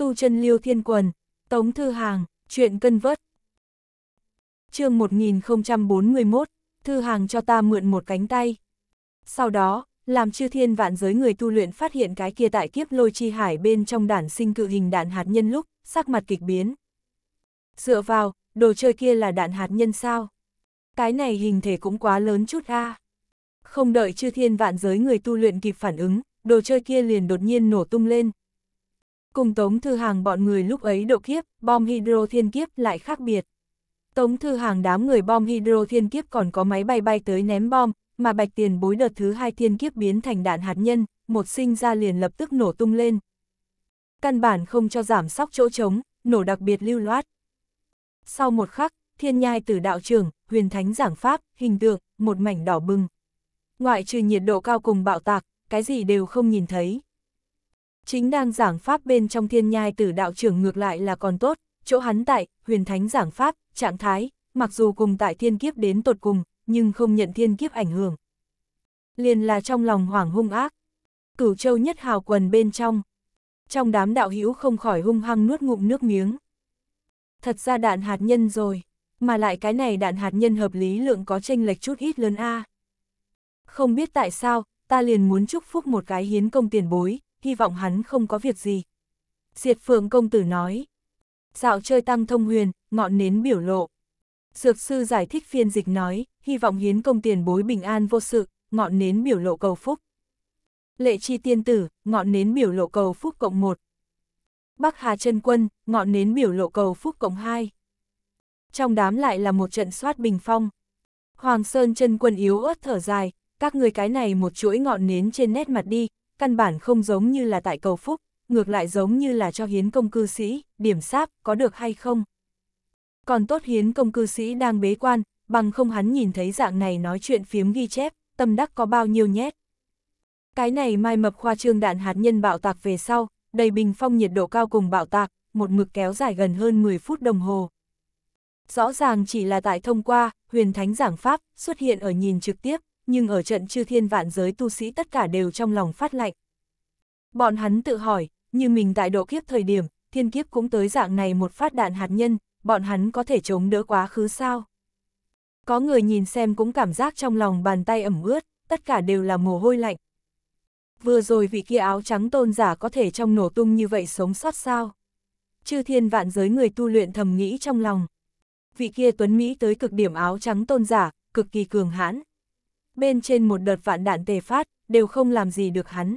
tu chân liêu thiên quần, tống thư hàng, chuyện cân vớt. chương 1041, thư hàng cho ta mượn một cánh tay. Sau đó, làm chư thiên vạn giới người tu luyện phát hiện cái kia tại kiếp lôi chi hải bên trong đản sinh cự hình đạn hạt nhân lúc, sắc mặt kịch biến. Dựa vào, đồ chơi kia là đạn hạt nhân sao? Cái này hình thể cũng quá lớn chút a Không đợi chư thiên vạn giới người tu luyện kịp phản ứng, đồ chơi kia liền đột nhiên nổ tung lên. Cùng Tống Thư Hàng bọn người lúc ấy độ kiếp, bom hydro thiên kiếp lại khác biệt. Tống Thư Hàng đám người bom hydro thiên kiếp còn có máy bay bay tới ném bom, mà bạch tiền bối đợt thứ hai thiên kiếp biến thành đạn hạt nhân, một sinh ra liền lập tức nổ tung lên. Căn bản không cho giảm sóc chỗ trống, nổ đặc biệt lưu loát. Sau một khắc, thiên nhai tử đạo trưởng, huyền thánh giảng pháp, hình tượng, một mảnh đỏ bừng. Ngoại trừ nhiệt độ cao cùng bạo tạc, cái gì đều không nhìn thấy. Chính đang giảng pháp bên trong thiên nhai tử đạo trưởng ngược lại là còn tốt, chỗ hắn tại, huyền thánh giảng pháp, trạng thái, mặc dù cùng tại thiên kiếp đến tột cùng, nhưng không nhận thiên kiếp ảnh hưởng. Liền là trong lòng hoảng hung ác, cửu châu nhất hào quần bên trong. Trong đám đạo hữu không khỏi hung hăng nuốt ngụm nước miếng. Thật ra đạn hạt nhân rồi, mà lại cái này đạn hạt nhân hợp lý lượng có tranh lệch chút ít lớn A. Không biết tại sao, ta liền muốn chúc phúc một cái hiến công tiền bối, hy vọng hắn không có việc gì. Diệt phường công tử nói. Dạo chơi tăng thông huyền, ngọn nến biểu lộ. Dược sư giải thích phiên dịch nói, hy vọng hiến công tiền bối bình an vô sự, ngọn nến biểu lộ cầu phúc. Lệ chi tiên tử, ngọn nến biểu lộ cầu phúc cộng 1. Bắc Hà chân quân, ngọn nến biểu lộ cầu phúc cộng 2. Trong đám lại là một trận soát bình phong. Hoàng Sơn chân quân yếu ớt thở dài, các người cái này một chuỗi ngọn nến trên nét mặt đi, căn bản không giống như là tại cầu phúc, ngược lại giống như là cho hiến công cư sĩ, điểm sáp, có được hay không. Còn tốt hiến công cư sĩ đang bế quan, bằng không hắn nhìn thấy dạng này nói chuyện phiếm ghi chép, tâm đắc có bao nhiêu nhét. Cái này mai mập khoa trương đạn hạt nhân bạo tạc về sau, đầy bình phong nhiệt độ cao cùng bạo tạc, một mực kéo dài gần hơn 10 phút đồng hồ. Rõ ràng chỉ là tại thông qua, huyền thánh giảng pháp, xuất hiện ở nhìn trực tiếp, nhưng ở trận chư thiên vạn giới tu sĩ tất cả đều trong lòng phát lạnh. Bọn hắn tự hỏi, như mình tại độ kiếp thời điểm, thiên kiếp cũng tới dạng này một phát đạn hạt nhân, bọn hắn có thể chống đỡ quá khứ sao? Có người nhìn xem cũng cảm giác trong lòng bàn tay ẩm ướt, tất cả đều là mồ hôi lạnh. Vừa rồi vị kia áo trắng tôn giả có thể trong nổ tung như vậy sống sót sao? Chư thiên vạn giới người tu luyện thầm nghĩ trong lòng. Vị kia tuấn Mỹ tới cực điểm áo trắng tôn giả, cực kỳ cường hãn bên trên một đợt vạn đạn tề phát, đều không làm gì được hắn.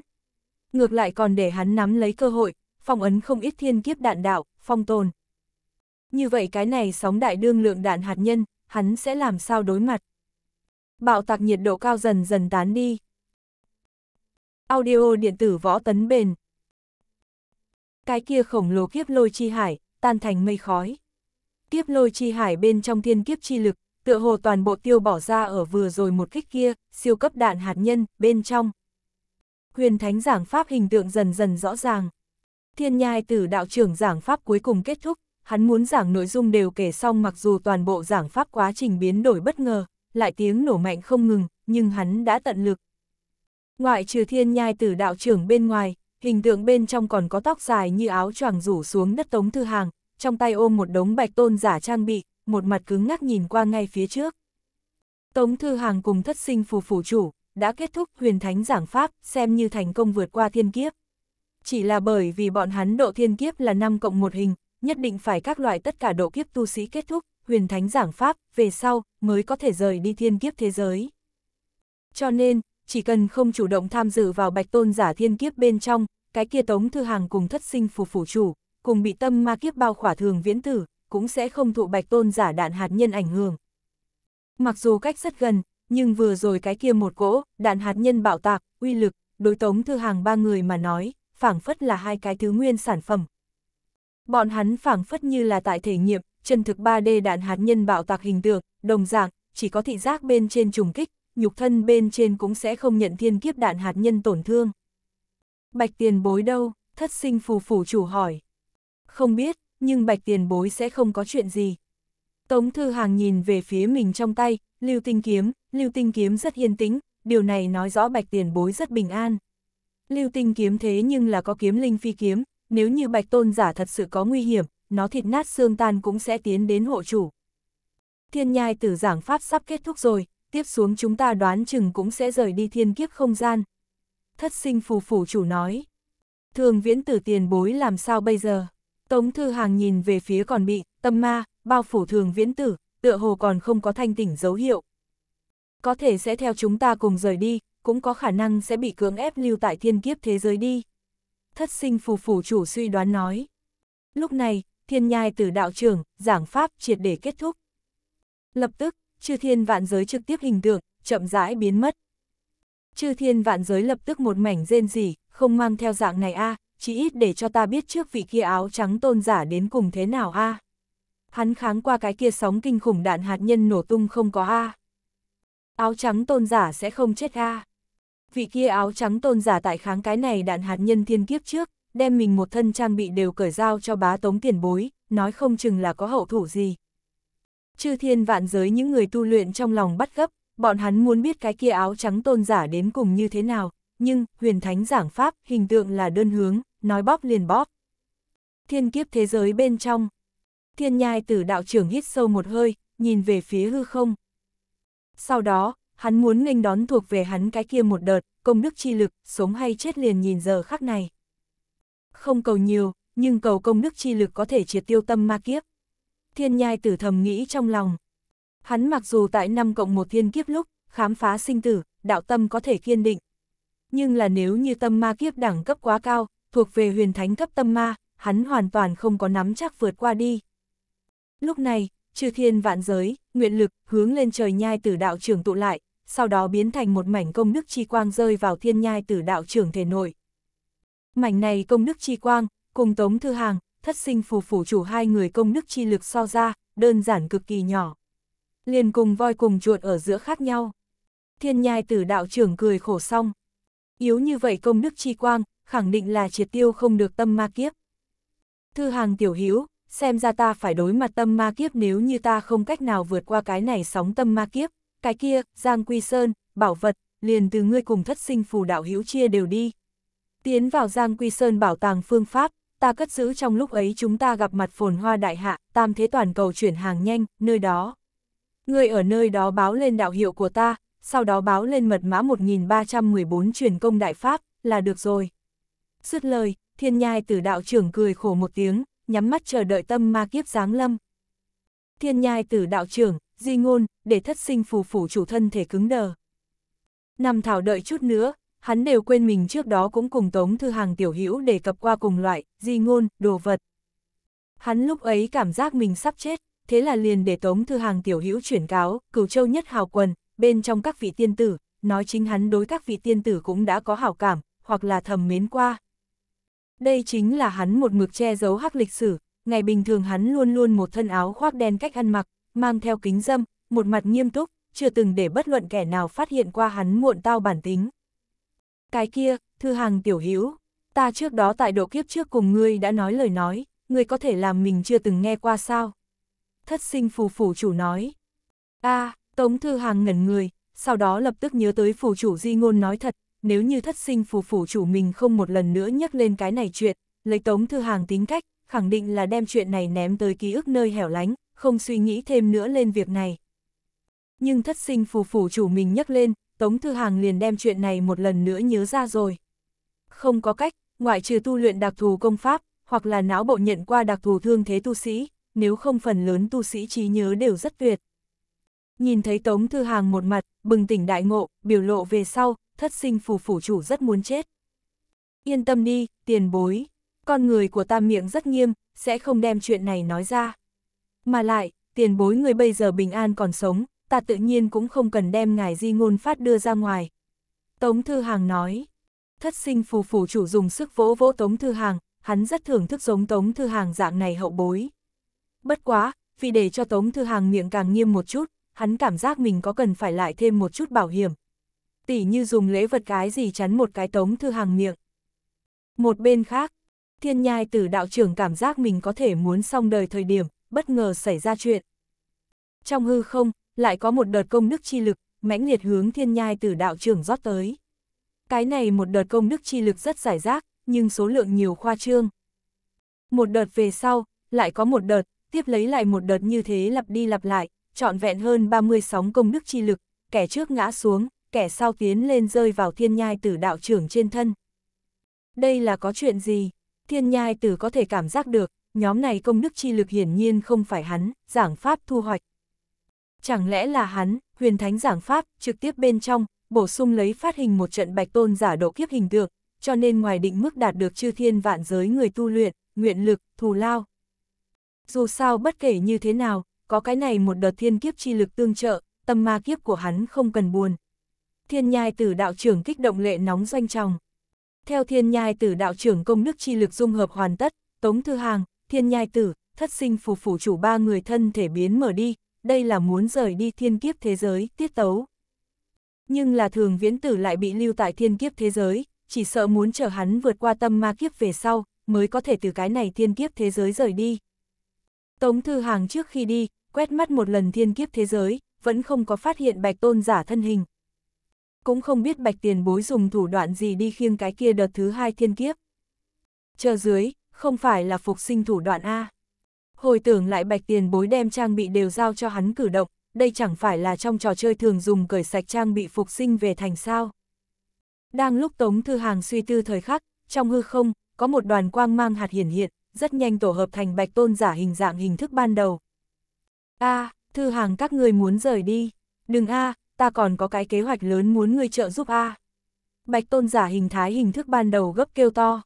Ngược lại còn để hắn nắm lấy cơ hội, phong ấn không ít thiên kiếp đạn đạo, phong tồn. Như vậy cái này sóng đại đương lượng đạn hạt nhân, hắn sẽ làm sao đối mặt. Bạo tạc nhiệt độ cao dần dần tán đi. Audio điện tử võ tấn bền. Cái kia khổng lồ kiếp lôi chi hải, tan thành mây khói. Kiếp lôi chi hải bên trong thiên kiếp chi lực, tựa hồ toàn bộ tiêu bỏ ra ở vừa rồi một kích kia, siêu cấp đạn hạt nhân, bên trong. Huyền thánh giảng pháp hình tượng dần dần rõ ràng. Thiên nhai tử đạo trưởng giảng pháp cuối cùng kết thúc, hắn muốn giảng nội dung đều kể xong mặc dù toàn bộ giảng pháp quá trình biến đổi bất ngờ, lại tiếng nổ mạnh không ngừng, nhưng hắn đã tận lực. Ngoại trừ thiên nhai tử đạo trưởng bên ngoài, hình tượng bên trong còn có tóc dài như áo choàng rủ xuống đất tống thư hàng, trong tay ôm một đống bạch tôn giả trang bị, một mặt cứng ngắc nhìn qua ngay phía trước. Tống Thư Hàng cùng thất sinh phù phủ chủ, đã kết thúc huyền thánh giảng pháp, xem như thành công vượt qua thiên kiếp. Chỉ là bởi vì bọn hắn độ thiên kiếp là 5 cộng một hình, nhất định phải các loại tất cả độ kiếp tu sĩ kết thúc, huyền thánh giảng pháp, về sau, mới có thể rời đi thiên kiếp thế giới. Cho nên, chỉ cần không chủ động tham dự vào bạch tôn giả thiên kiếp bên trong, cái kia tống thư hàng cùng thất sinh phù phủ chủ, cùng bị tâm ma kiếp bao khỏa thường viễn tử, cũng sẽ không thụ bạch tôn giả đạn hạt nhân ảnh hưởng. Mặc dù cách rất gần, nhưng vừa rồi cái kia một cỗ, đạn hạt nhân bạo tạc, uy lực, đối tống thư hàng ba người mà nói, phảng phất là hai cái thứ nguyên sản phẩm. Bọn hắn phảng phất như là tại thể nghiệm, chân thực 3D đạn hạt nhân bạo tạc hình tượng, đồng dạng, chỉ có thị giác bên trên trùng kích, nhục thân bên trên cũng sẽ không nhận thiên kiếp đạn hạt nhân tổn thương. Bạch tiền bối đâu, thất sinh phù phủ chủ hỏi. Không biết, nhưng bạch tiền bối sẽ không có chuyện gì. Tống Thư Hàng nhìn về phía mình trong tay, lưu tinh kiếm, lưu tinh kiếm rất yên tĩnh, điều này nói rõ bạch tiền bối rất bình an. Lưu tinh kiếm thế nhưng là có kiếm linh phi kiếm, nếu như bạch tôn giả thật sự có nguy hiểm, nó thịt nát xương tan cũng sẽ tiến đến hộ chủ. Thiên nhai tử giảng pháp sắp kết thúc rồi, tiếp xuống chúng ta đoán chừng cũng sẽ rời đi thiên kiếp không gian. Thất sinh phù phủ chủ nói. Thường viễn tử tiền bối làm sao bây giờ? Tống Thư Hàng nhìn về phía còn bị, tâm ma, bao phủ thường viễn tử, tựa hồ còn không có thanh tỉnh dấu hiệu. Có thể sẽ theo chúng ta cùng rời đi, cũng có khả năng sẽ bị cưỡng ép lưu tại thiên kiếp thế giới đi. Thất sinh phù phủ chủ suy đoán nói. Lúc này, thiên nhai tử đạo trưởng, giảng pháp triệt để kết thúc. Lập tức, chư thiên vạn giới trực tiếp hình tượng, chậm rãi biến mất. Chư thiên vạn giới lập tức một mảnh rên rỉ, không mang theo dạng này a à, chỉ ít để cho ta biết trước vị kia áo trắng tôn giả đến cùng thế nào a. À? Hắn kháng qua cái kia sóng kinh khủng đạn hạt nhân nổ tung không có a. À? Áo trắng tôn giả sẽ không chết a. À? Vị kia áo trắng tôn giả tại kháng cái này đạn hạt nhân thiên kiếp trước, đem mình một thân trang bị đều cởi dao cho bá tống tiền bối, nói không chừng là có hậu thủ gì. Chư thiên vạn giới những người tu luyện trong lòng bắt gấp, bọn hắn muốn biết cái kia áo trắng tôn giả đến cùng như thế nào, nhưng huyền thánh giảng pháp hình tượng là đơn hướng, nói bóp liền bóp. Thiên kiếp thế giới bên trong. Thiên nhai tử đạo trưởng hít sâu một hơi, nhìn về phía hư không. Sau đó, hắn muốn nghênh đón thuộc về hắn cái kia một đợt, công đức chi lực, sống hay chết liền nhìn giờ khắc này. Không cầu nhiều, nhưng cầu công đức chi lực có thể triệt tiêu tâm ma kiếp. Thiên nhai tử thầm nghĩ trong lòng. Hắn mặc dù tại năm cộng một thiên kiếp lúc, khám phá sinh tử, đạo tâm có thể kiên định. Nhưng là nếu như tâm ma kiếp đẳng cấp quá cao, thuộc về huyền thánh cấp tâm ma, hắn hoàn toàn không có nắm chắc vượt qua đi. Lúc này, chư thiên vạn giới, nguyện lực, hướng lên trời nhai tử đạo trưởng tụ lại, sau đó biến thành một mảnh công đức chi quang rơi vào thiên nhai tử đạo trưởng thể nội. Mảnh này công đức chi quang, cùng tống thư hàng, thất sinh phù phủ chủ hai người công đức chi lực so ra, đơn giản cực kỳ nhỏ. Liền cùng voi cùng chuột ở giữa khác nhau. Thiên nhai tử đạo trưởng cười khổ xong. Yếu như vậy công đức chi quang, khẳng định là triệt tiêu không được tâm ma kiếp. Thư hàng tiểu hữu xem ra ta phải đối mặt tâm ma kiếp nếu như ta không cách nào vượt qua cái này sóng tâm ma kiếp, cái kia, Giang Quy Sơn, bảo vật, liền từ ngươi cùng thất sinh phù đạo hữu chia đều đi. Tiến vào Giang Quy Sơn bảo tàng phương pháp, ta cất giữ trong lúc ấy chúng ta gặp mặt phồn hoa đại hạ, tam thế toàn cầu chuyển hàng nhanh, nơi đó. Ngươi ở nơi đó báo lên đạo hiệu của ta, sau đó báo lên mật mã 1314 truyền công đại pháp, là được rồi. Dứt lời, thiên nhai tử đạo trưởng cười khổ một tiếng, nhắm mắt chờ đợi tâm ma kiếp giáng lâm. Thiên nhai tử đạo trưởng, di ngôn, để thất sinh phù phủ chủ thân thể cứng đờ. Nằm thảo đợi chút nữa, hắn đều quên mình trước đó cũng cùng Tống Thư Hàng tiểu hữu đề cập qua cùng loại, di ngôn, đồ vật. Hắn lúc ấy cảm giác mình sắp chết, thế là liền để Tống Thư Hàng tiểu hữu chuyển cáo, cửu châu nhất hào quần, bên trong các vị tiên tử, nói chính hắn đối các vị tiên tử cũng đã có hảo cảm, hoặc là thầm mến qua. Đây chính là hắn một mực che giấu hắc lịch sử, ngày bình thường hắn luôn luôn một thân áo khoác đen cách ăn mặc, mang theo kính dâm, một mặt nghiêm túc, chưa từng để bất luận kẻ nào phát hiện qua hắn muộn tao bản tính. Cái kia, thư hàng tiểu hữu ta trước đó tại độ kiếp trước cùng ngươi đã nói lời nói, ngươi có thể làm mình chưa từng nghe qua sao? Thất sinh phù phủ chủ nói. a à, Tống Thư Hàng ngẩn người, sau đó lập tức nhớ tới phù chủ di ngôn nói thật, nếu như thất sinh phù phủ chủ mình không một lần nữa nhắc lên cái này chuyện, lấy tống thư hàng tính cách, khẳng định là đem chuyện này ném tới ký ức nơi hẻo lánh, không suy nghĩ thêm nữa lên việc này. Nhưng thất sinh phù phủ chủ mình nhắc lên, tống thư hàng liền đem chuyện này một lần nữa nhớ ra rồi. Không có cách, ngoại trừ tu luyện đặc thù công pháp, hoặc là não bộ nhận qua đặc thù thương thế tu sĩ, nếu không phần lớn tu sĩ trí nhớ đều rất tuyệt. Nhìn thấy Tống Thư Hàng một mặt, bừng tỉnh đại ngộ, biểu lộ về sau, thất sinh phù phủ chủ rất muốn chết. Yên tâm đi, tiền bối, con người của ta miệng rất nghiêm, sẽ không đem chuyện này nói ra. Mà lại, tiền bối người bây giờ bình an còn sống, ta tự nhiên cũng không cần đem ngài di ngôn phát đưa ra ngoài. Tống Thư Hàng nói, thất sinh phù phủ chủ dùng sức vỗ vỗ Tống Thư Hàng, hắn rất thưởng thức giống Tống Thư Hàng dạng này hậu bối. Bất quá, vì để cho Tống Thư Hàng miệng càng nghiêm một chút, hắn cảm giác mình có cần phải lại thêm một chút bảo hiểm, tỉ như dùng lễ vật cái gì chắn một cái tống thư hàng miệng. Một bên khác, thiên nhai tử đạo trưởng cảm giác mình có thể muốn xong đời thời điểm, bất ngờ xảy ra chuyện. Trong hư không, lại có một đợt công đức chi lực, mãnh liệt hướng thiên nhai tử đạo trưởng rót tới. Cái này một đợt công đức chi lực rất giải rác, nhưng số lượng nhiều khoa trương. Một đợt về sau, lại có một đợt, tiếp lấy lại một đợt như thế lặp đi lặp lại, trọn vẹn hơn 30 sóng công đức chi lực, kẻ trước ngã xuống, kẻ sau tiến lên rơi vào thiên nhai tử đạo trưởng trên thân. Đây là có chuyện gì? Thiên nhai tử có thể cảm giác được, nhóm này công đức chi lực hiển nhiên không phải hắn, giảng pháp thu hoạch. Chẳng lẽ là hắn, huyền thánh giảng pháp, trực tiếp bên trong, bổ sung lấy phát hình một trận bạch tôn giả độ kiếp hình tượng, cho nên ngoài định mức đạt được chư thiên vạn giới người tu luyện, nguyện lực, thù lao. Dù sao bất kể như thế nào, có cái này một đợt thiên kiếp chi lực tương trợ, tâm ma kiếp của hắn không cần buồn, thiên nhai tử đạo trưởng kích động lệ nóng doanh tròng. Theo thiên nhai tử đạo trưởng công đức chi lực dung hợp hoàn tất, Tống Thư Hàng, thiên nhai tử, thất sinh phù phủ chủ ba người thân thể biến mở đi, đây là muốn rời đi thiên kiếp thế giới, tiết tấu. Nhưng là thường viễn tử lại bị lưu tại thiên kiếp thế giới, chỉ sợ muốn chờ hắn vượt qua tâm ma kiếp về sau, mới có thể từ cái này thiên kiếp thế giới rời đi. Tống Thư Hàng trước khi đi, quét mắt một lần thiên kiếp thế giới, vẫn không có phát hiện bạch tôn giả thân hình cũng không biết bạch tiền bối dùng thủ đoạn gì đi khiêng cái kia đợt thứ hai thiên kiếp. Chờ dưới, không phải là phục sinh thủ đoạn A. Hồi tưởng lại bạch tiền bối đem trang bị đều giao cho hắn cử động, đây chẳng phải là trong trò chơi thường dùng cởi sạch trang bị phục sinh về thành sao. Đang lúc Tống Thư Hàng suy tư thời khắc, trong hư không, có một đoàn quang mang hạt hiển hiện, rất nhanh tổ hợp thành bạch tôn giả hình dạng hình thức ban đầu. A, Thư Hàng các người muốn rời đi, đừng A, ta còn có cái kế hoạch lớn muốn ngươi trợ giúp a. Bạch tôn giả hình thái hình thức ban đầu gấp kêu to.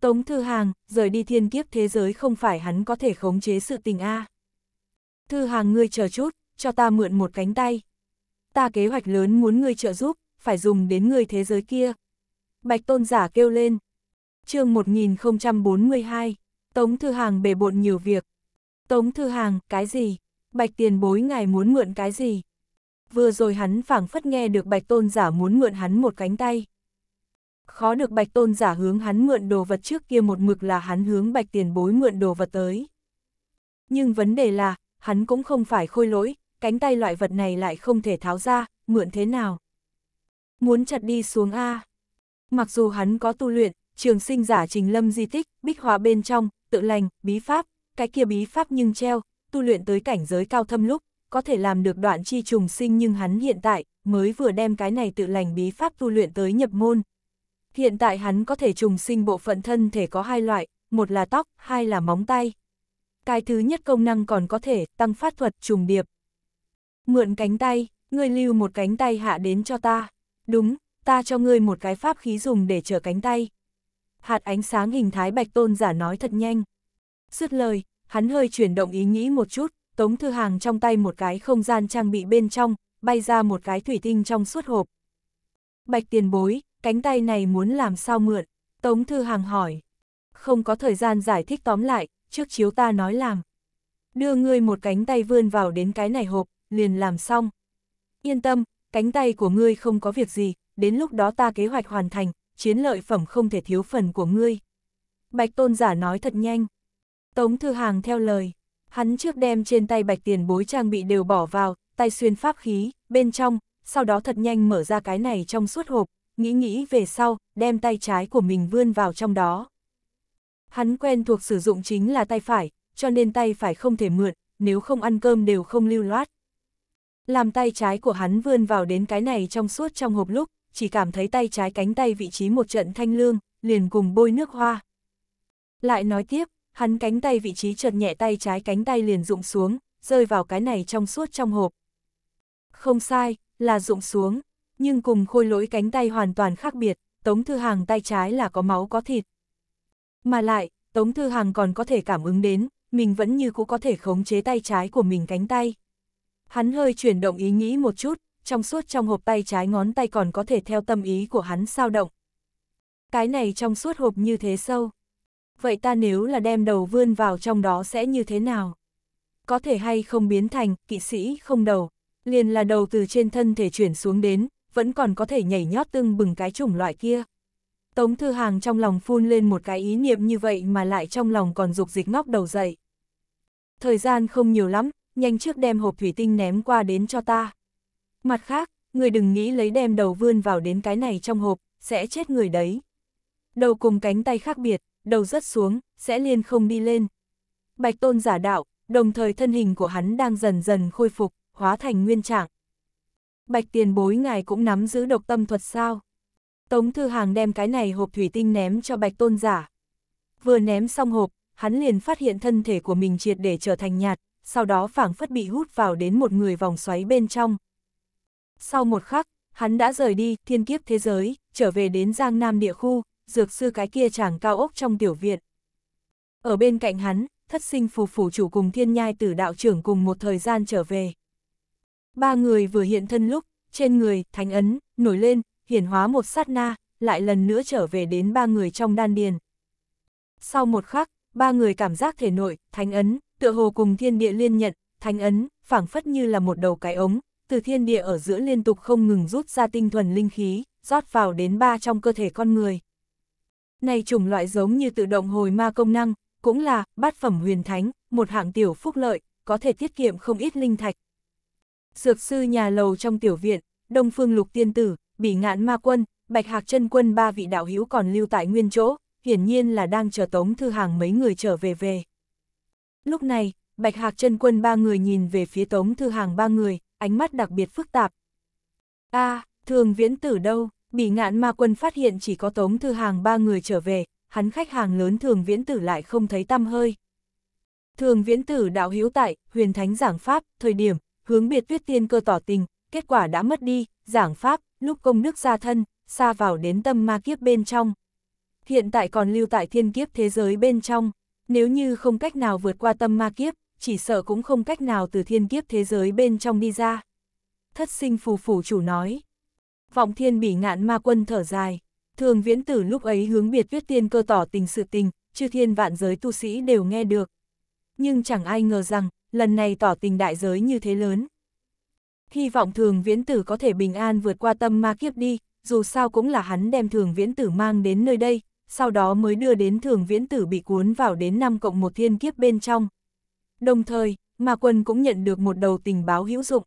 Tống Thư Hàng, rời đi thiên kiếp thế giới không phải hắn có thể khống chế sự tình a. Thư Hàng ngươi chờ chút, cho ta mượn một cánh tay. Ta kế hoạch lớn muốn ngươi trợ giúp, phải dùng đến ngươi thế giới kia. Bạch tôn giả kêu lên. chương 1042, Tống Thư Hàng bề bộn nhiều việc. Tống Thư Hàng, cái gì? Bạch tiền bối ngài muốn mượn cái gì? vừa rồi hắn phảng phất nghe được bạch tôn giả muốn mượn hắn một cánh tay. Khó được bạch tôn giả hướng hắn mượn đồ vật trước kia một mực là hắn hướng bạch tiền bối mượn đồ vật tới. Nhưng vấn đề là, hắn cũng không phải khôi lỗi, cánh tay loại vật này lại không thể tháo ra, mượn thế nào. Muốn chặt đi xuống A. Mặc dù hắn có tu luyện, trường sinh giả trình lâm di tích, bích hóa bên trong, tự lành, bí pháp, cái kia bí pháp nhưng treo, tu luyện tới cảnh giới cao thâm lúc, có thể làm được đoạn chi trùng sinh nhưng hắn hiện tại mới vừa đem cái này tự lành bí pháp tu luyện tới nhập môn. Hiện tại hắn có thể trùng sinh bộ phận thân thể có hai loại, một là tóc, hai là móng tay. Cái thứ nhất công năng còn có thể tăng phát thuật trùng điệp. Mượn cánh tay, ngươi lưu một cánh tay hạ đến cho ta. Đúng, ta cho ngươi một cái pháp khí dùng để trở cánh tay. Hạt ánh sáng hình thái bạch tôn giả nói thật nhanh. xuất lời, hắn hơi chuyển động ý nghĩ một chút, Tống Thư Hàng trong tay một cái không gian trang bị bên trong, bay ra một cái thủy tinh trong suốt hộp. Bạch tiền bối, cánh tay này muốn làm sao mượn? Tống Thư Hàng hỏi. Không có thời gian giải thích tóm lại, trước chiếu ta nói làm. Đưa ngươi một cánh tay vươn vào đến cái này hộp, liền làm xong. Yên tâm, cánh tay của ngươi không có việc gì, đến lúc đó ta kế hoạch hoàn thành, chiến lợi phẩm không thể thiếu phần của ngươi. Bạch tôn giả nói thật nhanh. Tống Thư Hàng theo lời. Hắn trước đem trên tay bạch tiền bối trang bị đều bỏ vào, tay xuyên pháp khí, bên trong, sau đó thật nhanh mở ra cái này trong suốt hộp, nghĩ nghĩ về sau, đem tay trái của mình vươn vào trong đó. Hắn quen thuộc sử dụng chính là tay phải, cho nên tay phải không thể mượn, nếu không ăn cơm đều không lưu loát. Làm tay trái của hắn vươn vào đến cái này trong suốt trong hộp lúc, chỉ cảm thấy tay trái cánh tay vị trí một trận thanh lương, liền cùng bôi nước hoa. Lại nói tiếp, hắn cánh tay vị trí chợt nhẹ tay trái cánh tay liền rụng xuống, rơi vào cái này trong suốt trong hộp. Không sai, là rụng xuống, nhưng cùng khôi lỗi cánh tay hoàn toàn khác biệt, Tống Thư Hàng tay trái là có máu có thịt. Mà lại, Tống Thư Hàng còn có thể cảm ứng đến, mình vẫn như cũ có thể khống chế tay trái của mình cánh tay. Hắn hơi chuyển động ý nghĩ một chút, trong suốt trong hộp tay trái ngón tay còn có thể theo tâm ý của hắn sao động. Cái này trong suốt hộp như thế sâu vậy ta nếu là đem đầu vươn vào trong đó sẽ như thế nào? Có thể hay không biến thành, kỵ sĩ không đầu, liền là đầu từ trên thân thể chuyển xuống đến, vẫn còn có thể nhảy nhót tưng bừng cái chủng loại kia. Tống Thư Hàng trong lòng phun lên một cái ý niệm như vậy mà lại trong lòng còn dục dịch ngóc đầu dậy. Thời gian không nhiều lắm, nhanh trước đem hộp thủy tinh ném qua đến cho ta. Mặt khác, người đừng nghĩ lấy đem đầu vươn vào đến cái này trong hộp, sẽ chết người đấy. Đầu cùng cánh tay khác biệt, đầu rất xuống, sẽ liên không đi lên. Bạch Tôn giả đạo, đồng thời thân hình của hắn đang dần dần khôi phục, hóa thành nguyên trạng. Bạch tiền bối ngài cũng nắm giữ độc tâm thuật sao? Tống Thư Hàng đem cái này hộp thủy tinh ném cho Bạch Tôn giả. Vừa ném xong hộp, hắn liền phát hiện thân thể của mình triệt để trở thành nhạt, sau đó phảng phất bị hút vào đến một người vòng xoáy bên trong. Sau một khắc, hắn đã rời đi thiên kiếp thế giới, trở về đến Giang Nam địa khu, dược sư cái kia chàng cao ốc trong tiểu viện. Ở bên cạnh hắn, thất sinh phù phủ chủ cùng thiên nhai tử đạo trưởng cùng một thời gian trở về. Ba người vừa hiện thân lúc, trên người, thánh ấn, nổi lên, hiển hóa một sát na, lại lần nữa trở về đến ba người trong đan điền. Sau một khắc, ba người cảm giác thể nội, thánh ấn, tựa hồ cùng thiên địa liên nhận, thánh ấn, phảng phất như là một đầu cái ống, từ thiên địa ở giữa liên tục không ngừng rút ra tinh thuần linh khí, rót vào đến ba trong cơ thể con người. Này chủng loại giống như tự động hồi ma công năng, cũng là bát phẩm huyền thánh, một hạng tiểu phúc lợi, có thể tiết kiệm không ít linh thạch. Dược sư nhà lầu trong tiểu viện, Đông Phương Lục Tiên Tử, Bỉ Ngạn Ma Quân, Bạch Hạc Chân Quân ba vị đạo hữu còn lưu tại nguyên chỗ, hiển nhiên là đang chờ Tống Thư Hàng mấy người trở về về. Lúc này, Bạch Hạc Chân Quân ba người nhìn về phía Tống Thư Hàng ba người, ánh mắt đặc biệt phức tạp. a à, Thường Viễn Tử đâu? Bị ngạn ma quân phát hiện chỉ có Tống Thư Hàng ba người trở về, hắn khách hàng lớn thường viễn tử lại không thấy tăm hơi. Thường viễn tử đạo hữu tại, huyền thánh giảng pháp, thời điểm, hướng biệt viết tiên cơ tỏ tình, kết quả đã mất đi, giảng pháp, lúc công đức ra thân, xa vào đến tâm ma kiếp bên trong. Hiện tại còn lưu tại thiên kiếp thế giới bên trong, nếu như không cách nào vượt qua tâm ma kiếp, chỉ sợ cũng không cách nào từ thiên kiếp thế giới bên trong đi ra. Thất sinh phù phủ chủ nói, Vọng thiên bỉ ngạn ma quân thở dài. Thường viễn tử lúc ấy hướng biệt viết tiên cơ tỏ tình sự tình, chư thiên vạn giới tu sĩ đều nghe được. Nhưng chẳng ai ngờ rằng, lần này tỏ tình đại giới như thế lớn. Hy vọng thường viễn tử có thể bình an vượt qua tâm ma kiếp đi, dù sao cũng là hắn đem thường viễn tử mang đến nơi đây, sau đó mới đưa đến thường viễn tử bị cuốn vào đến năm cộng một thiên kiếp bên trong. Đồng thời, ma quân cũng nhận được một đầu tình báo hữu dụng.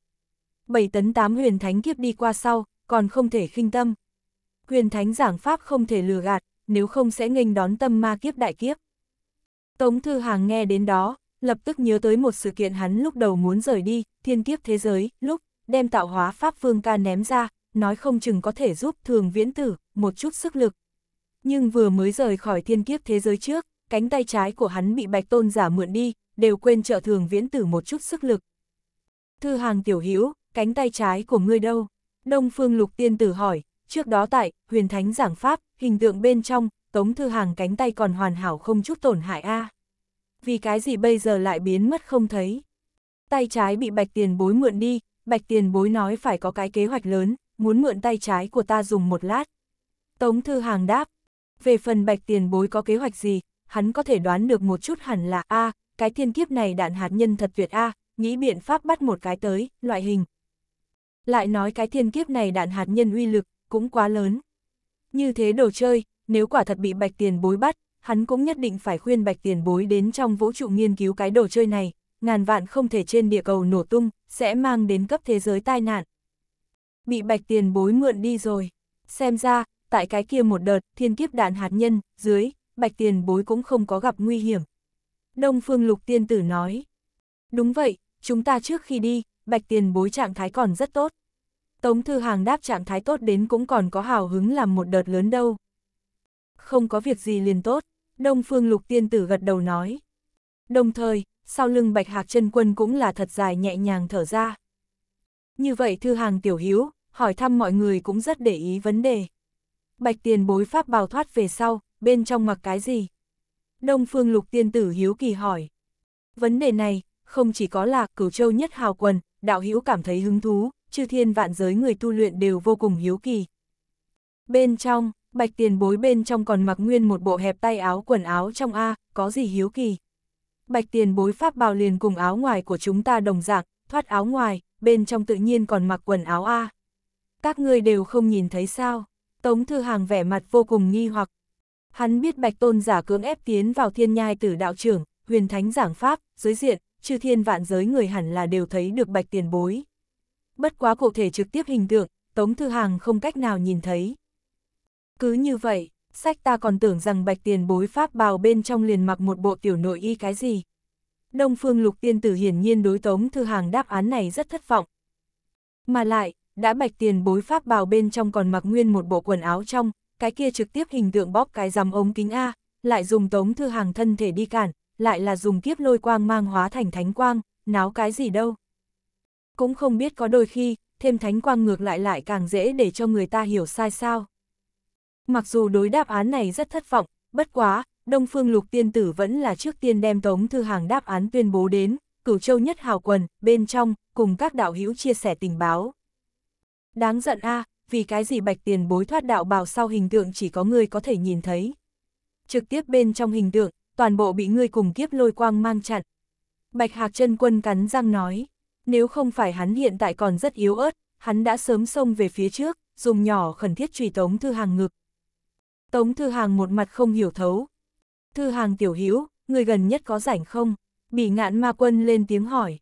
7 tấn 8 huyền thánh kiếp đi qua sau, còn không thể khinh tâm. quyền thánh giảng pháp không thể lừa gạt, nếu không sẽ nghênh đón tâm ma kiếp đại kiếp. Tống Thư Hàng nghe đến đó, lập tức nhớ tới một sự kiện hắn lúc đầu muốn rời đi, thiên kiếp thế giới, lúc đem tạo hóa pháp vương ca ném ra, nói không chừng có thể giúp thường viễn tử, một chút sức lực. Nhưng vừa mới rời khỏi thiên kiếp thế giới trước, cánh tay trái của hắn bị bạch tôn giả mượn đi, đều quên trợ thường viễn tử một chút sức lực. Thư hàng tiểu hữu cánh tay trái của ngươi đâu? Đông Phương Lục Tiên Tử hỏi, trước đó tại, huyền thánh giảng pháp, hình tượng bên trong, Tống Thư Hàng cánh tay còn hoàn hảo không chút tổn hại a Vì cái gì bây giờ lại biến mất không thấy? Tay trái bị bạch tiền bối mượn đi, bạch tiền bối nói phải có cái kế hoạch lớn, muốn mượn tay trái của ta dùng một lát. Tống Thư Hàng đáp, về phần bạch tiền bối có kế hoạch gì, hắn có thể đoán được một chút hẳn là a cái thiên kiếp này đạn hạt nhân thật tuyệt a nghĩ biện pháp bắt một cái tới, loại hình, lại nói cái thiên kiếp này đạn hạt nhân uy lực, cũng quá lớn. Như thế đồ chơi, nếu quả thật bị bạch tiền bối bắt, hắn cũng nhất định phải khuyên bạch tiền bối đến trong vũ trụ nghiên cứu cái đồ chơi này, ngàn vạn không thể trên địa cầu nổ tung, sẽ mang đến cấp thế giới tai nạn. Bị bạch tiền bối mượn đi rồi. Xem ra, tại cái kia một đợt, thiên kiếp đạn hạt nhân, dưới, bạch tiền bối cũng không có gặp nguy hiểm. Đông Phương Lục Tiên Tử nói. Đúng vậy, chúng ta trước khi đi, bạch tiền bối trạng thái còn rất tốt. Tống Thư Hàng đáp trạng thái tốt đến cũng còn có hào hứng làm một đợt lớn đâu. Không có việc gì liền tốt, Đông Phương Lục Tiên Tử gật đầu nói. Đồng thời, sau lưng Bạch Hạc chân Quân cũng là thật dài nhẹ nhàng thở ra. Như vậy Thư Hàng tiểu hiếu hỏi thăm mọi người cũng rất để ý vấn đề. Bạch tiền bối pháp bào thoát về sau, bên trong mặc cái gì? Đông Phương Lục Tiên Tử hiếu kỳ hỏi. Vấn đề này, không chỉ có là cửu châu nhất hào quần, đạo hữu cảm thấy hứng thú, chư thiên vạn giới người tu luyện đều vô cùng hiếu kỳ. Bên trong, bạch tiền bối bên trong còn mặc nguyên một bộ hẹp tay áo quần áo trong A, có gì hiếu kỳ. Bạch tiền bối pháp bào liền cùng áo ngoài của chúng ta đồng dạng, thoát áo ngoài, bên trong tự nhiên còn mặc quần áo A. Các ngươi đều không nhìn thấy sao, Tống Thư Hàng vẻ mặt vô cùng nghi hoặc. Hắn biết bạch tôn giả cưỡng ép tiến vào thiên nhai tử đạo trưởng, huyền thánh giảng pháp, dưới diện, chư thiên vạn giới người hẳn là đều thấy được bạch tiền bối. Bất quá cụ thể trực tiếp hình tượng, Tống Thư Hàng không cách nào nhìn thấy. Cứ như vậy, sách ta còn tưởng rằng bạch tiền bối pháp bào bên trong liền mặc một bộ tiểu nội y cái gì. Đông phương lục tiên tử hiển nhiên đối Tống Thư Hàng đáp án này rất thất vọng. Mà lại, đã bạch tiền bối pháp bào bên trong còn mặc nguyên một bộ quần áo trong, cái kia trực tiếp hình tượng bóp cái dằm ống kính A, lại dùng Tống Thư Hàng thân thể đi cản, lại là dùng kiếp lôi quang mang hóa thành thánh quang, náo cái gì đâu. Cũng không biết có đôi khi, thêm thánh quang ngược lại lại càng dễ để cho người ta hiểu sai sao. Mặc dù đối đáp án này rất thất vọng, bất quá, Đông Phương Lục Tiên Tử vẫn là trước tiên đem Tống Thư Hàng đáp án tuyên bố đến, cửu châu nhất hào quần, bên trong, cùng các đạo hữu chia sẻ tình báo. Đáng giận a vì cái gì bạch tiền bối thoát đạo bào sau hình tượng chỉ có người có thể nhìn thấy. Trực tiếp bên trong hình tượng, toàn bộ bị ngươi cùng kiếp lôi quang mang chặn. Bạch Hạc chân quân cắn răng nói, nếu không phải hắn hiện tại còn rất yếu ớt, hắn đã sớm xông về phía trước, dùng nhỏ khẩn thiết trùy Tống Thư Hàng ngực. Tống Thư Hàng một mặt không hiểu thấu. Thư Hàng tiểu hữu người gần nhất có rảnh không? bị ngạn ma quân lên tiếng hỏi.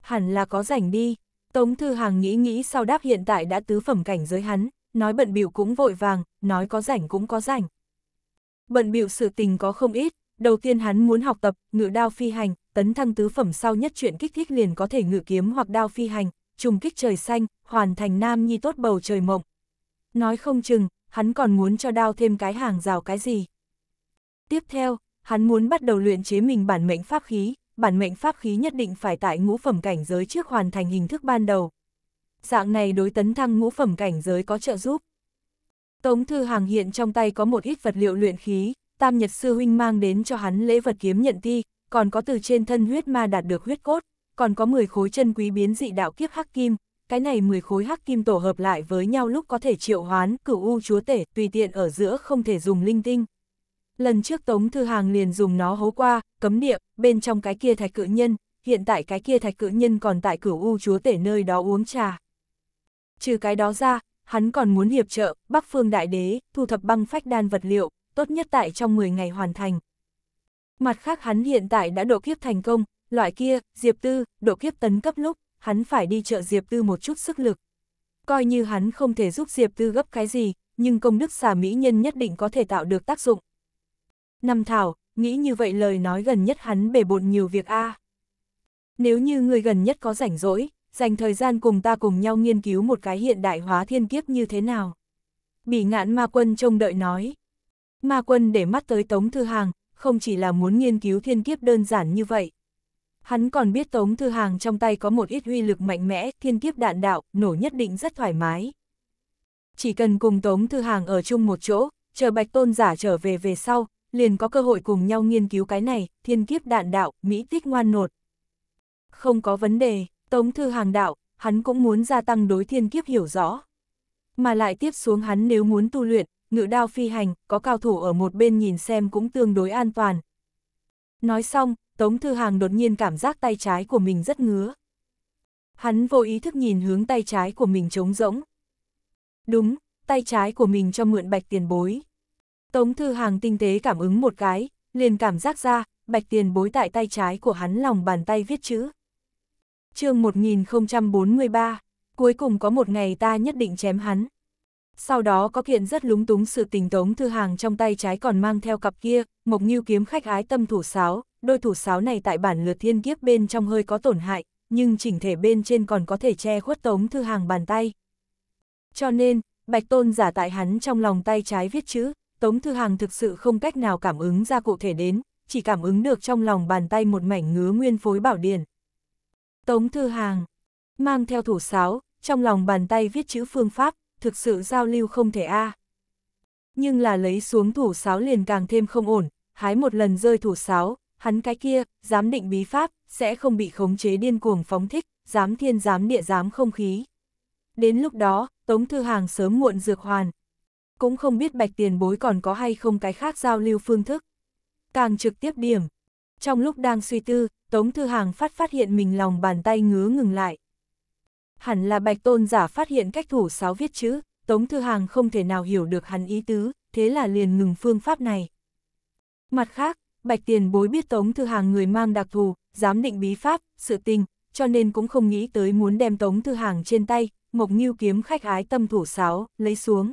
Hẳn là có rảnh đi. Tống Thư Hàng nghĩ nghĩ sau đáp hiện tại đã tứ phẩm cảnh giới hắn, nói bận biểu cũng vội vàng, nói có rảnh cũng có rảnh. Bận biểu sự tình có không ít, Đầu tiên hắn muốn học tập, ngự đao phi hành, tấn thăng tứ phẩm sau nhất chuyện kích thích liền có thể ngự kiếm hoặc đao phi hành, trùng kích trời xanh, hoàn thành nam nhi tốt bầu trời mộng. Nói không chừng, hắn còn muốn cho đao thêm cái hàng rào cái gì. Tiếp theo, hắn muốn bắt đầu luyện chế mình bản mệnh pháp khí, bản mệnh pháp khí nhất định phải tại ngũ phẩm cảnh giới trước hoàn thành hình thức ban đầu. Dạng này đối tấn thăng ngũ phẩm cảnh giới có trợ giúp. Tống Thư Hàng hiện trong tay có một ít vật liệu luyện khí, Tam Nhật Sư Huynh mang đến cho hắn lễ vật kiếm nhận ti, còn có từ trên thân huyết ma đạt được huyết cốt, còn có 10 khối chân quý biến dị đạo kiếp hắc kim, cái này 10 khối hắc kim tổ hợp lại với nhau lúc có thể triệu hoán cửu u chúa tể, tùy tiện ở giữa không thể dùng linh tinh. Lần trước Tống Thư Hàng liền dùng nó hấu qua, cấm địa, bên trong cái kia thạch cự nhân, hiện tại cái kia thạch cự nhân còn tại cửu u chúa tể nơi đó uống trà. Trừ cái đó ra, hắn còn muốn hiệp trợ, Bắc Phương Đại Đế, thu thập băng phách đan vật liệu, tốt nhất tại trong 10 ngày hoàn thành. Mặt khác hắn hiện tại đã độ kiếp thành công, loại kia, Diệp Tư, độ kiếp tấn cấp lúc, hắn phải đi trợ Diệp Tư một chút sức lực. Coi như hắn không thể giúp Diệp Tư gấp cái gì, nhưng công đức xà mỹ nhân nhất định có thể tạo được tác dụng. Năm Thảo, nghĩ như vậy lời nói gần nhất hắn bể bộn nhiều việc a. À. Nếu như người gần nhất có rảnh rỗi, dành thời gian cùng ta cùng nhau nghiên cứu một cái hiện đại hóa thiên kiếp như thế nào. Bỉ ngạn ma quân trông đợi nói. Ma quân để mắt tới Tống Thư Hàng, không chỉ là muốn nghiên cứu thiên kiếp đơn giản như vậy. Hắn còn biết Tống Thư Hàng trong tay có một ít huy lực mạnh mẽ, thiên kiếp đạn đạo, nổ nhất định rất thoải mái. Chỉ cần cùng Tống Thư Hàng ở chung một chỗ, chờ Bạch Tôn giả trở về về sau, liền có cơ hội cùng nhau nghiên cứu cái này, thiên kiếp đạn đạo, Mỹ tích ngoan nột. Không có vấn đề, Tống Thư Hàng đạo, hắn cũng muốn gia tăng đối thiên kiếp hiểu rõ. Mà lại tiếp xuống hắn nếu muốn tu luyện, ngự đao phi hành, có cao thủ ở một bên nhìn xem cũng tương đối an toàn. Nói xong, Tống Thư Hàng đột nhiên cảm giác tay trái của mình rất ngứa. Hắn vô ý thức nhìn hướng tay trái của mình trống rỗng. Đúng, tay trái của mình cho mượn bạch tiền bối. Tống Thư Hàng tinh tế cảm ứng một cái, liền cảm giác ra, bạch tiền bối tại tay trái của hắn lòng bàn tay viết chữ. chương 1043, cuối cùng có một ngày ta nhất định chém hắn. Sau đó có kiện rất lúng túng sự tình Tống Thư Hàng trong tay trái còn mang theo cặp kia, Mộc Ngưu kiếm khách ái tâm thủ sáo, đôi thủ sáo này tại bản lượt thiên kiếp bên trong hơi có tổn hại, nhưng chỉnh thể bên trên còn có thể che khuất Tống Thư Hàng bàn tay. Cho nên, Bạch Tôn giả tại hắn trong lòng tay trái viết chữ, Tống Thư Hàng thực sự không cách nào cảm ứng ra cụ thể đến, chỉ cảm ứng được trong lòng bàn tay một mảnh ngứa nguyên phối bảo điển. Tống Thư Hàng mang theo thủ sáo, trong lòng bàn tay viết chữ phương pháp, thực sự giao lưu không thể a. À. Nhưng là lấy xuống thủ sáo liền càng thêm không ổn, hái một lần rơi thủ sáo, hắn cái kia, dám định bí pháp, sẽ không bị khống chế điên cuồng phóng thích, dám thiên dám địa dám không khí. Đến lúc đó, Tống Thư Hàng sớm muộn dược hoàn. Cũng không biết bạch tiền bối còn có hay không cái khác giao lưu phương thức. Càng trực tiếp điểm. Trong lúc đang suy tư, Tống Thư Hàng phát phát hiện mình lòng bàn tay ngứa ngừng lại hẳn là bạch tôn giả phát hiện cách thủ sáu viết chữ, Tống Thư Hàng không thể nào hiểu được hắn ý tứ, thế là liền ngừng phương pháp này. Mặt khác, bạch tiền bối biết Tống Thư Hàng người mang đặc thù, dám định bí pháp, sự tình, cho nên cũng không nghĩ tới muốn đem Tống Thư Hàng trên tay, mộc nghiêu kiếm khách ái tâm thủ sáu lấy xuống.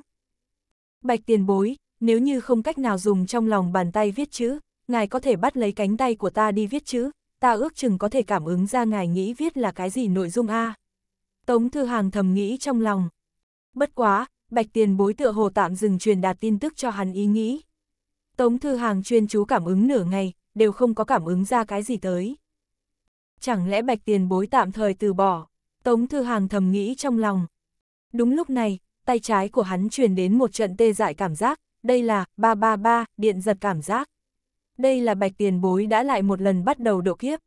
Bạch tiền bối, nếu như không cách nào dùng trong lòng bàn tay viết chữ, ngài có thể bắt lấy cánh tay của ta đi viết chữ, ta ước chừng có thể cảm ứng ra ngài nghĩ viết là cái gì nội dung a. Tống Thư Hàng thầm nghĩ trong lòng. Bất quá, Bạch Tiền bối tựa hồ tạm dừng truyền đạt tin tức cho hắn ý nghĩ. Tống Thư Hàng chuyên chú cảm ứng nửa ngày, đều không có cảm ứng ra cái gì tới. Chẳng lẽ Bạch Tiền bối tạm thời từ bỏ, Tống Thư Hàng thầm nghĩ trong lòng. Đúng lúc này, tay trái của hắn truyền đến một trận tê dại cảm giác, đây là ba ba ba điện giật cảm giác. Đây là Bạch Tiền bối đã lại một lần bắt đầu độ kiếp.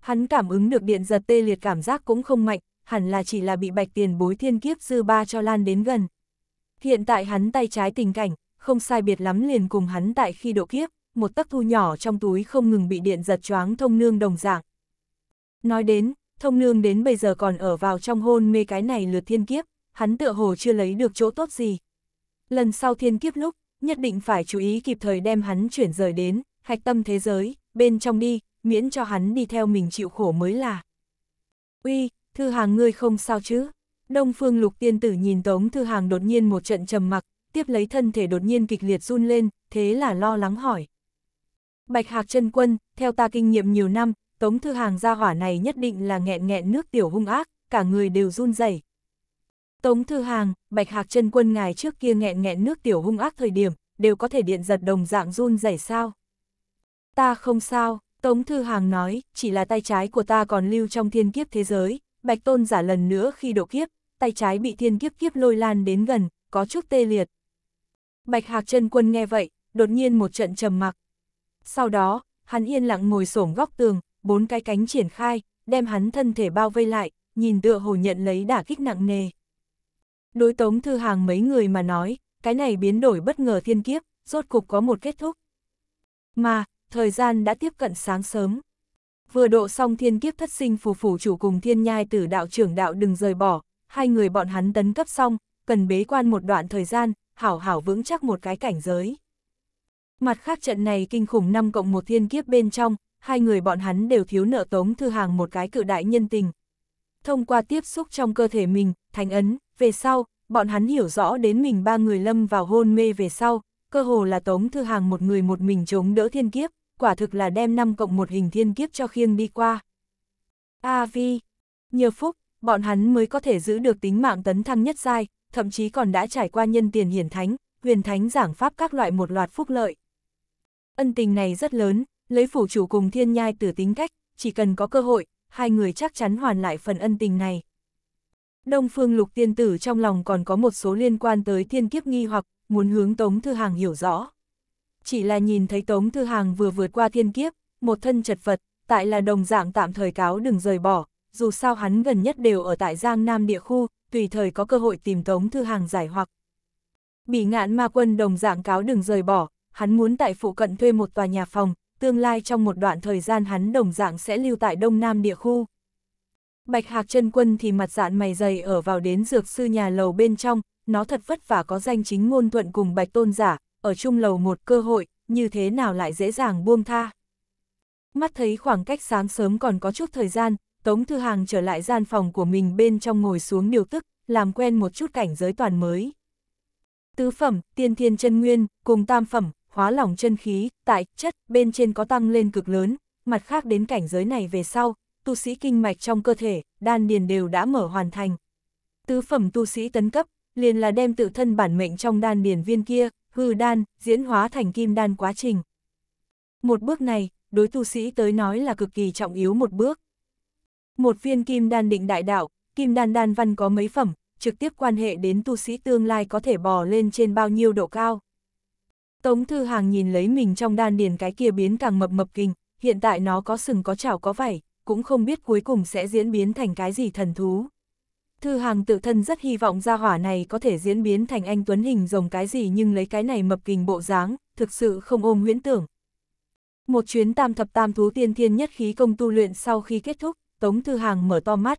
Hắn cảm ứng được điện giật tê liệt cảm giác cũng không mạnh, hẳn là chỉ là bị bạch tiền bối thiên kiếp dư ba cho lan đến gần. Hiện tại hắn tay trái tình cảnh, không sai biệt lắm liền cùng hắn tại khi độ kiếp, một tấc thu nhỏ trong túi không ngừng bị điện giật choáng thông nương đồng dạng. Nói đến, thông nương đến bây giờ còn ở vào trong hôn mê cái này lượt thiên kiếp, hắn tựa hồ chưa lấy được chỗ tốt gì. Lần sau thiên kiếp lúc, nhất định phải chú ý kịp thời đem hắn chuyển rời đến, hạch tâm thế giới, bên trong đi, miễn cho hắn đi theo mình chịu khổ mới là. Uy, Thư hàng ngươi không sao chứ? Đông phương lục tiên tử nhìn tống thư hàng đột nhiên một trận trầm mặc, tiếp lấy thân thể đột nhiên kịch liệt run lên, thế là lo lắng hỏi. Bạch hạc chân quân, theo ta kinh nghiệm nhiều năm, tống thư hàng ra hỏa này nhất định là nghẹn nghẹn nước tiểu hung ác, cả người đều run rẩy. Tống thư hàng, bạch hạc chân quân ngài trước kia nghẹn nghẹn nước tiểu hung ác thời điểm, đều có thể điện giật đồng dạng run rẩy sao. Ta không sao, Tống Thư Hàng nói, chỉ là tay trái của ta còn lưu trong thiên kiếp thế giới, Bạch Tôn giả lần nữa khi độ kiếp, tay trái bị thiên kiếp kiếp lôi lan đến gần, có chút tê liệt. Bạch Hạc chân quân nghe vậy, đột nhiên một trận trầm mặc. Sau đó, hắn yên lặng ngồi xổm góc tường, bốn cái cánh triển khai, đem hắn thân thể bao vây lại, nhìn tựa hồ nhận lấy đả kích nặng nề. Đối tống thư hàng mấy người mà nói, cái này biến đổi bất ngờ thiên kiếp, rốt cục có một kết thúc. Mà, thời gian đã tiếp cận sáng sớm. Vừa độ xong thiên kiếp thất sinh phù phủ chủ cùng thiên nhai tử đạo trưởng đạo đừng rời bỏ, hai người bọn hắn tấn cấp xong, cần bế quan một đoạn thời gian, hảo hảo vững chắc một cái cảnh giới. Mặt khác trận này kinh khủng 5 cộng một thiên kiếp bên trong, hai người bọn hắn đều thiếu nợ tống thư hàng một cái cự đại nhân tình. Thông qua tiếp xúc trong cơ thể mình, thành ấn, về sau, bọn hắn hiểu rõ đến mình ba người lâm vào hôn mê về sau, cơ hồ là tống thư hàng một người một mình chống đỡ thiên kiếp, quả thực là đem 5 cộng một hình thiên kiếp cho khiêng đi qua. A Vi, nhờ phúc, bọn hắn mới có thể giữ được tính mạng tấn thăng nhất giai, thậm chí còn đã trải qua nhân tiền hiển thánh, huyền thánh giảng pháp các loại một loạt phúc lợi. Ân tình này rất lớn, lấy phủ chủ cùng thiên nhai tử tính cách, chỉ cần có cơ hội, hai người chắc chắn hoàn lại phần ân tình này. Đông phương lục tiên tử trong lòng còn có một số liên quan tới thiên kiếp nghi hoặc, muốn hướng Tống Thư Hàng hiểu rõ chỉ là nhìn thấy Tống Thư Hàng vừa vượt qua thiên kiếp, một thân chật vật, tại là đồng dạng tạm thời cáo đừng rời bỏ, dù sao hắn gần nhất đều ở tại Giang Nam địa khu, tùy thời có cơ hội tìm Tống Thư Hàng giải hoặc. Bị ngạn ma quân đồng dạng cáo đừng rời bỏ, hắn muốn tại phụ cận thuê một tòa nhà phòng, tương lai trong một đoạn thời gian hắn đồng dạng sẽ lưu tại Đông Nam địa khu. Bạch Hạc chân Quân thì mặt dạn mày dày ở vào đến dược sư nhà lầu bên trong, nó thật vất vả có danh chính ngôn thuận cùng Bạch Tôn giả, ở chung lầu một cơ hội, như thế nào lại dễ dàng buông tha. Mắt thấy khoảng cách sáng sớm còn có chút thời gian, Tống Thư Hàng trở lại gian phòng của mình bên trong ngồi xuống điều tức, làm quen một chút cảnh giới toàn mới. Tứ phẩm, tiên thiên chân nguyên, cùng tam phẩm, hóa lỏng chân khí, tại, chất, bên trên có tăng lên cực lớn, mặt khác đến cảnh giới này về sau, tu sĩ kinh mạch trong cơ thể, đan điền đều đã mở hoàn thành. Tứ phẩm tu sĩ tấn cấp, liền là đem tự thân bản mệnh trong đan điền viên kia, hư đan, diễn hóa thành kim đan quá trình. Một bước này, đối tu sĩ tới nói là cực kỳ trọng yếu một bước. Một viên kim đan định đại đạo, kim đan đan văn có mấy phẩm, trực tiếp quan hệ đến tu sĩ tương lai có thể bò lên trên bao nhiêu độ cao. Tống Thư Hàng nhìn lấy mình trong đan điền cái kia biến càng mập mập kinh, hiện tại nó có sừng có chảo có vảy, cũng không biết cuối cùng sẽ diễn biến thành cái gì thần thú. Thư Hàng tự thân rất hy vọng gia hỏa này có thể diễn biến thành anh Tuấn hình rồng cái gì nhưng lấy cái này mập kình bộ dáng, thực sự không ôm huyễn tưởng. Một chuyến tam thập tam thú tiên thiên nhất khí công tu luyện sau khi kết thúc, Tống Thư Hàng mở to mắt.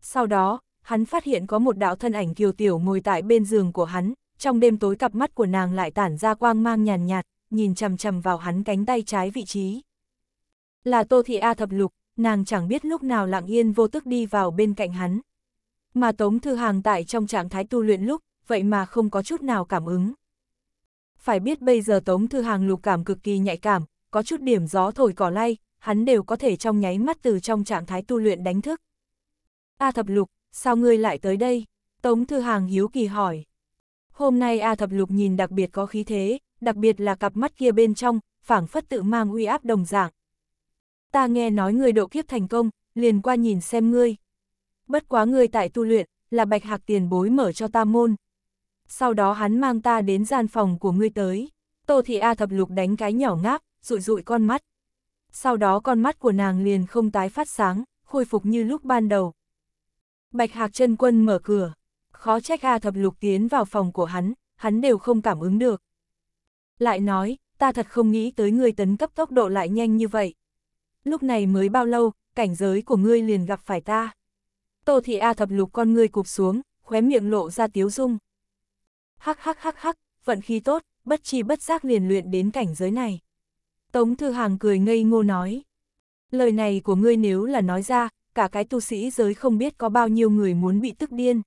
Sau đó, hắn phát hiện có một đạo thân ảnh kiều tiểu ngồi tại bên giường của hắn, trong đêm tối cặp mắt của nàng lại tản ra quang mang nhàn nhạt, nhìn chằm chằm vào hắn cánh tay trái vị trí. Là Tô Thị A thập lục, nàng chẳng biết lúc nào lặng yên vô tức đi vào bên cạnh hắn mà Tống Thư Hàng tại trong trạng thái tu luyện lúc, vậy mà không có chút nào cảm ứng. Phải biết bây giờ Tống Thư Hàng lục cảm cực kỳ nhạy cảm, có chút điểm gió thổi cỏ lay, hắn đều có thể trong nháy mắt từ trong trạng thái tu luyện đánh thức. A Thập Lục, sao ngươi lại tới đây? Tống Thư Hàng hiếu kỳ hỏi. Hôm nay A Thập Lục nhìn đặc biệt có khí thế, đặc biệt là cặp mắt kia bên trong, phảng phất tự mang uy áp đồng dạng. Ta nghe nói ngươi độ kiếp thành công, liền qua nhìn xem ngươi, bất quá người tại tu luyện, là bạch hạc tiền bối mở cho ta môn. Sau đó hắn mang ta đến gian phòng của ngươi tới. Tô Thị A thập lục đánh cái nhỏ ngáp, rụi rụi con mắt. Sau đó con mắt của nàng liền không tái phát sáng, khôi phục như lúc ban đầu. Bạch Hạc chân quân mở cửa, khó trách A thập lục tiến vào phòng của hắn, hắn đều không cảm ứng được. Lại nói, ta thật không nghĩ tới ngươi tấn cấp tốc độ lại nhanh như vậy. Lúc này mới bao lâu, cảnh giới của ngươi liền gặp phải ta. Tô Thị A thập lục con ngươi cụp xuống, khóe miệng lộ ra tiếu dung. Hắc hắc hắc hắc, vận khí tốt, bất chi bất giác liền luyện đến cảnh giới này. Tống Thư Hàng cười ngây ngô nói. Lời này của ngươi nếu là nói ra, cả cái tu sĩ giới không biết có bao nhiêu người muốn bị tức điên.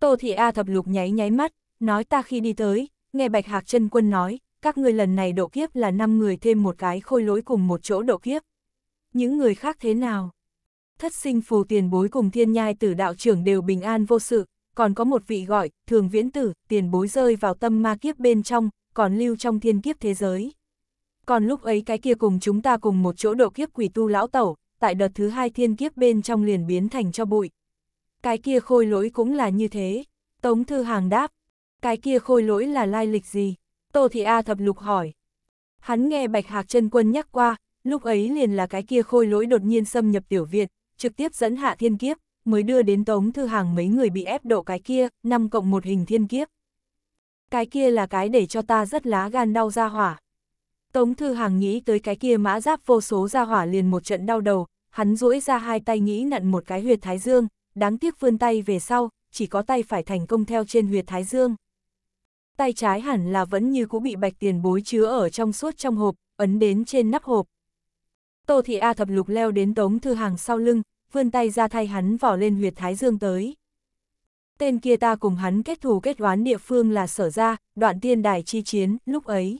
Tô Thị A thập lục nháy nháy mắt, nói ta khi đi tới, nghe Bạch Hạc chân Quân nói, các ngươi lần này độ kiếp là 5 người thêm một cái khôi lỗi cùng một chỗ độ kiếp. Những người khác thế nào? thất sinh phù tiền bối cùng thiên nhai tử đạo trưởng đều bình an vô sự, còn có một vị gọi, thường viễn tử, tiền bối rơi vào tâm ma kiếp bên trong, còn lưu trong thiên kiếp thế giới. Còn lúc ấy cái kia cùng chúng ta cùng một chỗ độ kiếp quỷ tu lão tẩu, tại đợt thứ hai thiên kiếp bên trong liền biến thành cho bụi. Cái kia khôi lỗi cũng là như thế. Tống Thư Hàng đáp, cái kia khôi lỗi là lai lịch gì? Tô Thị A thập lục hỏi. Hắn nghe Bạch Hạc chân Quân nhắc qua, lúc ấy liền là cái kia khôi lỗi đột nhiên xâm nhập tiểu viện, trực tiếp dẫn hạ thiên kiếp, mới đưa đến Tống Thư Hàng mấy người bị ép độ cái kia, 5 cộng một hình thiên kiếp. Cái kia là cái để cho ta rất lá gan đau ra hỏa. Tống Thư Hàng nghĩ tới cái kia mã giáp vô số ra hỏa liền một trận đau đầu, hắn duỗi ra hai tay nghĩ nặn một cái huyệt thái dương, đáng tiếc vươn tay về sau, chỉ có tay phải thành công theo trên huyệt thái dương. Tay trái hẳn là vẫn như cũ bị bạch tiền bối chứa ở trong suốt trong hộp, ấn đến trên nắp hộp, Tô Thị A thập lục leo đến Tống Thư Hàng sau lưng, vươn tay ra thay hắn vỏ lên huyệt thái dương tới. Tên kia ta cùng hắn kết thù kết oán địa phương là sở ra, đoạn tiên đài chi chiến, lúc ấy.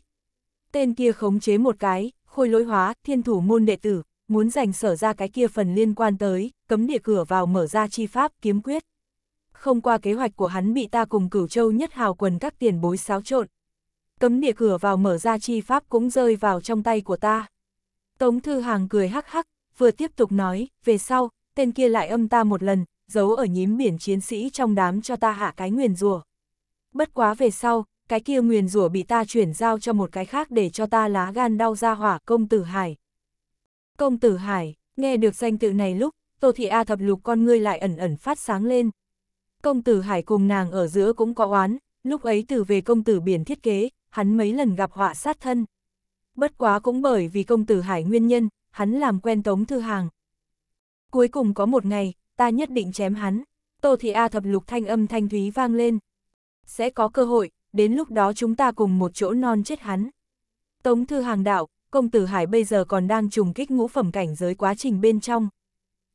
Tên kia khống chế một cái, khôi lỗi hóa, thiên thủ môn đệ tử, muốn giành sở ra cái kia phần liên quan tới, cấm địa cửa vào mở ra chi pháp, kiếm quyết. Không qua kế hoạch của hắn bị ta cùng cửu châu nhất hào quần các tiền bối xáo trộn. Cấm địa cửa vào mở ra chi pháp cũng rơi vào trong tay của ta. Tống Thư Hàng cười hắc hắc, vừa tiếp tục nói, về sau, tên kia lại âm ta một lần, giấu ở nhím biển chiến sĩ trong đám cho ta hạ cái nguyền rủa. Bất quá về sau, cái kia nguyền rủa bị ta chuyển giao cho một cái khác để cho ta lá gan đau ra hỏa công tử Hải. Công tử Hải, nghe được danh tự này lúc, Tô Thị A thập lục con ngươi lại ẩn ẩn phát sáng lên. Công tử Hải cùng nàng ở giữa cũng có oán, lúc ấy từ về công tử biển thiết kế, hắn mấy lần gặp họa sát thân bất quá cũng bởi vì công tử Hải nguyên nhân, hắn làm quen Tống Thư Hàng. Cuối cùng có một ngày, ta nhất định chém hắn, Tô Thị A thập lục thanh âm thanh thúy vang lên. Sẽ có cơ hội, đến lúc đó chúng ta cùng một chỗ non chết hắn. Tống Thư Hàng đạo, công tử Hải bây giờ còn đang trùng kích ngũ phẩm cảnh giới quá trình bên trong.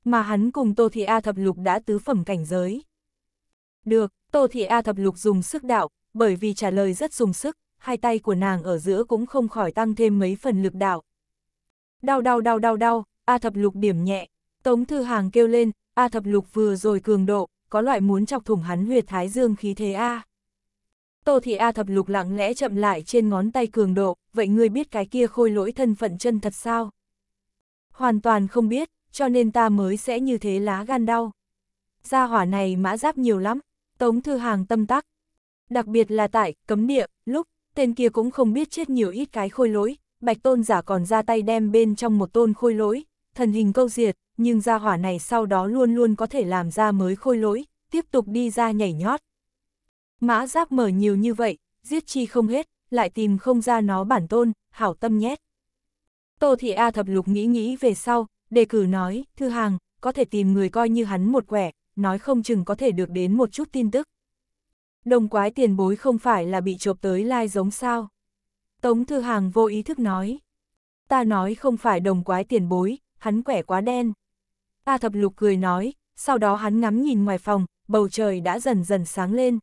Mà hắn cùng Tô Thị A thập lục đã tứ phẩm cảnh giới. Được, Tô Thị A thập lục dùng sức đạo, bởi vì trả lời rất dùng sức, hai tay của nàng ở giữa cũng không khỏi tăng thêm mấy phần lực đạo. Đau đau đau đau đau, A thập lục điểm nhẹ, Tống Thư Hàng kêu lên, A thập lục vừa rồi cường độ, có loại muốn chọc thủng hắn huyệt thái dương khí thế A. Tô thị A thập lục lặng lẽ chậm lại trên ngón tay cường độ, vậy ngươi biết cái kia khôi lỗi thân phận chân thật sao? Hoàn toàn không biết, cho nên ta mới sẽ như thế lá gan đau. Gia hỏa này mã giáp nhiều lắm, Tống Thư Hàng tâm tắc. Đặc biệt là tại cấm địa, lúc tên kia cũng không biết chết nhiều ít cái khôi lỗi, bạch tôn giả còn ra tay đem bên trong một tôn khôi lỗi, thần hình câu diệt, nhưng ra hỏa này sau đó luôn luôn có thể làm ra mới khôi lỗi, tiếp tục đi ra nhảy nhót. Mã giáp mở nhiều như vậy, giết chi không hết, lại tìm không ra nó bản tôn, hảo tâm nhét. Tô Thị A thập lục nghĩ nghĩ về sau, đề cử nói, thư hàng, có thể tìm người coi như hắn một quẻ, nói không chừng có thể được đến một chút tin tức đồng quái tiền bối không phải là bị chộp tới lai giống sao. Tống Thư Hàng vô ý thức nói. Ta nói không phải đồng quái tiền bối, hắn quẻ quá đen. A thập lục cười nói, sau đó hắn ngắm nhìn ngoài phòng, bầu trời đã dần dần sáng lên.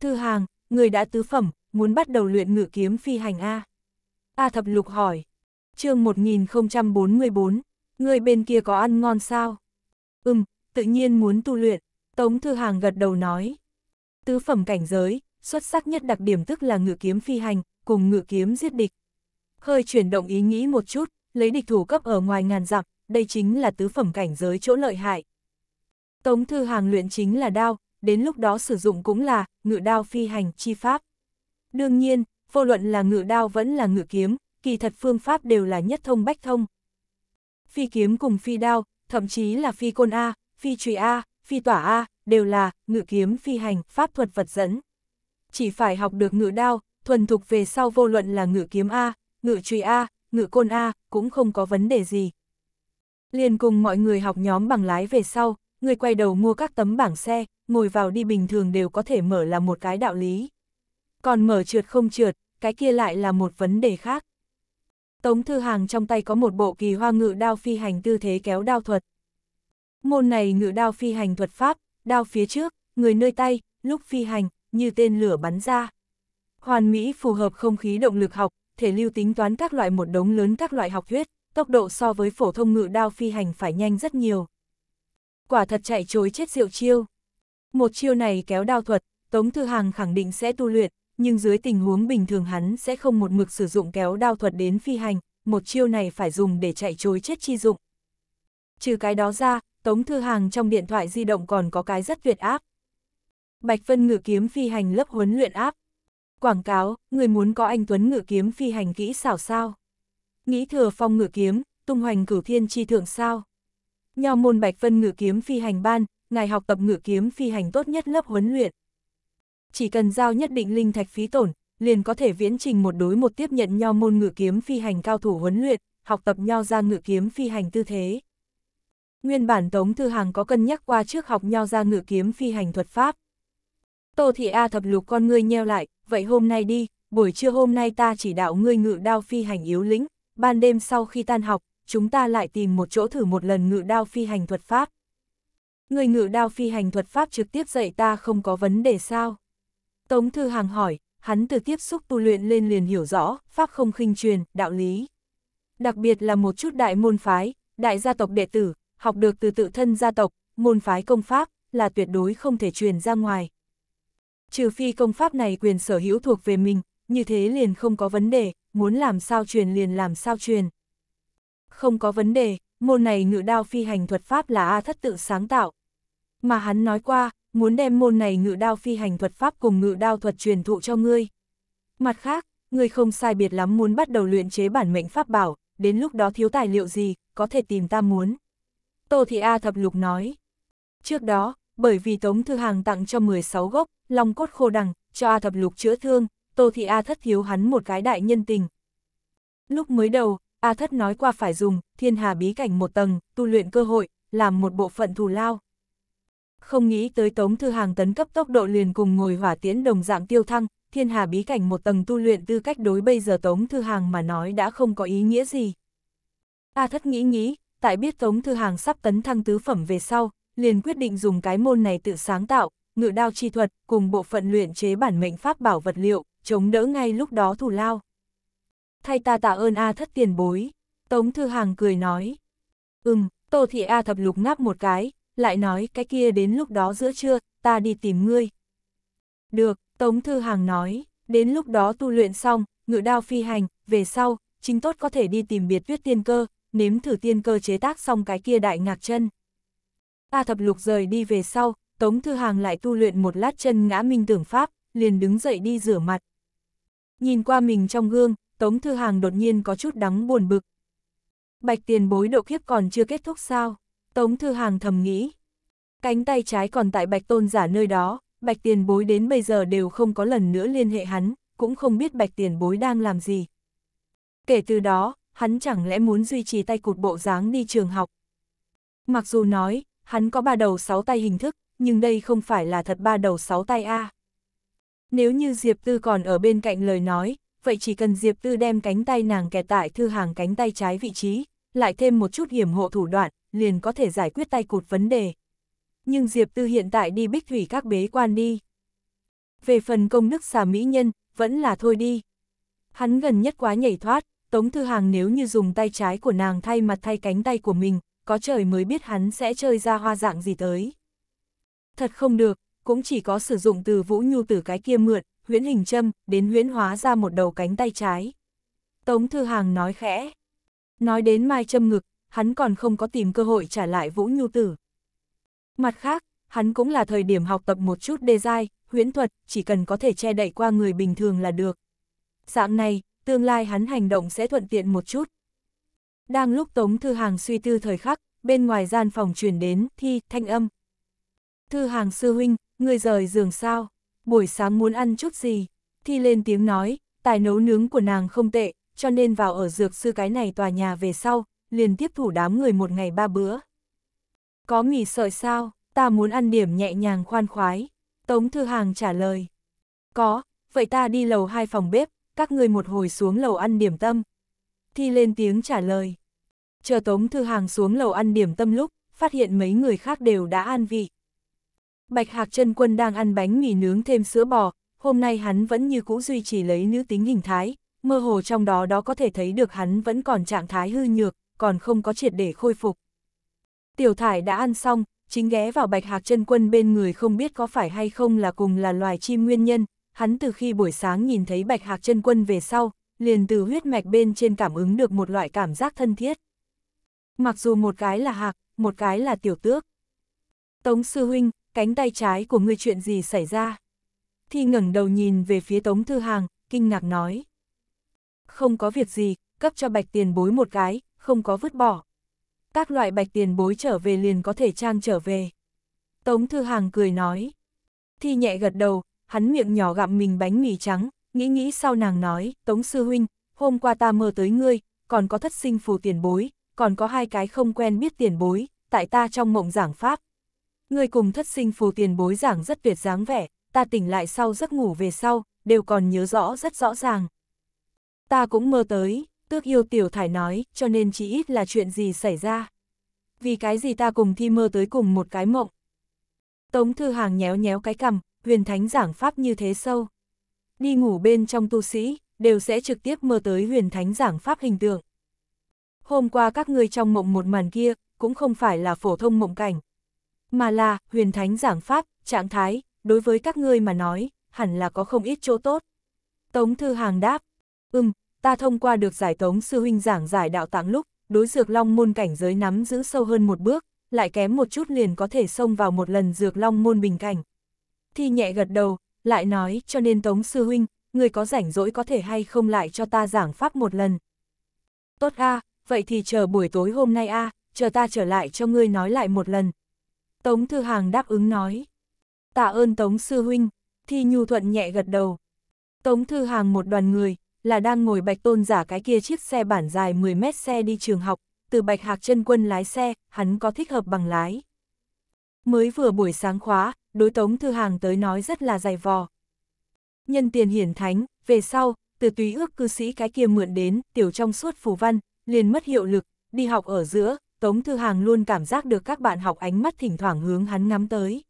Thư Hàng, người đã tứ phẩm, muốn bắt đầu luyện ngự kiếm phi hành A. A thập lục hỏi. chương 1044, người bên kia có ăn ngon sao? Ừm, tự nhiên muốn tu luyện. Tống Thư Hàng gật đầu nói. Tứ phẩm cảnh giới, xuất sắc nhất đặc điểm tức là ngự kiếm phi hành, cùng ngự kiếm giết địch. Hơi chuyển động ý nghĩ một chút, lấy địch thủ cấp ở ngoài ngàn dặm, đây chính là tứ phẩm cảnh giới chỗ lợi hại. Tống Thư Hàng luyện chính là đao, đến lúc đó sử dụng cũng là ngự đao phi hành chi pháp. Đương nhiên, vô luận là ngự đao vẫn là ngự kiếm, kỳ thật phương pháp đều là nhất thông bách thông. Phi kiếm cùng phi đao, thậm chí là phi côn A, phi trùy A, phi tỏa A, đều là ngự kiếm phi hành, pháp thuật vật dẫn. Chỉ phải học được ngự đao, thuần thục về sau vô luận là ngự kiếm A, ngự trùy A, ngự côn A, cũng không có vấn đề gì. Liền cùng mọi người học nhóm bằng lái về sau, người quay đầu mua các tấm bảng xe, ngồi vào đi bình thường đều có thể mở là một cái đạo lý. Còn mở trượt không trượt, cái kia lại là một vấn đề khác. Tống Thư Hàng trong tay có một bộ kỳ hoa ngự đao phi hành tư thế kéo đao thuật. Môn này ngự đao phi hành thuật pháp, đao phía trước, người nơi tay, lúc phi hành, như tên lửa bắn ra. Hoàn mỹ phù hợp không khí động lực học, thể lưu tính toán các loại một đống lớn các loại học thuyết, tốc độ so với phổ thông ngự đao phi hành phải nhanh rất nhiều. Quả thật chạy chối chết diệu chiêu. Một chiêu này kéo đao thuật, Tống Thư Hàng khẳng định sẽ tu luyện, nhưng dưới tình huống bình thường hắn sẽ không một mực sử dụng kéo đao thuật đến phi hành, một chiêu này phải dùng để chạy chối chết chi dụng trừ cái đó ra, Tống Thư Hàng trong điện thoại di động còn có cái rất tuyệt áp. Bạch Vân ngự kiếm phi hành lớp huấn luyện áp. Quảng cáo, người muốn có anh Tuấn ngự kiếm phi hành kỹ xảo sao. Nghĩ thừa phong ngự kiếm, tung hoành cửu thiên chi thượng sao. Nho môn Bạch Vân ngự kiếm phi hành ban, ngài học tập ngự kiếm phi hành tốt nhất lớp huấn luyện. Chỉ cần giao nhất định linh thạch phí tổn, liền có thể viễn trình một đối một tiếp nhận nho môn ngự kiếm phi hành cao thủ huấn luyện, học tập nho ra ngự kiếm phi hành tư thế nguyên bản Tống Thư Hàng có cân nhắc qua trước học nho ra ngự kiếm phi hành thuật pháp. Tô Thị A thập lục con ngươi nheo lại, vậy hôm nay đi, buổi trưa hôm nay ta chỉ đạo ngươi ngự đao phi hành yếu lĩnh, ban đêm sau khi tan học, chúng ta lại tìm một chỗ thử một lần ngự đao phi hành thuật pháp. Người ngự đao phi hành thuật pháp trực tiếp dạy ta không có vấn đề sao? Tống Thư Hàng hỏi, hắn từ tiếp xúc tu luyện lên liền hiểu rõ, pháp không khinh truyền, đạo lý. Đặc biệt là một chút đại môn phái, đại gia tộc đệ tử, học được từ tự thân gia tộc, môn phái công pháp, là tuyệt đối không thể truyền ra ngoài. Trừ phi công pháp này quyền sở hữu thuộc về mình, như thế liền không có vấn đề, muốn làm sao truyền liền làm sao truyền. Không có vấn đề, môn này ngự đao phi hành thuật pháp là A thất tự sáng tạo. Mà hắn nói qua, muốn đem môn này ngự đao phi hành thuật pháp cùng ngự đao thuật truyền thụ cho ngươi. Mặt khác, ngươi không sai biệt lắm muốn bắt đầu luyện chế bản mệnh pháp bảo, đến lúc đó thiếu tài liệu gì, có thể tìm ta muốn. Tô Thị A thập lục nói. Trước đó, bởi vì Tống Thư Hàng tặng cho 16 gốc, long cốt khô đằng, cho A thập lục chữa thương, Tô Thị A thất thiếu hắn một cái đại nhân tình. Lúc mới đầu, A thất nói qua phải dùng, thiên hà bí cảnh một tầng, tu luyện cơ hội, làm một bộ phận thù lao. Không nghĩ tới Tống Thư Hàng tấn cấp tốc độ liền cùng ngồi hỏa tiễn đồng dạng tiêu thăng, thiên hà bí cảnh một tầng tu luyện tư cách đối bây giờ Tống Thư Hàng mà nói đã không có ý nghĩa gì. A thất nghĩ nghĩ, tại biết Tống Thư Hàng sắp tấn thăng tứ phẩm về sau, liền quyết định dùng cái môn này tự sáng tạo, ngự đao chi thuật, cùng bộ phận luyện chế bản mệnh pháp bảo vật liệu, chống đỡ ngay lúc đó thù lao. Thay ta tạ ơn A thất tiền bối, Tống Thư Hàng cười nói. Ừm, Tô Thị A thập lục ngáp một cái, lại nói cái kia đến lúc đó giữa trưa, ta đi tìm ngươi. Được, Tống Thư Hàng nói, đến lúc đó tu luyện xong, ngự đao phi hành, về sau, chính tốt có thể đi tìm biệt tuyết tiên cơ, nếm thử tiên cơ chế tác xong cái kia đại ngạc chân. A thập lục rời đi về sau, Tống Thư Hàng lại tu luyện một lát chân ngã minh tưởng pháp, liền đứng dậy đi rửa mặt. Nhìn qua mình trong gương, Tống Thư Hàng đột nhiên có chút đắng buồn bực. Bạch tiền bối độ kiếp còn chưa kết thúc sao? Tống Thư Hàng thầm nghĩ. Cánh tay trái còn tại Bạch Tôn giả nơi đó, Bạch tiền bối đến bây giờ đều không có lần nữa liên hệ hắn, cũng không biết Bạch tiền bối đang làm gì. Kể từ đó, hắn chẳng lẽ muốn duy trì tay cụt bộ dáng đi trường học. Mặc dù nói, hắn có ba đầu sáu tay hình thức, nhưng đây không phải là thật ba đầu sáu tay a. Nếu như Diệp Tư còn ở bên cạnh lời nói, vậy chỉ cần Diệp Tư đem cánh tay nàng kẹt tại thư hàng cánh tay trái vị trí, lại thêm một chút hiểm hộ thủ đoạn, liền có thể giải quyết tay cụt vấn đề. Nhưng Diệp Tư hiện tại đi bích thủy các bế quan đi. Về phần công đức xà mỹ nhân, vẫn là thôi đi. Hắn gần nhất quá nhảy thoát, Tống Thư Hàng nếu như dùng tay trái của nàng thay mặt thay cánh tay của mình, có trời mới biết hắn sẽ chơi ra hoa dạng gì tới. Thật không được, cũng chỉ có sử dụng từ vũ nhu từ cái kia mượn, huyễn hình châm, đến huyễn hóa ra một đầu cánh tay trái. Tống Thư Hàng nói khẽ. Nói đến mai châm ngực, hắn còn không có tìm cơ hội trả lại vũ nhu tử. Mặt khác, hắn cũng là thời điểm học tập một chút đề design, huyễn thuật, chỉ cần có thể che đậy qua người bình thường là được. Dạng này, tương lai hắn hành động sẽ thuận tiện một chút. Đang lúc Tống Thư Hàng suy tư thời khắc, bên ngoài gian phòng truyền đến thi thanh âm. Thư Hàng sư huynh, người rời giường sao, buổi sáng muốn ăn chút gì? Thi lên tiếng nói, tài nấu nướng của nàng không tệ, cho nên vào ở dược sư cái này tòa nhà về sau, liền tiếp thủ đám người một ngày ba bữa. Có nghỉ sợi sao, ta muốn ăn điểm nhẹ nhàng khoan khoái. Tống Thư Hàng trả lời. Có, vậy ta đi lầu hai phòng bếp, các người một hồi xuống lầu ăn điểm tâm. Thi lên tiếng trả lời. Chờ Tống Thư Hàng xuống lầu ăn điểm tâm lúc, phát hiện mấy người khác đều đã an vị. Bạch Hạc chân Quân đang ăn bánh mì nướng thêm sữa bò, hôm nay hắn vẫn như cũ duy trì lấy nữ tính hình thái, mơ hồ trong đó đó có thể thấy được hắn vẫn còn trạng thái hư nhược, còn không có triệt để khôi phục. Tiểu Thải đã ăn xong, chính ghé vào Bạch Hạc chân Quân bên người không biết có phải hay không là cùng là loài chim nguyên nhân, hắn từ khi buổi sáng nhìn thấy Bạch Hạc chân quân về sau, liền từ huyết mạch bên trên cảm ứng được một loại cảm giác thân thiết. Mặc dù một cái là Hạc, một cái là Tiểu Tước. Tống Sư Huynh, cánh tay trái của ngươi chuyện gì xảy ra? Thi ngẩng đầu nhìn về phía Tống Thư Hàng, kinh ngạc nói. Không có việc gì, cấp cho bạch tiền bối một cái, không có vứt bỏ. Các loại bạch tiền bối trở về liền có thể trang trở về. Tống Thư Hàng cười nói. Thi nhẹ gật đầu, hắn miệng nhỏ gặm mình bánh mì trắng, nghĩ nghĩ sau nàng nói, Tống Sư Huynh, hôm qua ta mơ tới ngươi, còn có thất sinh phù tiền bối, còn có hai cái không quen biết tiền bối, tại ta trong mộng giảng pháp. Ngươi cùng thất sinh phù tiền bối giảng rất tuyệt dáng vẻ, ta tỉnh lại sau giấc ngủ về sau, đều còn nhớ rõ rất rõ ràng. Ta cũng mơ tới, tước yêu tiểu thải nói, cho nên chỉ ít là chuyện gì xảy ra. Vì cái gì ta cùng thi mơ tới cùng một cái mộng. Tống thư hàng nhéo nhéo cái cằm, huyền thánh giảng pháp như thế sâu. Đi ngủ bên trong tu sĩ, đều sẽ trực tiếp mơ tới huyền thánh giảng pháp hình tượng. Hôm qua các ngươi trong mộng một màn kia, cũng không phải là phổ thông mộng cảnh, mà là huyền thánh giảng pháp, trạng thái, đối với các ngươi mà nói, hẳn là có không ít chỗ tốt. Tống Thư Hàng đáp, ừm, ta thông qua được giải tống sư huynh giảng giải đạo tạng lúc, đối dược long môn cảnh giới nắm giữ sâu hơn một bước, lại kém một chút liền có thể xông vào một lần dược long môn bình cảnh. Thi nhẹ gật đầu, lại nói cho nên Tống Sư Huynh, người có rảnh rỗi có thể hay không lại cho ta giảng pháp một lần. Tốt a vậy thì chờ buổi tối hôm nay a chờ ta trở lại cho ngươi nói lại một lần. Tống Thư Hàng đáp ứng nói. Tạ ơn Tống Sư Huynh, Thi Nhu Thuận nhẹ gật đầu. Tống Thư Hàng một đoàn người, là đang ngồi bạch tôn giả cái kia chiếc xe bản dài 10 mét xe đi trường học, từ bạch hạc chân quân lái xe, hắn có thích hợp bằng lái. Mới vừa buổi sáng khóa, đối Tống Thư Hàng tới nói rất là dày vò. Nhân tiền hiển thánh, về sau, từ túy ước cư sĩ cái kia mượn đến, tiểu trong suốt phù văn, liền mất hiệu lực, đi học ở giữa, Tống Thư Hàng luôn cảm giác được các bạn học ánh mắt thỉnh thoảng hướng hắn ngắm tới.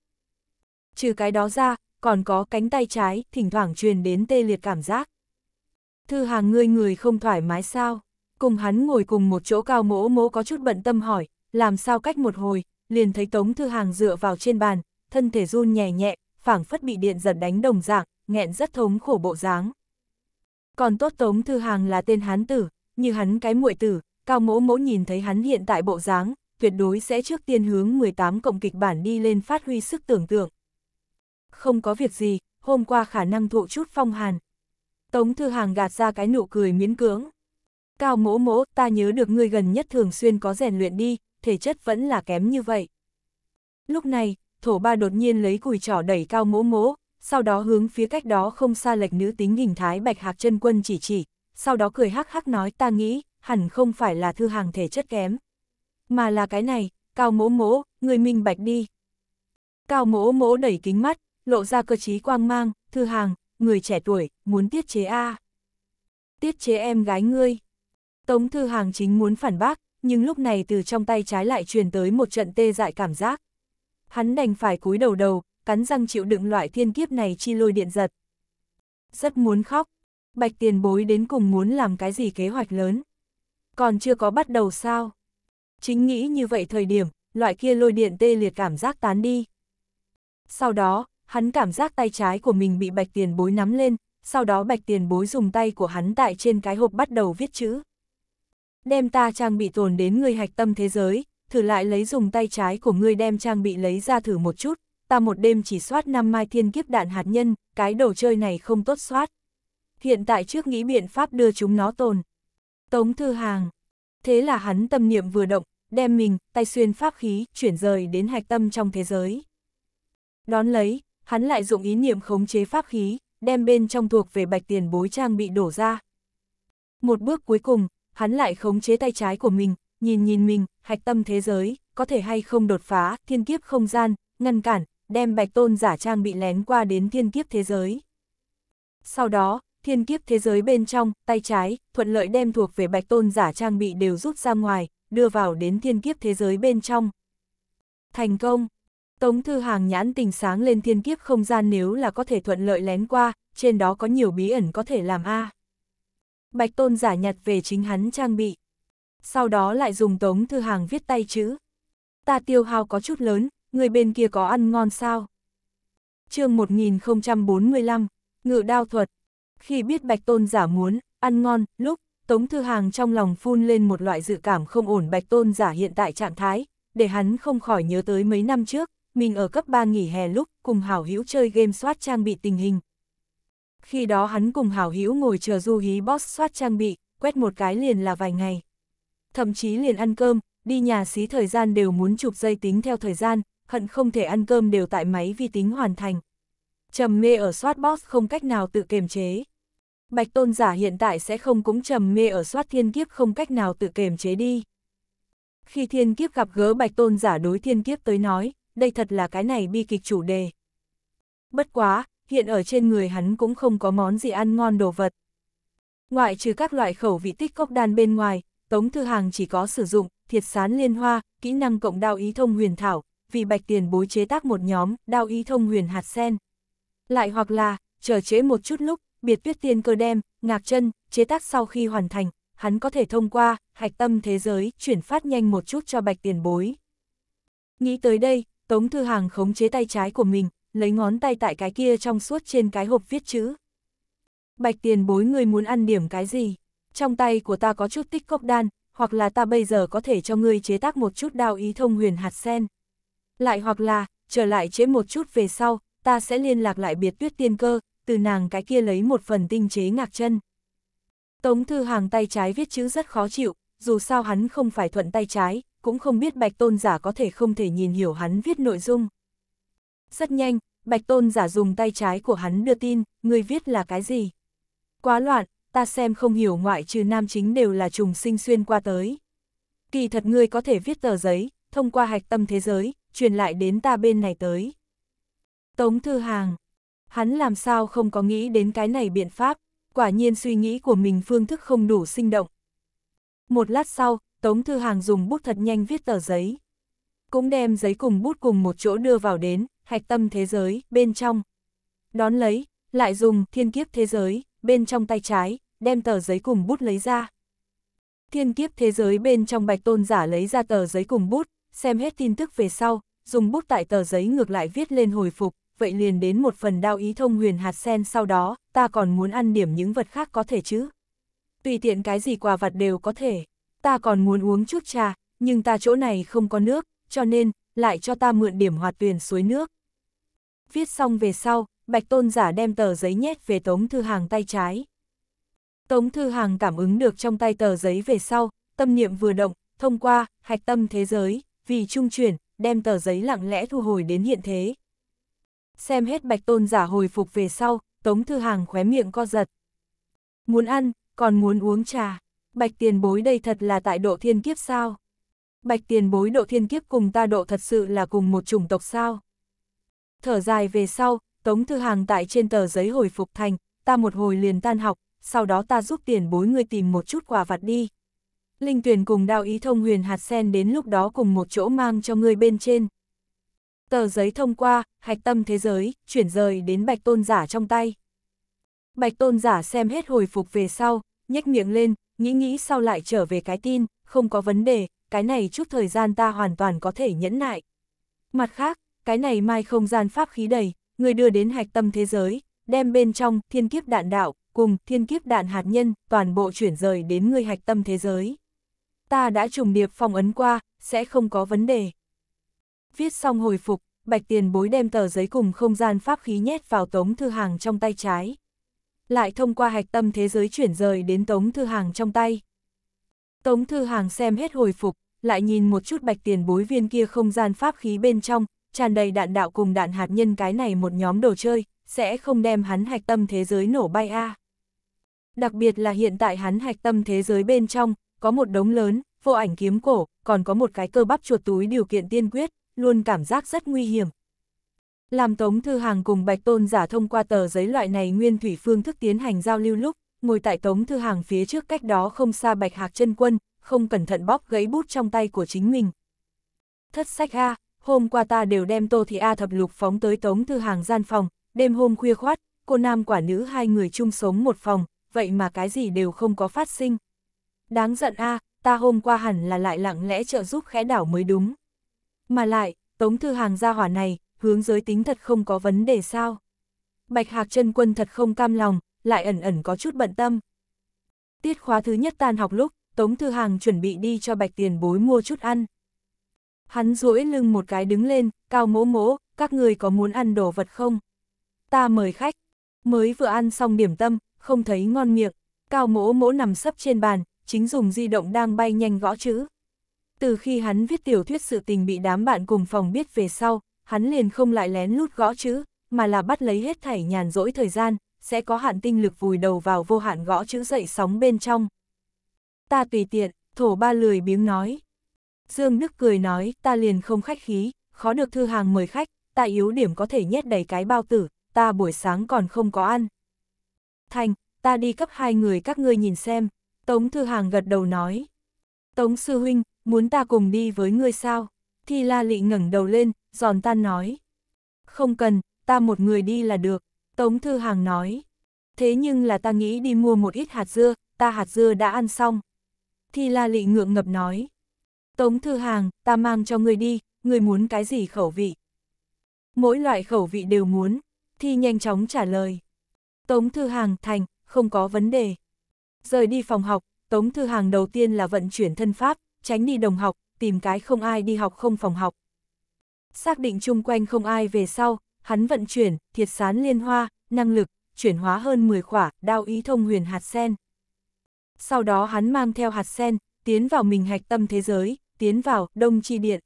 Trừ cái đó ra, còn có cánh tay trái, thỉnh thoảng truyền đến tê liệt cảm giác. Thư Hàng ngươi người không thoải mái sao? Cùng hắn ngồi cùng một chỗ cao mỗ mỗ có chút bận tâm hỏi, làm sao cách một hồi, liền thấy Tống Thư Hàng dựa vào trên bàn, thân thể run nhẹ nhẹ, phảng phất bị điện giật đánh đồng dạng, nghẹn rất thống khổ bộ dáng. Còn tốt Tống Thư Hàng là tên hán tử, như hắn cái muội tử, cao mỗ mỗ nhìn thấy hắn hiện tại bộ dáng, tuyệt đối sẽ trước tiên hướng 18 cộng kịch bản đi lên phát huy sức tưởng tượng. Không có việc gì, hôm qua khả năng thụ chút phong hàn. Tống Thư Hàng gạt ra cái nụ cười miễn cưỡng. Cao mỗ mỗ, ta nhớ được người gần nhất thường xuyên có rèn luyện đi, thể chất vẫn là kém như vậy. Lúc này, thổ ba đột nhiên lấy cùi trỏ đẩy cao mỗ mỗ, sau đó hướng phía cách đó không xa lệch nữ tính hình thái bạch hạc chân quân chỉ chỉ, sau đó cười hắc hắc nói ta nghĩ, hẳn không phải là thư hàng thể chất kém. Mà là cái này, cao mỗ mỗ, người minh bạch đi. Cao mỗ mỗ đẩy kính mắt, lộ ra cơ trí quang mang, thư hàng, người trẻ tuổi, muốn tiết chế A. Tiết chế em gái ngươi. Tống thư hàng chính muốn phản bác, nhưng lúc này từ trong tay trái lại truyền tới một trận tê dại cảm giác hắn đành phải cúi đầu đầu, cắn răng chịu đựng loại thiên kiếp này chi lôi điện giật. Rất muốn khóc, bạch tiền bối đến cùng muốn làm cái gì kế hoạch lớn. Còn chưa có bắt đầu sao? Chính nghĩ như vậy thời điểm, loại kia lôi điện tê liệt cảm giác tán đi. Sau đó, hắn cảm giác tay trái của mình bị bạch tiền bối nắm lên, sau đó bạch tiền bối dùng tay của hắn tại trên cái hộp bắt đầu viết chữ. Đem ta trang bị tồn đến người hạch tâm thế giới, thử lại lấy dùng tay trái của ngươi đem trang bị lấy ra thử một chút, ta một đêm chỉ soát năm mai thiên kiếp đạn hạt nhân, cái đồ chơi này không tốt soát. Hiện tại trước nghĩ biện pháp đưa chúng nó tồn. Tống Thư Hàng. Thế là hắn tâm niệm vừa động, đem mình, tay xuyên pháp khí, chuyển rời đến hạch tâm trong thế giới. Đón lấy, hắn lại dụng ý niệm khống chế pháp khí, đem bên trong thuộc về bạch tiền bối trang bị đổ ra. Một bước cuối cùng, hắn lại khống chế tay trái của mình, nhìn nhìn mình, hạch tâm thế giới, có thể hay không đột phá, thiên kiếp không gian, ngăn cản, đem bạch tôn giả trang bị lén qua đến thiên kiếp thế giới. Sau đó, thiên kiếp thế giới bên trong, tay trái, thuận lợi đem thuộc về bạch tôn giả trang bị đều rút ra ngoài, đưa vào đến thiên kiếp thế giới bên trong. Thành công! Tống Thư Hàng nhãn tình sáng lên thiên kiếp không gian nếu là có thể thuận lợi lén qua, trên đó có nhiều bí ẩn có thể làm A. Bạch tôn giả nhặt về chính hắn trang bị sau đó lại dùng tống thư hàng viết tay chữ. Ta tiêu hao có chút lớn, người bên kia có ăn ngon sao? chương 1045, Ngự đao thuật. Khi biết Bạch Tôn giả muốn, ăn ngon, lúc, Tống Thư Hàng trong lòng phun lên một loại dự cảm không ổn Bạch Tôn giả hiện tại trạng thái, để hắn không khỏi nhớ tới mấy năm trước, mình ở cấp 3 nghỉ hè lúc cùng hảo hữu chơi game soát trang bị tình hình. Khi đó hắn cùng hảo hữu ngồi chờ du hí boss soát trang bị, quét một cái liền là vài ngày thậm chí liền ăn cơm, đi nhà xí thời gian đều muốn chụp dây tính theo thời gian, hận không thể ăn cơm đều tại máy vi tính hoàn thành. Trầm mê ở soát boss không cách nào tự kiềm chế. Bạch tôn giả hiện tại sẽ không cũng trầm mê ở soát thiên kiếp không cách nào tự kiềm chế đi. Khi thiên kiếp gặp gỡ bạch tôn giả đối thiên kiếp tới nói, đây thật là cái này bi kịch chủ đề. Bất quá, hiện ở trên người hắn cũng không có món gì ăn ngon đồ vật. Ngoại trừ các loại khẩu vị tích cốc đan bên ngoài, Tống Thư Hàng chỉ có sử dụng thiệt sán liên hoa, kỹ năng cộng đao ý thông huyền thảo, vì bạch tiền bối chế tác một nhóm đao ý thông huyền hạt sen. Lại hoặc là, chờ chế một chút lúc, biệt viết tiên cơ đem, ngạc chân, chế tác sau khi hoàn thành, hắn có thể thông qua hạch tâm thế giới chuyển phát nhanh một chút cho bạch tiền bối. Nghĩ tới đây, Tống Thư Hàng khống chế tay trái của mình, lấy ngón tay tại cái kia trong suốt trên cái hộp viết chữ. Bạch tiền bối người muốn ăn điểm cái gì? trong tay của ta có chút tích cốc đan, hoặc là ta bây giờ có thể cho ngươi chế tác một chút đao ý thông huyền hạt sen. Lại hoặc là, trở lại chế một chút về sau, ta sẽ liên lạc lại biệt tuyết tiên cơ, từ nàng cái kia lấy một phần tinh chế ngạc chân. Tống Thư Hàng tay trái viết chữ rất khó chịu, dù sao hắn không phải thuận tay trái, cũng không biết Bạch Tôn Giả có thể không thể nhìn hiểu hắn viết nội dung. Rất nhanh, Bạch Tôn Giả dùng tay trái của hắn đưa tin, người viết là cái gì? Quá loạn, ta xem không hiểu ngoại trừ nam chính đều là trùng sinh xuyên qua tới. Kỳ thật ngươi có thể viết tờ giấy, thông qua hạch tâm thế giới, truyền lại đến ta bên này tới. Tống Thư Hàng, hắn làm sao không có nghĩ đến cái này biện pháp, quả nhiên suy nghĩ của mình phương thức không đủ sinh động. Một lát sau, Tống Thư Hàng dùng bút thật nhanh viết tờ giấy. Cũng đem giấy cùng bút cùng một chỗ đưa vào đến, hạch tâm thế giới, bên trong. Đón lấy, lại dùng thiên kiếp thế giới, bên trong tay trái, đem tờ giấy cùng bút lấy ra. Thiên kiếp thế giới bên trong bạch tôn giả lấy ra tờ giấy cùng bút, xem hết tin tức về sau, dùng bút tại tờ giấy ngược lại viết lên hồi phục, vậy liền đến một phần đao ý thông huyền hạt sen sau đó, ta còn muốn ăn điểm những vật khác có thể chứ. Tùy tiện cái gì quà vặt đều có thể, ta còn muốn uống chút trà, nhưng ta chỗ này không có nước, cho nên, lại cho ta mượn điểm hoạt tuyển suối nước. Viết xong về sau, Bạch Tôn giả đem tờ giấy nhét về Tống Thư Hàng tay trái. Tống Thư Hàng cảm ứng được trong tay tờ giấy về sau, tâm niệm vừa động, thông qua, hạch tâm thế giới, vì trung chuyển, đem tờ giấy lặng lẽ thu hồi đến hiện thế. Xem hết Bạch Tôn giả hồi phục về sau, Tống Thư Hàng khóe miệng co giật. Muốn ăn, còn muốn uống trà. Bạch tiền bối đây thật là tại độ thiên kiếp sao? Bạch tiền bối độ thiên kiếp cùng ta độ thật sự là cùng một chủng tộc sao? Thở dài về sau, Tống Thư Hàng tại trên tờ giấy hồi phục thành, ta một hồi liền tan học, sau đó ta giúp tiền bối ngươi tìm một chút quà vặt đi. Linh tuyển cùng đao ý thông huyền hạt sen đến lúc đó cùng một chỗ mang cho ngươi bên trên. Tờ giấy thông qua, hạch tâm thế giới, chuyển rời đến bạch tôn giả trong tay. Bạch tôn giả xem hết hồi phục về sau, nhếch miệng lên, nghĩ nghĩ sau lại trở về cái tin, không có vấn đề, cái này chút thời gian ta hoàn toàn có thể nhẫn nại. Mặt khác, cái này mai không gian pháp khí đầy, người đưa đến hạch tâm thế giới, đem bên trong thiên kiếp đạn đạo, cùng thiên kiếp đạn hạt nhân, toàn bộ chuyển rời đến người hạch tâm thế giới. Ta đã trùng điệp phong ấn qua, sẽ không có vấn đề. Viết xong hồi phục, Bạch Tiền bối đem tờ giấy cùng không gian pháp khí nhét vào tống thư hàng trong tay trái. Lại thông qua hạch tâm thế giới chuyển rời đến tống thư hàng trong tay. Tống thư hàng xem hết hồi phục, lại nhìn một chút bạch tiền bối viên kia không gian pháp khí bên trong, tràn đầy đạn đạo cùng đạn hạt nhân cái này một nhóm đồ chơi, sẽ không đem hắn hạch tâm thế giới nổ bay a. À. Đặc biệt là hiện tại hắn hạch tâm thế giới bên trong, có một đống lớn, vô ảnh kiếm cổ, còn có một cái cơ bắp chuột túi điều kiện tiên quyết, luôn cảm giác rất nguy hiểm. Làm Tống Thư Hàng cùng Bạch Tôn giả thông qua tờ giấy loại này nguyên thủy phương thức tiến hành giao lưu lúc, ngồi tại Tống Thư Hàng phía trước cách đó không xa Bạch Hạc chân Quân, không cẩn thận bóp gãy bút trong tay của chính mình. Thất sách A, hôm qua ta đều đem Tô Thị A thập lục phóng tới Tống Thư Hàng gian phòng, đêm hôm khuya khoát, cô nam quả nữ hai người chung sống một phòng, vậy mà cái gì đều không có phát sinh. Đáng giận a ta hôm qua hẳn là lại lặng lẽ trợ giúp khẽ đảo mới đúng. Mà lại, Tống Thư Hàng gia hỏa này, hướng giới tính thật không có vấn đề sao. Bạch Hạc chân Quân thật không cam lòng, lại ẩn ẩn có chút bận tâm. Tiết khóa thứ nhất tan học lúc, Tống Thư Hàng chuẩn bị đi cho Bạch Tiền Bối mua chút ăn. Hắn duỗi lưng một cái đứng lên, cao mỗ mỗ, các người có muốn ăn đồ vật không? Ta mời khách, mới vừa ăn xong điểm tâm, không thấy ngon miệng, cao mỗ mỗ nằm sấp trên bàn, chính dùng di động đang bay nhanh gõ chữ. Từ khi hắn viết tiểu thuyết sự tình bị đám bạn cùng phòng biết về sau, hắn liền không lại lén lút gõ chữ, mà là bắt lấy hết thảy nhàn rỗi thời gian, sẽ có hạn tinh lực vùi đầu vào vô hạn gõ chữ dậy sóng bên trong. Ta tùy tiện, thổ ba lười biếng nói. Dương Đức cười nói, ta liền không khách khí, khó được thư hàng mời khách, ta yếu điểm có thể nhét đầy cái bao tử, ta buổi sáng còn không có ăn. Thành, ta đi cấp hai người các ngươi nhìn xem, Tống Thư Hàng gật đầu nói. Tống Sư Huynh, muốn ta cùng đi với ngươi sao? Thi La Lị ngẩng đầu lên, giòn tan nói. Không cần, ta một người đi là được, Tống Thư Hàng nói. Thế nhưng là ta nghĩ đi mua một ít hạt dưa, ta hạt dưa đã ăn xong. Thi La Lị ngượng ngập nói. Tống Thư Hàng, ta mang cho người đi, người muốn cái gì khẩu vị? Mỗi loại khẩu vị đều muốn, Thi nhanh chóng trả lời. Tống Thư Hàng thành, không có vấn đề. Rời đi phòng học, Tống Thư Hàng đầu tiên là vận chuyển thân pháp, tránh đi đồng học, tìm cái không ai đi học không phòng học. Xác định chung quanh không ai về sau, hắn vận chuyển, thiệt sán liên hoa, năng lực, chuyển hóa hơn 10 khỏa, đao ý thông huyền hạt sen. Sau đó hắn mang theo hạt sen, tiến vào mình hạch tâm thế giới, tiến vào Đông Chi Điện.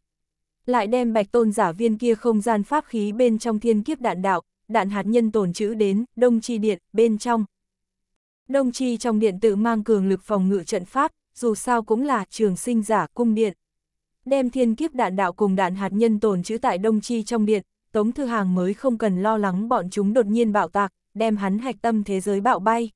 Lại đem bạch tôn giả viên kia không gian pháp khí bên trong thiên kiếp đạn đạo, đạn hạt nhân tồn trữ đến Đông Chi Điện bên trong. Đông Chi trong điện tự mang cường lực phòng ngự trận pháp, dù sao cũng là trường sinh giả cung điện. Đem thiên kiếp đạn đạo cùng đạn hạt nhân tồn trữ tại Đông Chi trong điện, Tống Thư Hàng mới không cần lo lắng bọn chúng đột nhiên bạo tạc, đem hắn hạch tâm thế giới bạo bay.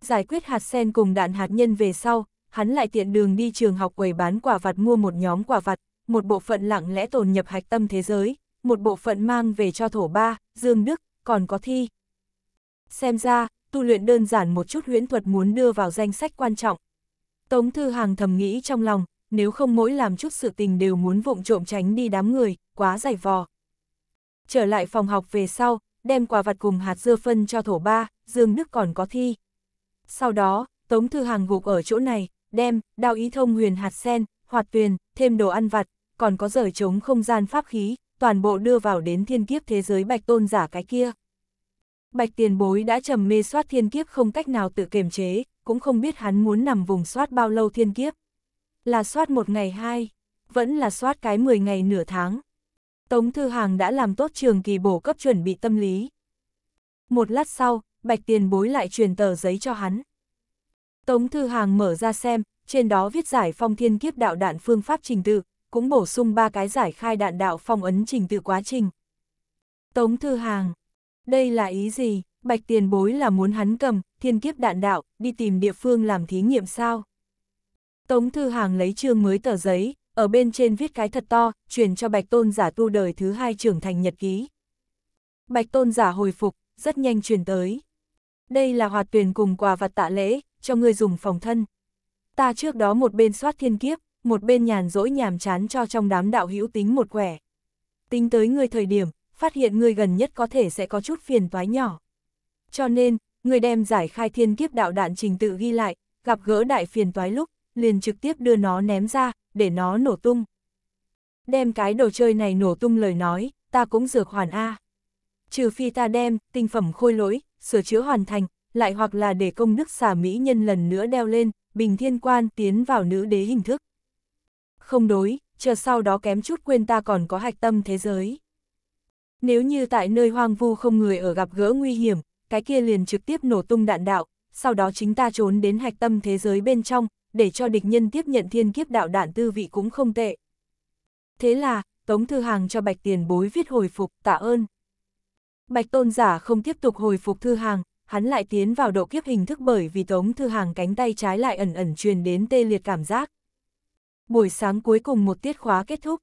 Giải quyết hạt sen cùng đạn hạt nhân về sau, hắn lại tiện đường đi trường học quầy bán quả vặt mua một nhóm quả vặt, một bộ phận lặng lẽ tồn nhập hạch tâm thế giới, một bộ phận mang về cho thổ ba, Dương Đức, còn có thi. Xem ra, tu luyện đơn giản một chút huyễn thuật muốn đưa vào danh sách quan trọng. Tống Thư Hàng thầm nghĩ trong lòng, nếu không mỗi làm chút sự tình đều muốn vụng trộm tránh đi đám người, quá dày vò. Trở lại phòng học về sau, đem quả vặt cùng hạt dưa phân cho thổ ba, Dương Đức còn có thi. Sau đó, Tống Thư Hàng gục ở chỗ này, đem, đao ý thông huyền hạt sen, hoạt tuyền, thêm đồ ăn vặt, còn có rời trống không gian pháp khí, toàn bộ đưa vào đến thiên kiếp thế giới bạch tôn giả cái kia. Bạch tiền bối đã trầm mê soát thiên kiếp không cách nào tự kiềm chế, cũng không biết hắn muốn nằm vùng soát bao lâu thiên kiếp. Là soát một ngày hai, vẫn là soát cái 10 ngày nửa tháng. Tống Thư Hàng đã làm tốt trường kỳ bổ cấp chuẩn bị tâm lý. Một lát sau, Bạch tiền bối lại truyền tờ giấy cho hắn. Tống Thư Hàng mở ra xem, trên đó viết giải phong thiên kiếp đạo đạn phương pháp trình tự, cũng bổ sung ba cái giải khai đạn đạo phong ấn trình tự quá trình. Tống Thư Hàng, đây là ý gì? Bạch tiền bối là muốn hắn cầm, thiên kiếp đạn đạo, đi tìm địa phương làm thí nghiệm sao? Tống Thư Hàng lấy trương mới tờ giấy, ở bên trên viết cái thật to, truyền cho Bạch Tôn giả tu đời thứ hai trưởng thành nhật ký. Bạch Tôn giả hồi phục, rất nhanh truyền tới. Đây là hoạt tuyển cùng quà vật tạ lễ, cho ngươi dùng phòng thân. Ta trước đó một bên soát thiên kiếp, một bên nhàn rỗi nhàm chán cho trong đám đạo hữu tính một quẻ. Tính tới ngươi thời điểm, phát hiện ngươi gần nhất có thể sẽ có chút phiền toái nhỏ. Cho nên, ngươi đem giải khai thiên kiếp đạo đạn trình tự ghi lại, gặp gỡ đại phiền toái lúc, liền trực tiếp đưa nó ném ra, để nó nổ tung. Đem cái đồ chơi này nổ tung lời nói, ta cũng dược hoàn A. Trừ phi ta đem, tinh phẩm khôi lỗi, sửa chữa hoàn thành, lại hoặc là để công đức xà mỹ nhân lần nữa đeo lên, bình thiên quan tiến vào nữ đế hình thức. Không đối, chờ sau đó kém chút quên ta còn có hạch tâm thế giới. Nếu như tại nơi hoang vu không người ở gặp gỡ nguy hiểm, cái kia liền trực tiếp nổ tung đạn đạo, sau đó chính ta trốn đến hạch tâm thế giới bên trong, để cho địch nhân tiếp nhận thiên kiếp đạo đạn tư vị cũng không tệ. Thế là, Tống Thư Hàng cho Bạch Tiền Bối viết hồi phục tạ ơn. Bạch Tôn Giả không tiếp tục hồi phục Thư Hàng, hắn lại tiến vào độ kiếp hình thức bởi vì Tống Thư Hàng cánh tay trái lại ẩn ẩn truyền đến tê liệt cảm giác. Buổi sáng cuối cùng một tiết khóa kết thúc.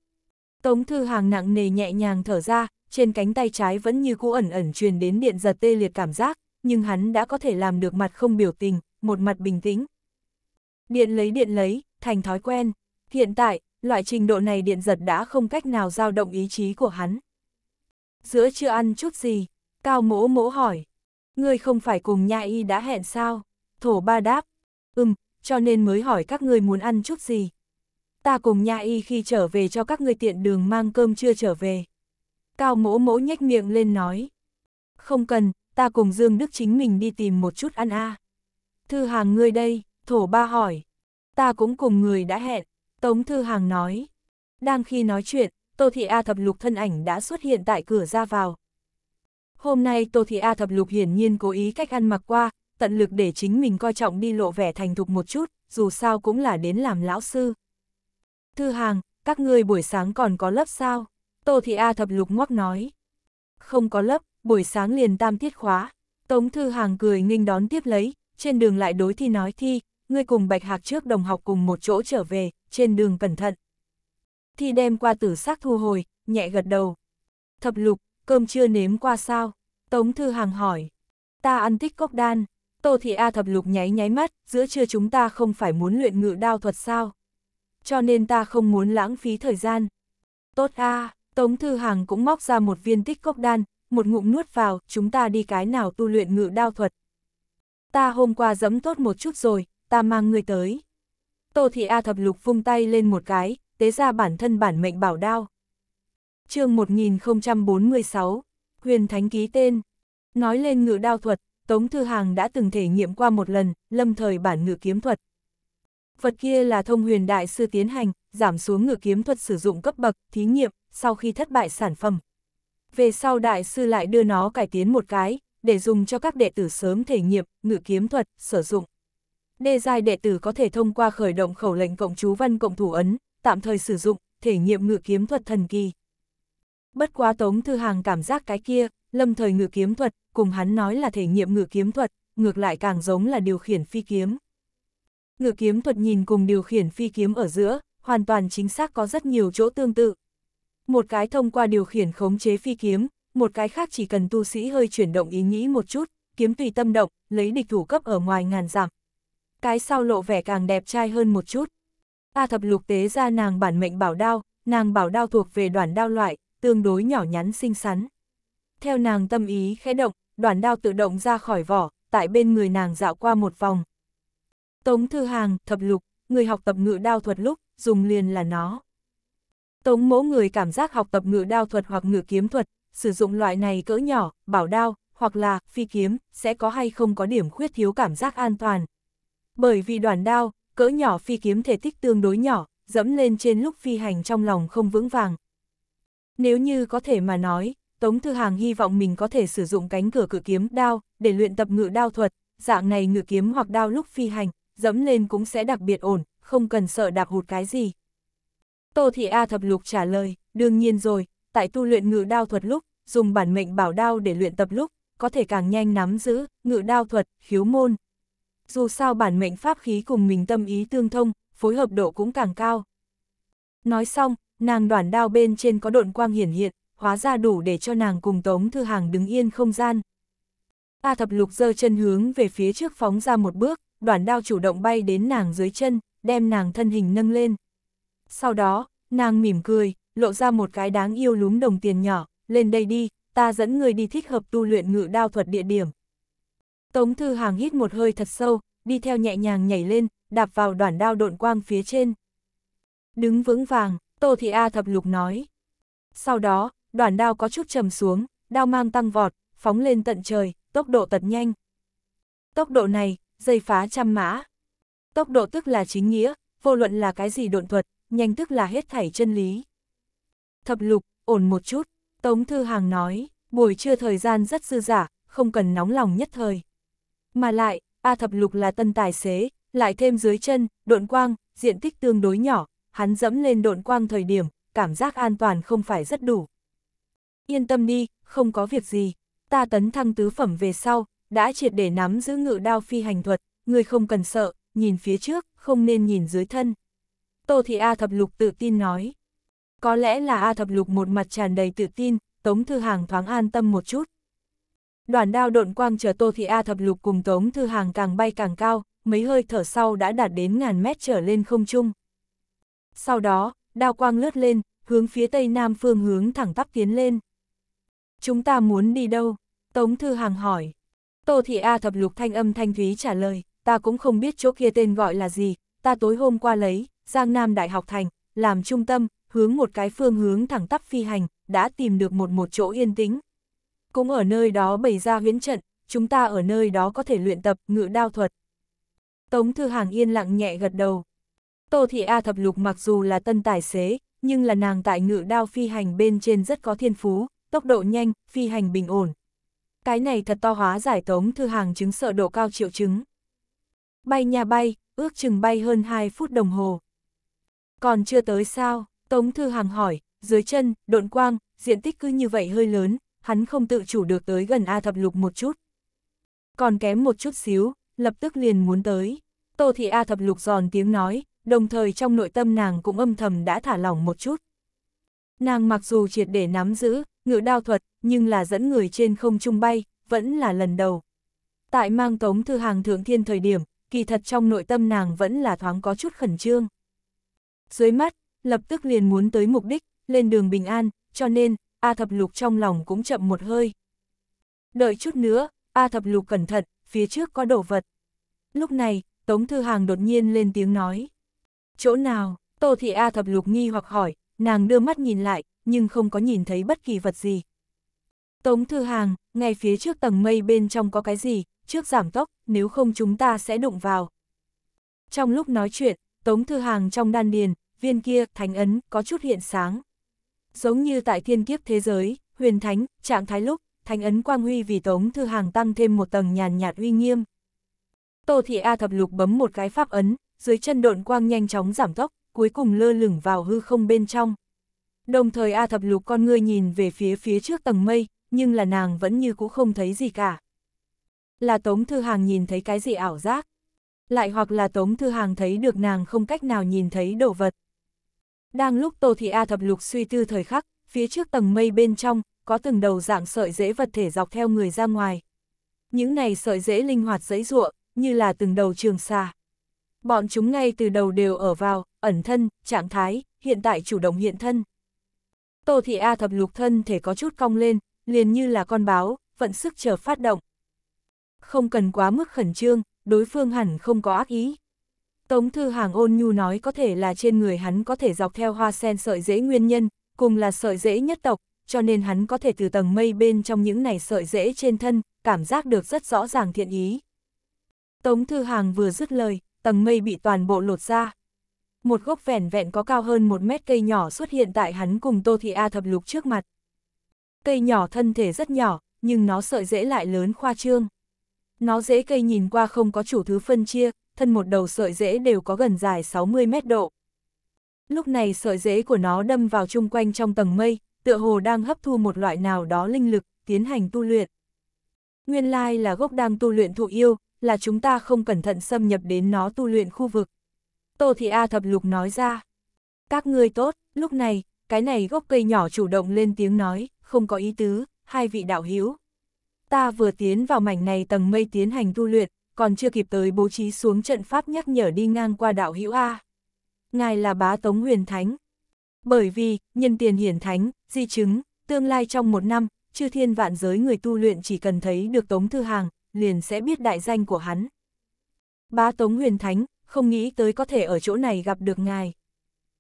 Tống Thư Hàng nặng nề nhẹ nhàng thở ra, trên cánh tay trái vẫn như cũ ẩn ẩn truyền đến điện giật tê liệt cảm giác, nhưng hắn đã có thể làm được mặt không biểu tình, một mặt bình tĩnh. Điện lấy điện lấy, thành thói quen. Hiện tại, loại trình độ này điện giật đã không cách nào dao động ý chí của hắn. Giữa chưa ăn chút gì, Cao mỗ mỗ hỏi. Ngươi không phải cùng nha y đã hẹn sao? Thổ ba đáp. Ừm, cho nên mới hỏi các ngươi muốn ăn chút gì. Ta cùng nha y khi trở về cho các ngươi tiện đường mang cơm chưa trở về. Cao mỗ mỗ nhếch miệng lên nói. Không cần, ta cùng Dương Đức chính mình đi tìm một chút ăn a. À. Thư hàng ngươi đây, thổ ba hỏi. Ta cũng cùng người đã hẹn, Tống Thư Hàng nói. Đang khi nói chuyện, Tô Thị A thập lục thân ảnh đã xuất hiện tại cửa ra vào, Hôm nay Tô Thị A Thập Lục hiển nhiên cố ý cách ăn mặc qua, tận lực để chính mình coi trọng đi lộ vẻ thành thục một chút, dù sao cũng là đến làm lão sư. Thư hàng, các ngươi buổi sáng còn có lớp sao? Tô Thị A Thập Lục ngoắc nói. Không có lớp, buổi sáng liền tam tiết khóa. Tống Thư hàng cười nghênh đón tiếp lấy, trên đường lại đối thi nói thi, ngươi cùng Bạch Hạc trước đồng học cùng một chỗ trở về, trên đường cẩn thận. Thi đem qua tử xác thu hồi, nhẹ gật đầu. Thập lục, cơm chưa nếm qua sao? Tống Thư Hàng hỏi. Ta ăn tích cốc đan. Tô Thị A thập lục nháy nháy mắt, giữa trưa chúng ta không phải muốn luyện ngự đao thuật sao? Cho nên ta không muốn lãng phí thời gian. Tốt A, Tống Thư Hàng cũng móc ra một viên tích cốc đan, một ngụm nuốt vào, chúng ta đi cái nào tu luyện ngự đao thuật. Ta hôm qua dẫm tốt một chút rồi, ta mang người tới. Tô Thị A thập lục vung tay lên một cái, tế ra bản thân bản mệnh bảo đao chương 1046, huyền thánh ký tên. Nói lên ngự đao thuật, Tống Thư Hàng đã từng thể nghiệm qua một lần, lâm thời bản ngự kiếm thuật. Vật kia là thông huyền đại sư tiến hành, giảm xuống ngự kiếm thuật sử dụng cấp bậc, thí nghiệm, sau khi thất bại sản phẩm. Về sau đại sư lại đưa nó cải tiến một cái, để dùng cho các đệ tử sớm thể nghiệm, ngự kiếm thuật, sử dụng. Đề dài đệ tử có thể thông qua khởi động khẩu lệnh cộng chú văn cộng thủ ấn, tạm thời sử dụng, thể nghiệm ngự kiếm thuật thần kỳ. Bất quá Tống Thư Hàng cảm giác cái kia, lâm thời ngự kiếm thuật, cùng hắn nói là thể nghiệm ngự kiếm thuật, ngược lại càng giống là điều khiển phi kiếm. Ngự kiếm thuật nhìn cùng điều khiển phi kiếm ở giữa, hoàn toàn chính xác có rất nhiều chỗ tương tự. Một cái thông qua điều khiển khống chế phi kiếm, một cái khác chỉ cần tu sĩ hơi chuyển động ý nghĩ một chút, kiếm tùy tâm động, lấy địch thủ cấp ở ngoài ngàn giảm. Cái sau lộ vẻ càng đẹp trai hơn một chút. A thập lục tế ra nàng bản mệnh bảo đao, nàng bảo đao thuộc về đoàn đao loại, tương đối nhỏ nhắn xinh xắn. Theo nàng tâm ý khẽ động, đoàn đao tự động ra khỏi vỏ, tại bên người nàng dạo qua một vòng. Tống Thư Hàng, thập lục, người học tập ngự đao thuật lúc, dùng liền là nó. Tống mỗ người cảm giác học tập ngự đao thuật hoặc ngự kiếm thuật, sử dụng loại này cỡ nhỏ, bảo đao, hoặc là phi kiếm, sẽ có hay không có điểm khuyết thiếu cảm giác an toàn. Bởi vì đoàn đao, cỡ nhỏ phi kiếm thể tích tương đối nhỏ, dẫm lên trên lúc phi hành trong lòng không vững vàng, nếu như có thể mà nói, Tống Thư Hàng hy vọng mình có thể sử dụng cánh cửa cử kiếm đao để luyện tập ngự đao thuật, dạng này ngự kiếm hoặc đao lúc phi hành, dẫm lên cũng sẽ đặc biệt ổn, không cần sợ đạp hụt cái gì. Tô Thị A Thập Lục trả lời, đương nhiên rồi, tại tu luyện ngự đao thuật lúc, dùng bản mệnh bảo đao để luyện tập lúc, có thể càng nhanh nắm giữ, ngự đao thuật, khiếu môn. Dù sao bản mệnh pháp khí cùng mình tâm ý tương thông, phối hợp độ cũng càng cao. Nói xong, nàng đoản đao bên trên có độn quang hiển hiện, hóa ra đủ để cho nàng cùng Tống Thư Hàng đứng yên không gian. A thập lục giơ chân hướng về phía trước phóng ra một bước, đoản đao chủ động bay đến nàng dưới chân, đem nàng thân hình nâng lên. Sau đó, nàng mỉm cười, lộ ra một cái đáng yêu lúm đồng tiền nhỏ, lên đây đi, ta dẫn người đi thích hợp tu luyện ngự đao thuật địa điểm. Tống Thư Hàng hít một hơi thật sâu, đi theo nhẹ nhàng nhảy lên, đạp vào đoản đao độn quang phía trên. Đứng vững vàng, Tô Thị A thập lục nói. Sau đó, đoàn đao có chút trầm xuống, đao mang tăng vọt, phóng lên tận trời, tốc độ tật nhanh. Tốc độ này, dây phá trăm mã. Tốc độ tức là chính nghĩa, vô luận là cái gì độn thuật, nhanh tức là hết thảy chân lý. Thập lục, ổn một chút, Tống Thư Hàng nói, buổi trưa thời gian rất dư giả, không cần nóng lòng nhất thời. Mà lại, A thập lục là tân tài xế, lại thêm dưới chân, độn quang, diện tích tương đối nhỏ, hắn dẫm lên độn quang thời điểm, cảm giác an toàn không phải rất đủ. Yên tâm đi, không có việc gì, ta tấn thăng tứ phẩm về sau, đã triệt để nắm giữ ngự đao phi hành thuật, người không cần sợ, nhìn phía trước, không nên nhìn dưới thân. Tô Thị A Thập Lục tự tin nói. Có lẽ là A Thập Lục một mặt tràn đầy tự tin, Tống Thư Hàng thoáng an tâm một chút. Đoàn đao độn quang chờ Tô Thị A Thập Lục cùng Tống Thư Hàng càng bay càng cao, mấy hơi thở sau đã đạt đến ngàn mét trở lên không trung. Sau đó, đao quang lướt lên, hướng phía tây nam phương hướng thẳng tắp tiến lên. Chúng ta muốn đi đâu? Tống Thư Hàng hỏi. Tô Thị A thập lục thanh âm thanh thúy trả lời, ta cũng không biết chỗ kia tên gọi là gì, ta tối hôm qua lấy, Giang Nam Đại học Thành, làm trung tâm, hướng một cái phương hướng thẳng tắp phi hành, đã tìm được một một chỗ yên tĩnh. Cũng ở nơi đó bày ra huyễn trận, chúng ta ở nơi đó có thể luyện tập ngự đao thuật. Tống Thư Hàng yên lặng nhẹ gật đầu, Tô Thị A Thập Lục mặc dù là tân tài xế, nhưng là nàng tại ngự đao phi hành bên trên rất có thiên phú, tốc độ nhanh, phi hành bình ổn. Cái này thật to hóa giải tống thư hàng chứng sợ độ cao triệu chứng. Bay nhà bay, ước chừng bay hơn 2 phút đồng hồ. Còn chưa tới sao, tống thư hàng hỏi, dưới chân, độn quang, diện tích cứ như vậy hơi lớn, hắn không tự chủ được tới gần A thập lục một chút. Còn kém một chút xíu, lập tức liền muốn tới. Tô thị A thập lục giòn tiếng nói, đồng thời trong nội tâm nàng cũng âm thầm đã thả lỏng một chút. Nàng mặc dù triệt để nắm giữ, ngự đao thuật, nhưng là dẫn người trên không trung bay, vẫn là lần đầu. Tại mang tống thư hàng thượng thiên thời điểm, kỳ thật trong nội tâm nàng vẫn là thoáng có chút khẩn trương. Dưới mắt, lập tức liền muốn tới mục đích, lên đường bình an, cho nên, A thập lục trong lòng cũng chậm một hơi. Đợi chút nữa, A thập lục cẩn thận, phía trước có đồ vật. Lúc này, Tống Thư Hàng đột nhiên lên tiếng nói. Chỗ nào? Tô Thị A thập lục nghi hoặc hỏi, nàng đưa mắt nhìn lại, nhưng không có nhìn thấy bất kỳ vật gì. Tống Thư Hàng, ngay phía trước tầng mây bên trong có cái gì, trước giảm tốc, nếu không chúng ta sẽ đụng vào. Trong lúc nói chuyện, Tống Thư Hàng trong đan điền, viên kia, thánh ấn, có chút hiện sáng. Giống như tại thiên kiếp thế giới, huyền thánh, trạng thái lúc, thánh ấn quang huy vì Tống Thư Hàng tăng thêm một tầng nhàn nhạt uy nghiêm. Tô Thị A thập lục bấm một cái pháp ấn, dưới chân độn quang nhanh chóng giảm tốc, cuối cùng lơ lửng vào hư không bên trong. Đồng thời A thập lục con ngươi nhìn về phía phía trước tầng mây, nhưng là nàng vẫn như cũ không thấy gì cả. Là Tống Thư Hàng nhìn thấy cái gì ảo giác? Lại hoặc là Tống Thư Hàng thấy được nàng không cách nào nhìn thấy đồ vật. Đang lúc Tô Thị A thập lục suy tư thời khắc, phía trước tầng mây bên trong, có từng đầu dạng sợi dễ vật thể dọc theo người ra ngoài. Những này sợi dễ linh hoạt dẫy ruộng, như là từng đầu trường xà. Bọn chúng ngay từ đầu đều ở vào, ẩn thân, trạng thái, hiện tại chủ động hiện thân. Tô Thị A thập lục thân thể có chút cong lên, liền như là con báo, vận sức chờ phát động. Không cần quá mức khẩn trương, đối phương hẳn không có ác ý. Tống Thư Hàng ôn nhu nói có thể là trên người hắn có thể dọc theo hoa sen sợi dễ nguyên nhân, cùng là sợi dễ nhất tộc, cho nên hắn có thể từ tầng mây bên trong những này sợi dễ trên thân, cảm giác được rất rõ ràng thiện ý. Tống Thư Hàng vừa dứt lời, tầng mây bị toàn bộ lột ra. Một gốc vẻn vẹn có cao hơn một mét cây nhỏ xuất hiện tại hắn cùng Tô Thị A thập lục trước mặt. Cây nhỏ thân thể rất nhỏ, nhưng nó sợi dễ lại lớn khoa trương. Nó dễ cây nhìn qua không có chủ thứ phân chia, thân một đầu sợi dễ đều có gần dài 60 mét độ. Lúc này sợi dễ của nó đâm vào chung quanh trong tầng mây, tựa hồ đang hấp thu một loại nào đó linh lực, tiến hành tu luyện. Nguyên lai là gốc đang tu luyện thụ yêu, là chúng ta không cẩn thận xâm nhập đến nó tu luyện khu vực. Tô Thị A thập lục nói ra. Các ngươi tốt, lúc này, cái này gốc cây nhỏ chủ động lên tiếng nói, không có ý tứ, hai vị đạo hữu. Ta vừa tiến vào mảnh này tầng mây tiến hành tu luyện, còn chưa kịp tới bố trí xuống trận pháp nhắc nhở đi ngang qua đạo hữu A. Ngài là bá tống huyền thánh. Bởi vì, nhân tiền hiển thánh, di chứng, tương lai trong một năm, chư thiên vạn giới người tu luyện chỉ cần thấy được tống thư hàng, liền sẽ biết đại danh của hắn. Bá Tống Huyền Thánh, không nghĩ tới có thể ở chỗ này gặp được ngài.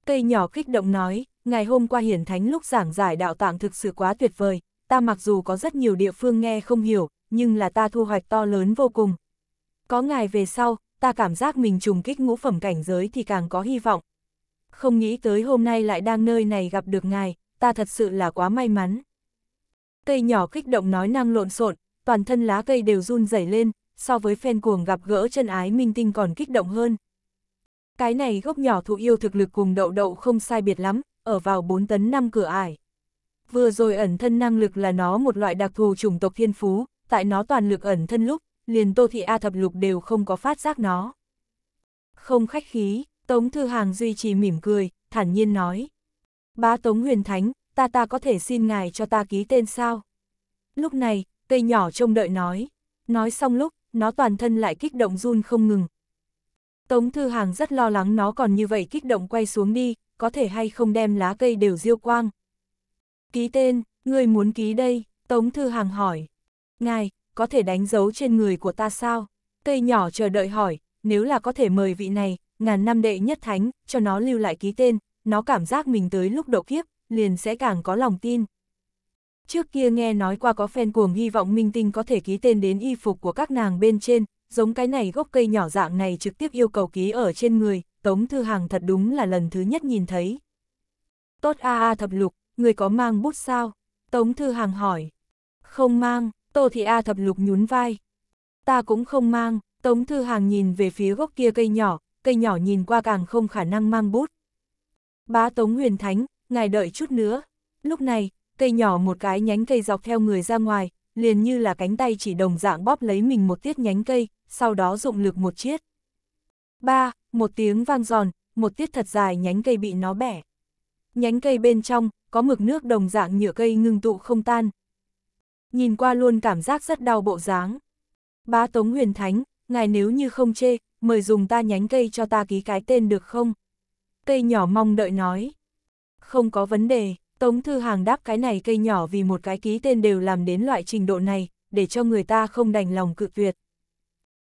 Cây nhỏ kích động nói, ngày hôm qua Hiển Thánh lúc giảng giải đạo tạng thực sự quá tuyệt vời, ta mặc dù có rất nhiều địa phương nghe không hiểu, nhưng là ta thu hoạch to lớn vô cùng. Có ngài về sau, ta cảm giác mình trùng kích ngũ phẩm cảnh giới thì càng có hy vọng. Không nghĩ tới hôm nay lại đang nơi này gặp được ngài, ta thật sự là quá may mắn. Cây nhỏ kích động nói năng lộn xộn, toàn thân lá cây đều run rẩy lên, so với phen cuồng gặp gỡ chân ái minh tinh còn kích động hơn. Cái này gốc nhỏ thụ yêu thực lực cùng đậu đậu không sai biệt lắm, ở vào 4 tấn 5 cửa ải. Vừa rồi ẩn thân năng lực là nó một loại đặc thù chủng tộc thiên phú, tại nó toàn lực ẩn thân lúc, liền Tô Thị A thập lục đều không có phát giác nó. Không khách khí, Tống Thư Hàng duy trì mỉm cười, thản nhiên nói. Bá Tống Huyền Thánh, ta ta có thể xin ngài cho ta ký tên sao? Lúc này, cây nhỏ trông đợi nói. Nói xong lúc, nó toàn thân lại kích động run không ngừng. Tống Thư Hàng rất lo lắng nó còn như vậy kích động quay xuống đi, có thể hay không đem lá cây đều diêu quang. Ký tên, người muốn ký đây, Tống Thư Hàng hỏi. Ngài, có thể đánh dấu trên người của ta sao? Cây nhỏ chờ đợi hỏi, nếu là có thể mời vị này, ngàn năm đệ nhất thánh, cho nó lưu lại ký tên, nó cảm giác mình tới lúc độ kiếp, liền sẽ càng có lòng tin. Trước kia nghe nói qua có fan cuồng hy vọng minh tinh có thể ký tên đến y phục của các nàng bên trên, giống cái này gốc cây nhỏ dạng này trực tiếp yêu cầu ký ở trên người, Tống Thư Hàng thật đúng là lần thứ nhất nhìn thấy. Tốt a a thập lục, người có mang bút sao? Tống Thư Hàng hỏi. Không mang, Tô Thị A thập lục nhún vai. Ta cũng không mang, Tống Thư Hàng nhìn về phía gốc kia cây nhỏ, cây nhỏ nhìn qua càng không khả năng mang bút. Bá Tống Huyền Thánh, ngài đợi chút nữa. Lúc này, cây nhỏ một cái nhánh cây dọc theo người ra ngoài, liền như là cánh tay chỉ đồng dạng bóp lấy mình một tiết nhánh cây, sau đó dụng lực một chiết. Ba, một tiếng vang giòn, một tiết thật dài nhánh cây bị nó bẻ. Nhánh cây bên trong, có mực nước đồng dạng nhựa cây ngưng tụ không tan. Nhìn qua luôn cảm giác rất đau bộ dáng. Bá Tống Huyền Thánh, ngài nếu như không chê, mời dùng ta nhánh cây cho ta ký cái tên được không? Cây nhỏ mong đợi nói. Không có vấn đề. Tống Thư Hàng đáp cái này cây nhỏ vì một cái ký tên đều làm đến loại trình độ này, để cho người ta không đành lòng cự tuyệt.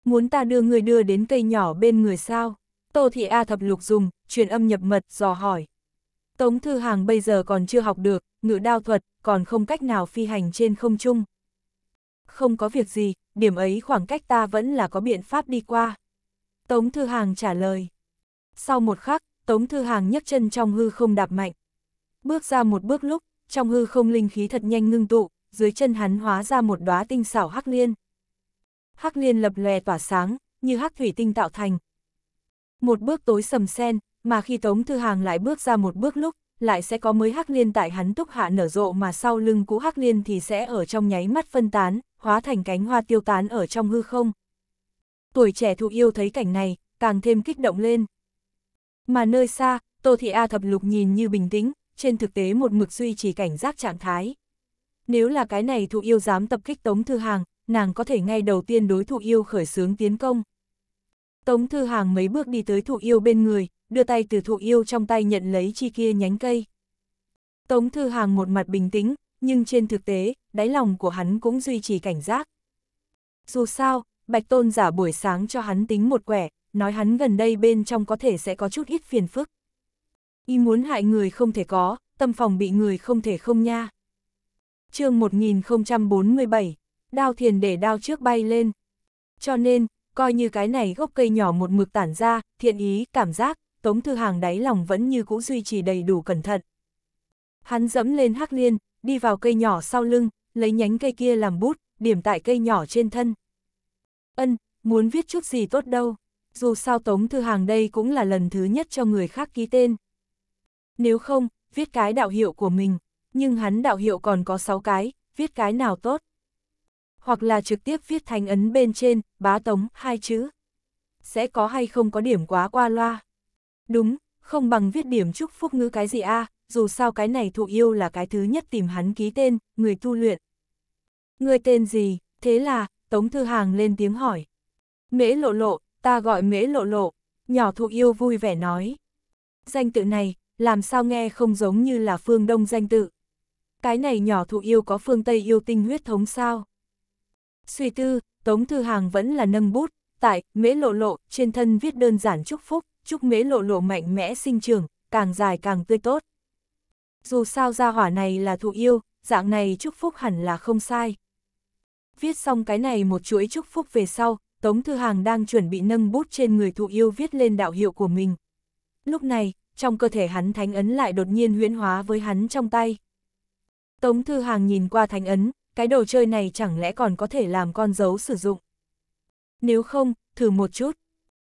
Muốn ta đưa người đưa đến cây nhỏ bên người sao? Tô Thị A thập lục dùng, truyền âm nhập mật, dò hỏi. Tống Thư Hàng bây giờ còn chưa học được, ngữ đao thuật, còn không cách nào phi hành trên không trung. Không có việc gì, điểm ấy khoảng cách ta vẫn là có biện pháp đi qua. Tống Thư Hàng trả lời. Sau một khắc, Tống Thư Hàng nhấc chân trong hư không đạp mạnh. Bước ra một bước lúc, trong hư không linh khí thật nhanh ngưng tụ, dưới chân hắn hóa ra một đóa tinh xảo hắc liên. Hắc liên lập lòe tỏa sáng, như hắc thủy tinh tạo thành. Một bước tối sầm sen, mà khi Tống Thư Hàng lại bước ra một bước lúc, lại sẽ có mới hắc liên tại hắn túc hạ nở rộ mà sau lưng cũ hắc liên thì sẽ ở trong nháy mắt phân tán, hóa thành cánh hoa tiêu tán ở trong hư không. Tuổi trẻ thụ yêu thấy cảnh này, càng thêm kích động lên. Mà nơi xa, Tô Thị A thập lục nhìn như bình tĩnh, trên thực tế một mực duy trì cảnh giác trạng thái. Nếu là cái này thụ yêu dám tập kích Tống Thư Hàng, nàng có thể ngay đầu tiên đối thụ yêu khởi xướng tiến công. Tống Thư Hàng mấy bước đi tới thụ yêu bên người, đưa tay từ thụ yêu trong tay nhận lấy chi kia nhánh cây. Tống Thư Hàng một mặt bình tĩnh, nhưng trên thực tế, đáy lòng của hắn cũng duy trì cảnh giác. Dù sao, Bạch Tôn giả buổi sáng cho hắn tính một quẻ, nói hắn gần đây bên trong có thể sẽ có chút ít phiền phức. Y muốn hại người không thể có, tâm phòng bị người không thể không nha. chương 1047, đao thiền để đao trước bay lên. Cho nên, coi như cái này gốc cây nhỏ một mực tản ra, thiện ý, cảm giác, Tống Thư Hàng đáy lòng vẫn như cũ duy trì đầy đủ cẩn thận. Hắn dẫm lên hắc liên, đi vào cây nhỏ sau lưng, lấy nhánh cây kia làm bút, điểm tại cây nhỏ trên thân. Ân, muốn viết chút gì tốt đâu. Dù sao Tống Thư Hàng đây cũng là lần thứ nhất cho người khác ký tên. Nếu không, viết cái đạo hiệu của mình, nhưng hắn đạo hiệu còn có 6 cái, viết cái nào tốt? Hoặc là trực tiếp viết thành ấn bên trên, bá tống, hai chữ. Sẽ có hay không có điểm quá qua loa? Đúng, không bằng viết điểm chúc phúc ngữ cái gì a dù sao cái này thụ yêu là cái thứ nhất tìm hắn ký tên, người tu luyện. Người tên gì, thế là, Tống Thư Hàng lên tiếng hỏi. Mễ lộ lộ, ta gọi mễ lộ lộ, nhỏ thụ yêu vui vẻ nói. Danh tự này, làm sao nghe không giống như là phương Đông danh tự. Cái này nhỏ thụ yêu có phương Tây yêu tinh huyết thống sao? Suy tư, Tống Thư Hàng vẫn là nâng bút, tại mễ lộ lộ trên thân viết đơn giản chúc phúc, chúc mễ lộ lộ mạnh mẽ sinh trưởng càng dài càng tươi tốt. Dù sao gia hỏa này là thụ yêu, dạng này chúc phúc hẳn là không sai. Viết xong cái này một chuỗi chúc phúc về sau, Tống Thư Hàng đang chuẩn bị nâng bút trên người thụ yêu viết lên đạo hiệu của mình. Lúc này, trong cơ thể hắn thánh ấn lại đột nhiên huyễn hóa với hắn trong tay. Tống Thư Hàng nhìn qua thánh ấn, cái đồ chơi này chẳng lẽ còn có thể làm con dấu sử dụng. Nếu không, thử một chút.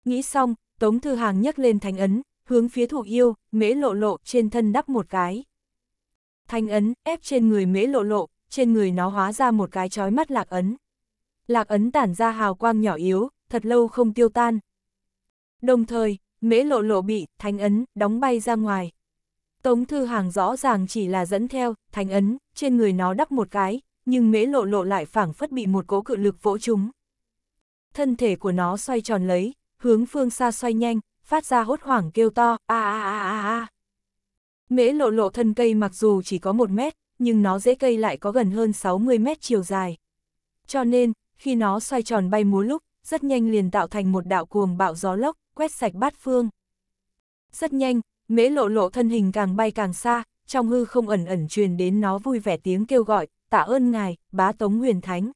Nghĩ xong, Tống Thư Hàng nhấc lên thánh ấn, hướng phía thủ yêu, mễ lộ lộ trên thân đắp một cái. Thánh ấn ép trên người mễ lộ lộ, trên người nó hóa ra một cái chói mắt lạc ấn. Lạc ấn tản ra hào quang nhỏ yếu, thật lâu không tiêu tan. Đồng thời, mễ lộ lộ bị, thánh ấn, đóng bay ra ngoài. Tống Thư Hàng rõ ràng chỉ là dẫn theo, thánh ấn, trên người nó đắp một cái, nhưng mễ lộ lộ lại phảng phất bị một cố cự lực vỗ chúng. Thân thể của nó xoay tròn lấy, hướng phương xa xoay nhanh, phát ra hốt hoảng kêu to, a a a a a. Mễ lộ lộ thân cây mặc dù chỉ có một mét, nhưng nó dễ cây lại có gần hơn 60 mét chiều dài. Cho nên, khi nó xoay tròn bay múa lúc, rất nhanh liền tạo thành một đạo cuồng bạo gió lốc, quét sạch bát phương. Rất nhanh, mễ lộ lộ thân hình càng bay càng xa, trong hư không ẩn ẩn truyền đến nó vui vẻ tiếng kêu gọi, tạ ơn ngài, bá tống huyền thánh.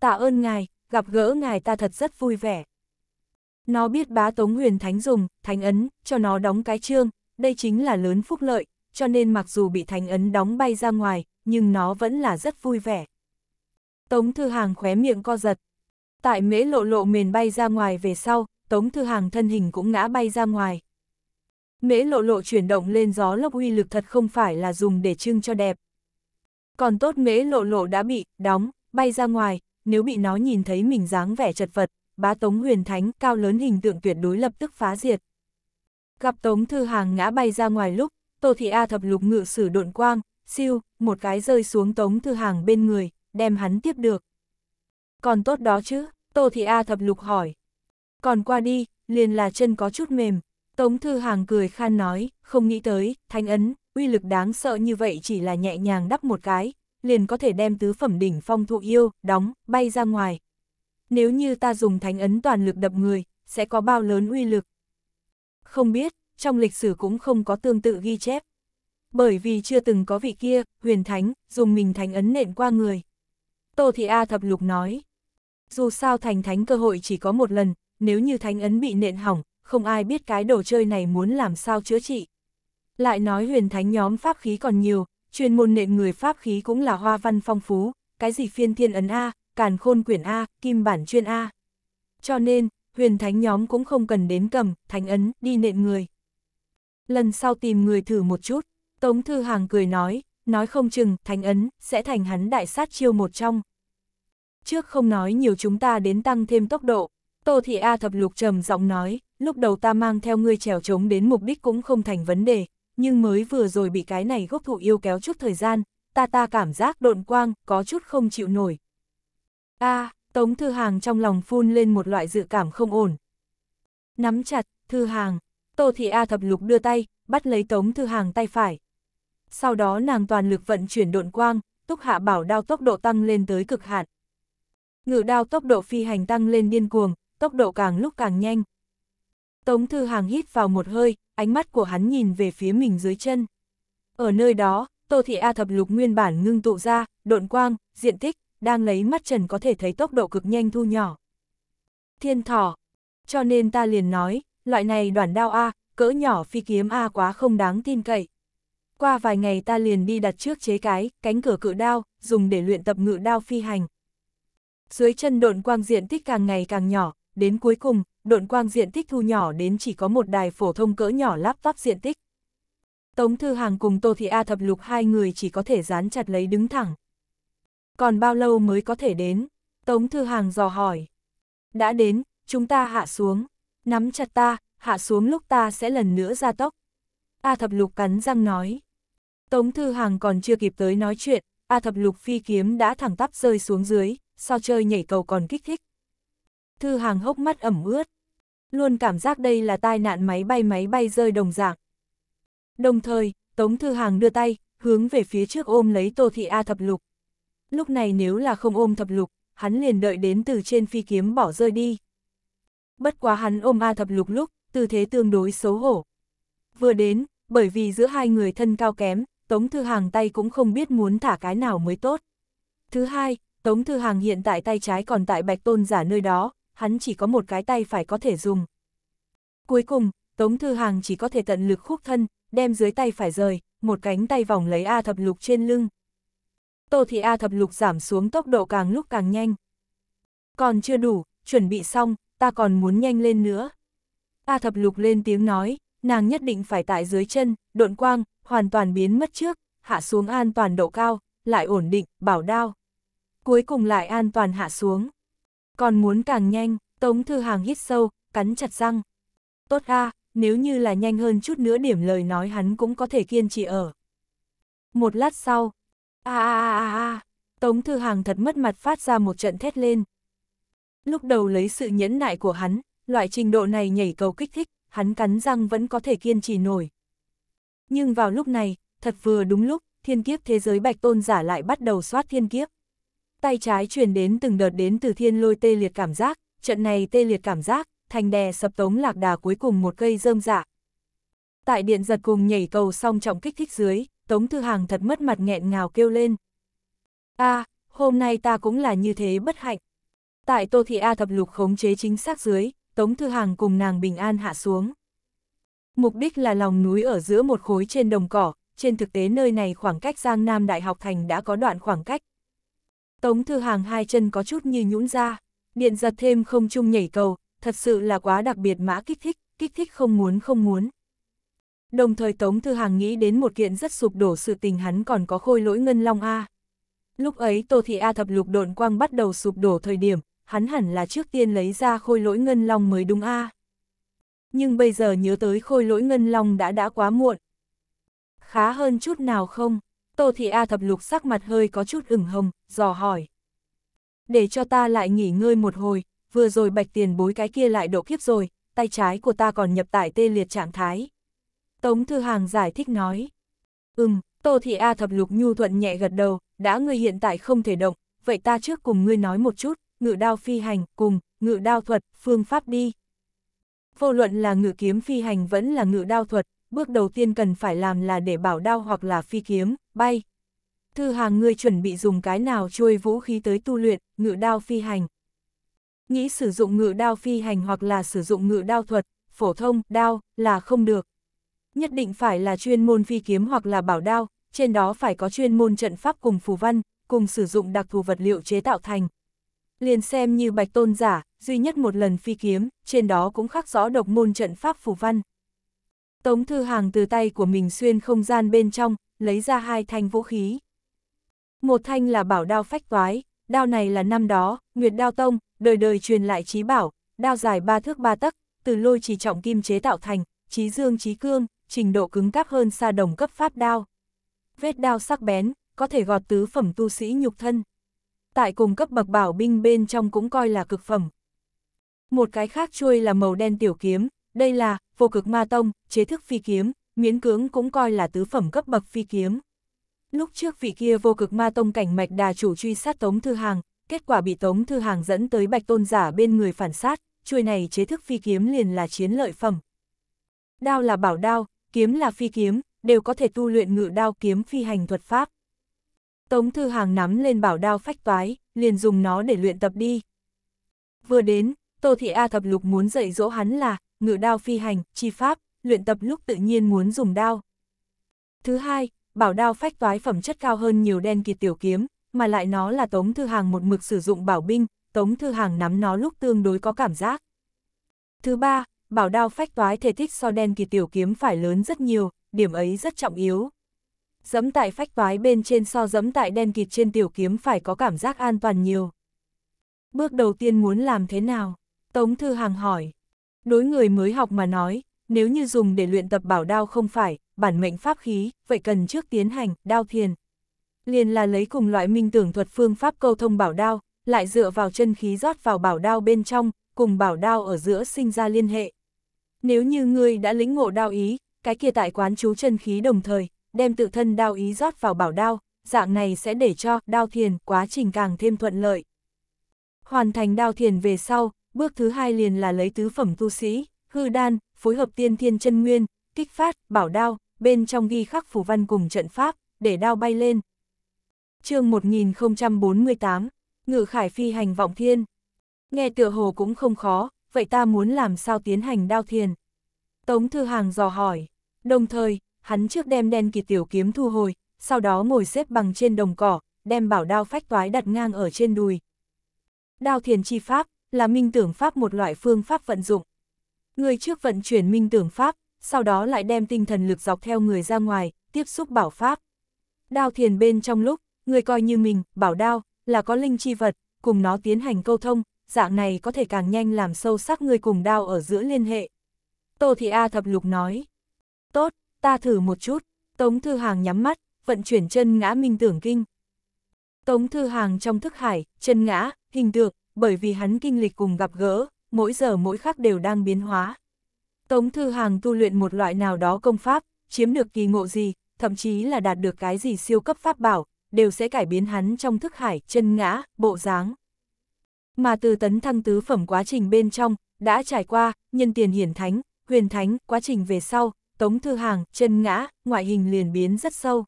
Tạ ơn ngài, gặp gỡ ngài ta thật rất vui vẻ. Nó biết bá tống huyền thánh dùng, thánh ấn, cho nó đóng cái trương đây chính là lớn phúc lợi, cho nên mặc dù bị thánh ấn đóng bay ra ngoài, nhưng nó vẫn là rất vui vẻ. Tống thư hàng khóe miệng co giật, Tại mễ lộ lộ mền bay ra ngoài về sau, Tống Thư Hàng thân hình cũng ngã bay ra ngoài. Mễ lộ lộ chuyển động lên gió lốc uy lực thật không phải là dùng để trưng cho đẹp. Còn tốt mễ lộ lộ đã bị, đóng, bay ra ngoài, nếu bị nó nhìn thấy mình dáng vẻ chật vật, bá Tống huyền thánh cao lớn hình tượng tuyệt đối lập tức phá diệt. Gặp Tống Thư Hàng ngã bay ra ngoài lúc, Tô Thị A thập lục ngự sử độn quang, siêu, một cái rơi xuống Tống Thư Hàng bên người, đem hắn tiếp được. Còn tốt đó chứ, Tô Thị A thập lục hỏi. Còn qua đi, liền là chân có chút mềm. Tống Thư Hàng cười khan nói, không nghĩ tới, thanh ấn, uy lực đáng sợ như vậy chỉ là nhẹ nhàng đắp một cái, liền có thể đem tứ phẩm đỉnh phong thụ yêu, đóng, bay ra ngoài. Nếu như ta dùng thánh ấn toàn lực đập người, sẽ có bao lớn uy lực? Không biết, trong lịch sử cũng không có tương tự ghi chép. Bởi vì chưa từng có vị kia, huyền thánh, dùng mình thánh ấn nện qua người. Tô Thị A thập lục nói dù sao thành thánh cơ hội chỉ có một lần, nếu như thánh ấn bị nện hỏng, không ai biết cái đồ chơi này muốn làm sao chữa trị. Lại nói huyền thánh nhóm pháp khí còn nhiều, chuyên môn nện người pháp khí cũng là hoa văn phong phú, cái gì phiên thiên ấn A, càn khôn quyển A, kim bản chuyên A. Cho nên, huyền thánh nhóm cũng không cần đến cầm, thánh ấn, đi nện người. Lần sau tìm người thử một chút, Tống Thư Hàng cười nói, nói không chừng, thánh ấn, sẽ thành hắn đại sát chiêu một trong, Trước không nói nhiều chúng ta đến tăng thêm tốc độ. Tô Thị A thập lục trầm giọng nói, lúc đầu ta mang theo ngươi trèo trống đến mục đích cũng không thành vấn đề, nhưng mới vừa rồi bị cái này gốc thụ yêu kéo chút thời gian, ta ta cảm giác độn quang, có chút không chịu nổi. A, Tống Thư Hàng trong lòng phun lên một loại dự cảm không ổn. Nắm chặt, Thư Hàng, Tô Thị A thập lục đưa tay, bắt lấy Tống Thư Hàng tay phải. Sau đó nàng toàn lực vận chuyển độn quang, túc hạ bảo đao tốc độ tăng lên tới cực hạn, Ngự đao tốc độ phi hành tăng lên điên cuồng, tốc độ càng lúc càng nhanh. Tống Thư Hàng hít vào một hơi, ánh mắt của hắn nhìn về phía mình dưới chân. Ở nơi đó, Tô Thị A thập lục nguyên bản ngưng tụ ra, độn quang, diện tích, đang lấy mắt trần có thể thấy tốc độ cực nhanh thu nhỏ. Thiên thỏ. Cho nên ta liền nói, loại này đoàn đao A, cỡ nhỏ phi kiếm A quá không đáng tin cậy. Qua vài ngày ta liền đi đặt trước chế cái, cánh cửa cự đao, dùng để luyện tập ngự đao phi hành dưới chân độn quang diện tích càng ngày càng nhỏ, đến cuối cùng, độn quang diện tích thu nhỏ đến chỉ có một đài phổ thông cỡ nhỏ lắp laptop diện tích. Tống Thư Hàng cùng Tô Thị A thập lục hai người chỉ có thể dán chặt lấy đứng thẳng. Còn bao lâu mới có thể đến? Tống Thư Hàng dò hỏi. Đã đến, chúng ta hạ xuống. Nắm chặt ta, hạ xuống lúc ta sẽ lần nữa ra tốc. A thập lục cắn răng nói. Tống Thư Hàng còn chưa kịp tới nói chuyện, A thập lục phi kiếm đã thẳng tắp rơi xuống dưới, so chơi nhảy cầu còn kích thích. Thư hàng hốc mắt ẩm ướt. Luôn cảm giác đây là tai nạn máy bay máy bay rơi đồng dạng. Đồng thời, Tống Thư hàng đưa tay, hướng về phía trước ôm lấy Tô Thị A thập lục. Lúc này nếu là không ôm thập lục, hắn liền đợi đến từ trên phi kiếm bỏ rơi đi. Bất quá hắn ôm A thập lục lúc, tư thế tương đối xấu hổ. Vừa đến, bởi vì giữa hai người thân cao kém, Tống Thư Hàng tay cũng không biết muốn thả cái nào mới tốt. Thứ hai, Tống Thư Hàng hiện tại tay trái còn tại bạch tôn giả nơi đó, hắn chỉ có một cái tay phải có thể dùng. Cuối cùng, Tống Thư Hàng chỉ có thể tận lực khúc thân, đem dưới tay phải rời, một cánh tay vòng lấy A thập lục trên lưng. Tô thị A thập lục giảm xuống tốc độ càng lúc càng nhanh. Còn chưa đủ, chuẩn bị xong, ta còn muốn nhanh lên nữa. A thập lục lên tiếng nói, nàng nhất định phải tại dưới chân, độn quang, hoàn toàn biến mất trước, hạ xuống an toàn độ cao, lại ổn định, bảo đao cuối cùng lại an toàn hạ xuống. Còn muốn càng nhanh, Tống Thư Hàng hít sâu, cắn chặt răng. Tốt a, nếu như là nhanh hơn chút nữa điểm lời nói hắn cũng có thể kiên trì ở. Một lát sau, a a a a, Tống Thư Hàng thật mất mặt phát ra một trận thét lên. Lúc đầu lấy sự nhẫn nại của hắn, loại trình độ này nhảy cầu kích thích, hắn cắn răng vẫn có thể kiên trì nổi. Nhưng vào lúc này, thật vừa đúng lúc, thiên kiếp thế giới bạch tôn giả lại bắt đầu soát thiên kiếp tay trái truyền đến từng đợt đến từ thiên lôi tê liệt cảm giác, trận này tê liệt cảm giác, thành đè sập tống lạc đà cuối cùng một cây rơm dạ. Tại điện giật cùng nhảy cầu song trọng kích thích dưới, tống thư hàng thật mất mặt nghẹn ngào kêu lên. a à, hôm nay ta cũng là như thế bất hạnh. Tại tô thị A thập lục khống chế chính xác dưới, tống thư hàng cùng nàng bình an hạ xuống. Mục đích là lòng núi ở giữa một khối trên đồng cỏ, trên thực tế nơi này khoảng cách Giang Nam Đại học Thành đã có đoạn khoảng cách, Tống Thư Hàng hai chân có chút như nhũn ra, điện giật thêm không chung nhảy cầu, thật sự là quá đặc biệt mã kích thích, kích thích không muốn không muốn. Đồng thời Tống Thư Hàng nghĩ đến một kiện rất sụp đổ sự tình hắn còn có khôi lỗi ngân long A. Lúc ấy Tô Thị A thập lục độn quang bắt đầu sụp đổ thời điểm, hắn hẳn là trước tiên lấy ra khôi lỗi ngân long mới đúng A. Nhưng bây giờ nhớ tới khôi lỗi ngân long đã đã quá muộn. Khá hơn chút nào không? Tô Thị A thập lục sắc mặt hơi có chút ửng hồng, dò hỏi. Để cho ta lại nghỉ ngơi một hồi, vừa rồi bạch tiền bối cái kia lại độ kiếp rồi, tay trái của ta còn nhập tại tê liệt trạng thái. Tống Thư Hàng giải thích nói. Ừm, Tô Thị A thập lục nhu thuận nhẹ gật đầu, đã ngươi hiện tại không thể động, vậy ta trước cùng ngươi nói một chút, ngự đao phi hành cùng, ngự đao thuật, phương pháp đi. Vô luận là ngự kiếm phi hành vẫn là ngự đao thuật, bước đầu tiên cần phải làm là để bảo đao hoặc là phi kiếm, bay. Thư hàng ngươi chuẩn bị dùng cái nào chui vũ khí tới tu luyện, ngự đao phi hành. Nghĩ sử dụng ngự đao phi hành hoặc là sử dụng ngự đao thuật, phổ thông, đao, là không được. Nhất định phải là chuyên môn phi kiếm hoặc là bảo đao, trên đó phải có chuyên môn trận pháp cùng phù văn, cùng sử dụng đặc thù vật liệu chế tạo thành. Liền xem như bạch tôn giả, duy nhất một lần phi kiếm, trên đó cũng khắc rõ độc môn trận pháp phù văn, Tống Thư Hàng từ tay của mình xuyên không gian bên trong, lấy ra hai thanh vũ khí. Một thanh là bảo đao phách toái, đao này là năm đó, Nguyệt Đao Tông, đời đời truyền lại trí bảo, đao dài ba thước ba tấc, từ lôi chỉ trọng kim chế tạo thành, trí dương trí cương, trình độ cứng cáp hơn xa đồng cấp pháp đao. Vết đao sắc bén, có thể gọt tứ phẩm tu sĩ nhục thân. Tại cùng cấp bậc bảo binh bên trong cũng coi là cực phẩm. Một cái khác chuôi là màu đen tiểu kiếm, đây là, vô cực ma tông, chế thức phi kiếm, miễn cưỡng cũng coi là tứ phẩm cấp bậc phi kiếm. Lúc trước vị kia vô cực ma tông cảnh mạch đà chủ truy sát Tống Thư Hàng, kết quả bị Tống Thư Hàng dẫn tới bạch tôn giả bên người phản sát, chuôi này chế thức phi kiếm liền là chiến lợi phẩm. Đao là bảo đao, kiếm là phi kiếm, đều có thể tu luyện ngự đao kiếm phi hành thuật pháp. Tống Thư Hàng nắm lên bảo đao phách toái, liền dùng nó để luyện tập đi. Vừa đến, Tô Thị A Thập Lục muốn dạy dỗ hắn là, ngự đao phi hành, chi pháp, luyện tập lúc tự nhiên muốn dùng đao. Thứ hai, bảo đao phách toái phẩm chất cao hơn nhiều đen kịt tiểu kiếm, mà lại nó là Tống Thư Hàng một mực sử dụng bảo binh, Tống Thư Hàng nắm nó lúc tương đối có cảm giác. Thứ ba, bảo đao phách toái thể tích so đen kỳ tiểu kiếm phải lớn rất nhiều, điểm ấy rất trọng yếu. Dẫm tại phách toái bên trên so dẫm tại đen kịt trên tiểu kiếm phải có cảm giác an toàn nhiều. Bước đầu tiên muốn làm thế nào? Tống Thư Hàng hỏi. Đối người mới học mà nói, nếu như dùng để luyện tập bảo đao không phải, bản mệnh pháp khí, vậy cần trước tiến hành, đao thiền. Liền là lấy cùng loại minh tưởng thuật phương pháp câu thông bảo đao, lại dựa vào chân khí rót vào bảo đao bên trong, cùng bảo đao ở giữa sinh ra liên hệ. Nếu như ngươi đã lĩnh ngộ đao ý, cái kia tại quán chú chân khí đồng thời, đem tự thân đao ý rót vào bảo đao, dạng này sẽ để cho đao thiền quá trình càng thêm thuận lợi. Hoàn thành đao thiền về sau, bước thứ hai liền là lấy tứ phẩm tu sĩ, hư đan, phối hợp tiên thiên chân nguyên, kích phát, bảo đao, bên trong ghi khắc phù văn cùng trận pháp, để đao bay lên. chương 1048, Ngự Khải Phi hành vọng thiên. Nghe tựa hồ cũng không khó, vậy ta muốn làm sao tiến hành đao thiền? Tống Thư Hàng dò hỏi, đồng thời, hắn trước đem đen kỳ tiểu kiếm thu hồi, sau đó ngồi xếp bằng trên đồng cỏ, đem bảo đao phách toái đặt ngang ở trên đùi. Đao thiền chi pháp, là minh tưởng pháp một loại phương pháp vận dụng. Người trước vận chuyển minh tưởng pháp, sau đó lại đem tinh thần lực dọc theo người ra ngoài, tiếp xúc bảo pháp. Đao thiền bên trong lúc, người coi như mình, bảo đao, là có linh chi vật, cùng nó tiến hành câu thông, dạng này có thể càng nhanh làm sâu sắc người cùng đao ở giữa liên hệ. Tô Thị A thập lục nói, tốt, ta thử một chút, Tống Thư Hàng nhắm mắt, vận chuyển chân ngã minh tưởng kinh. Tống Thư Hàng trong thức hải, chân ngã, hình tượng, bởi vì hắn kinh lịch cùng gặp gỡ, mỗi giờ mỗi khắc đều đang biến hóa. Tống Thư Hàng tu luyện một loại nào đó công pháp, chiếm được kỳ ngộ gì, thậm chí là đạt được cái gì siêu cấp pháp bảo, đều sẽ cải biến hắn trong thức hải, chân ngã, bộ dáng. Mà từ tấn thăng tứ phẩm quá trình bên trong, đã trải qua, nhân tiền hiển thánh, huyền thánh, quá trình về sau, Tống Thư Hàng, chân ngã, ngoại hình liền biến rất sâu.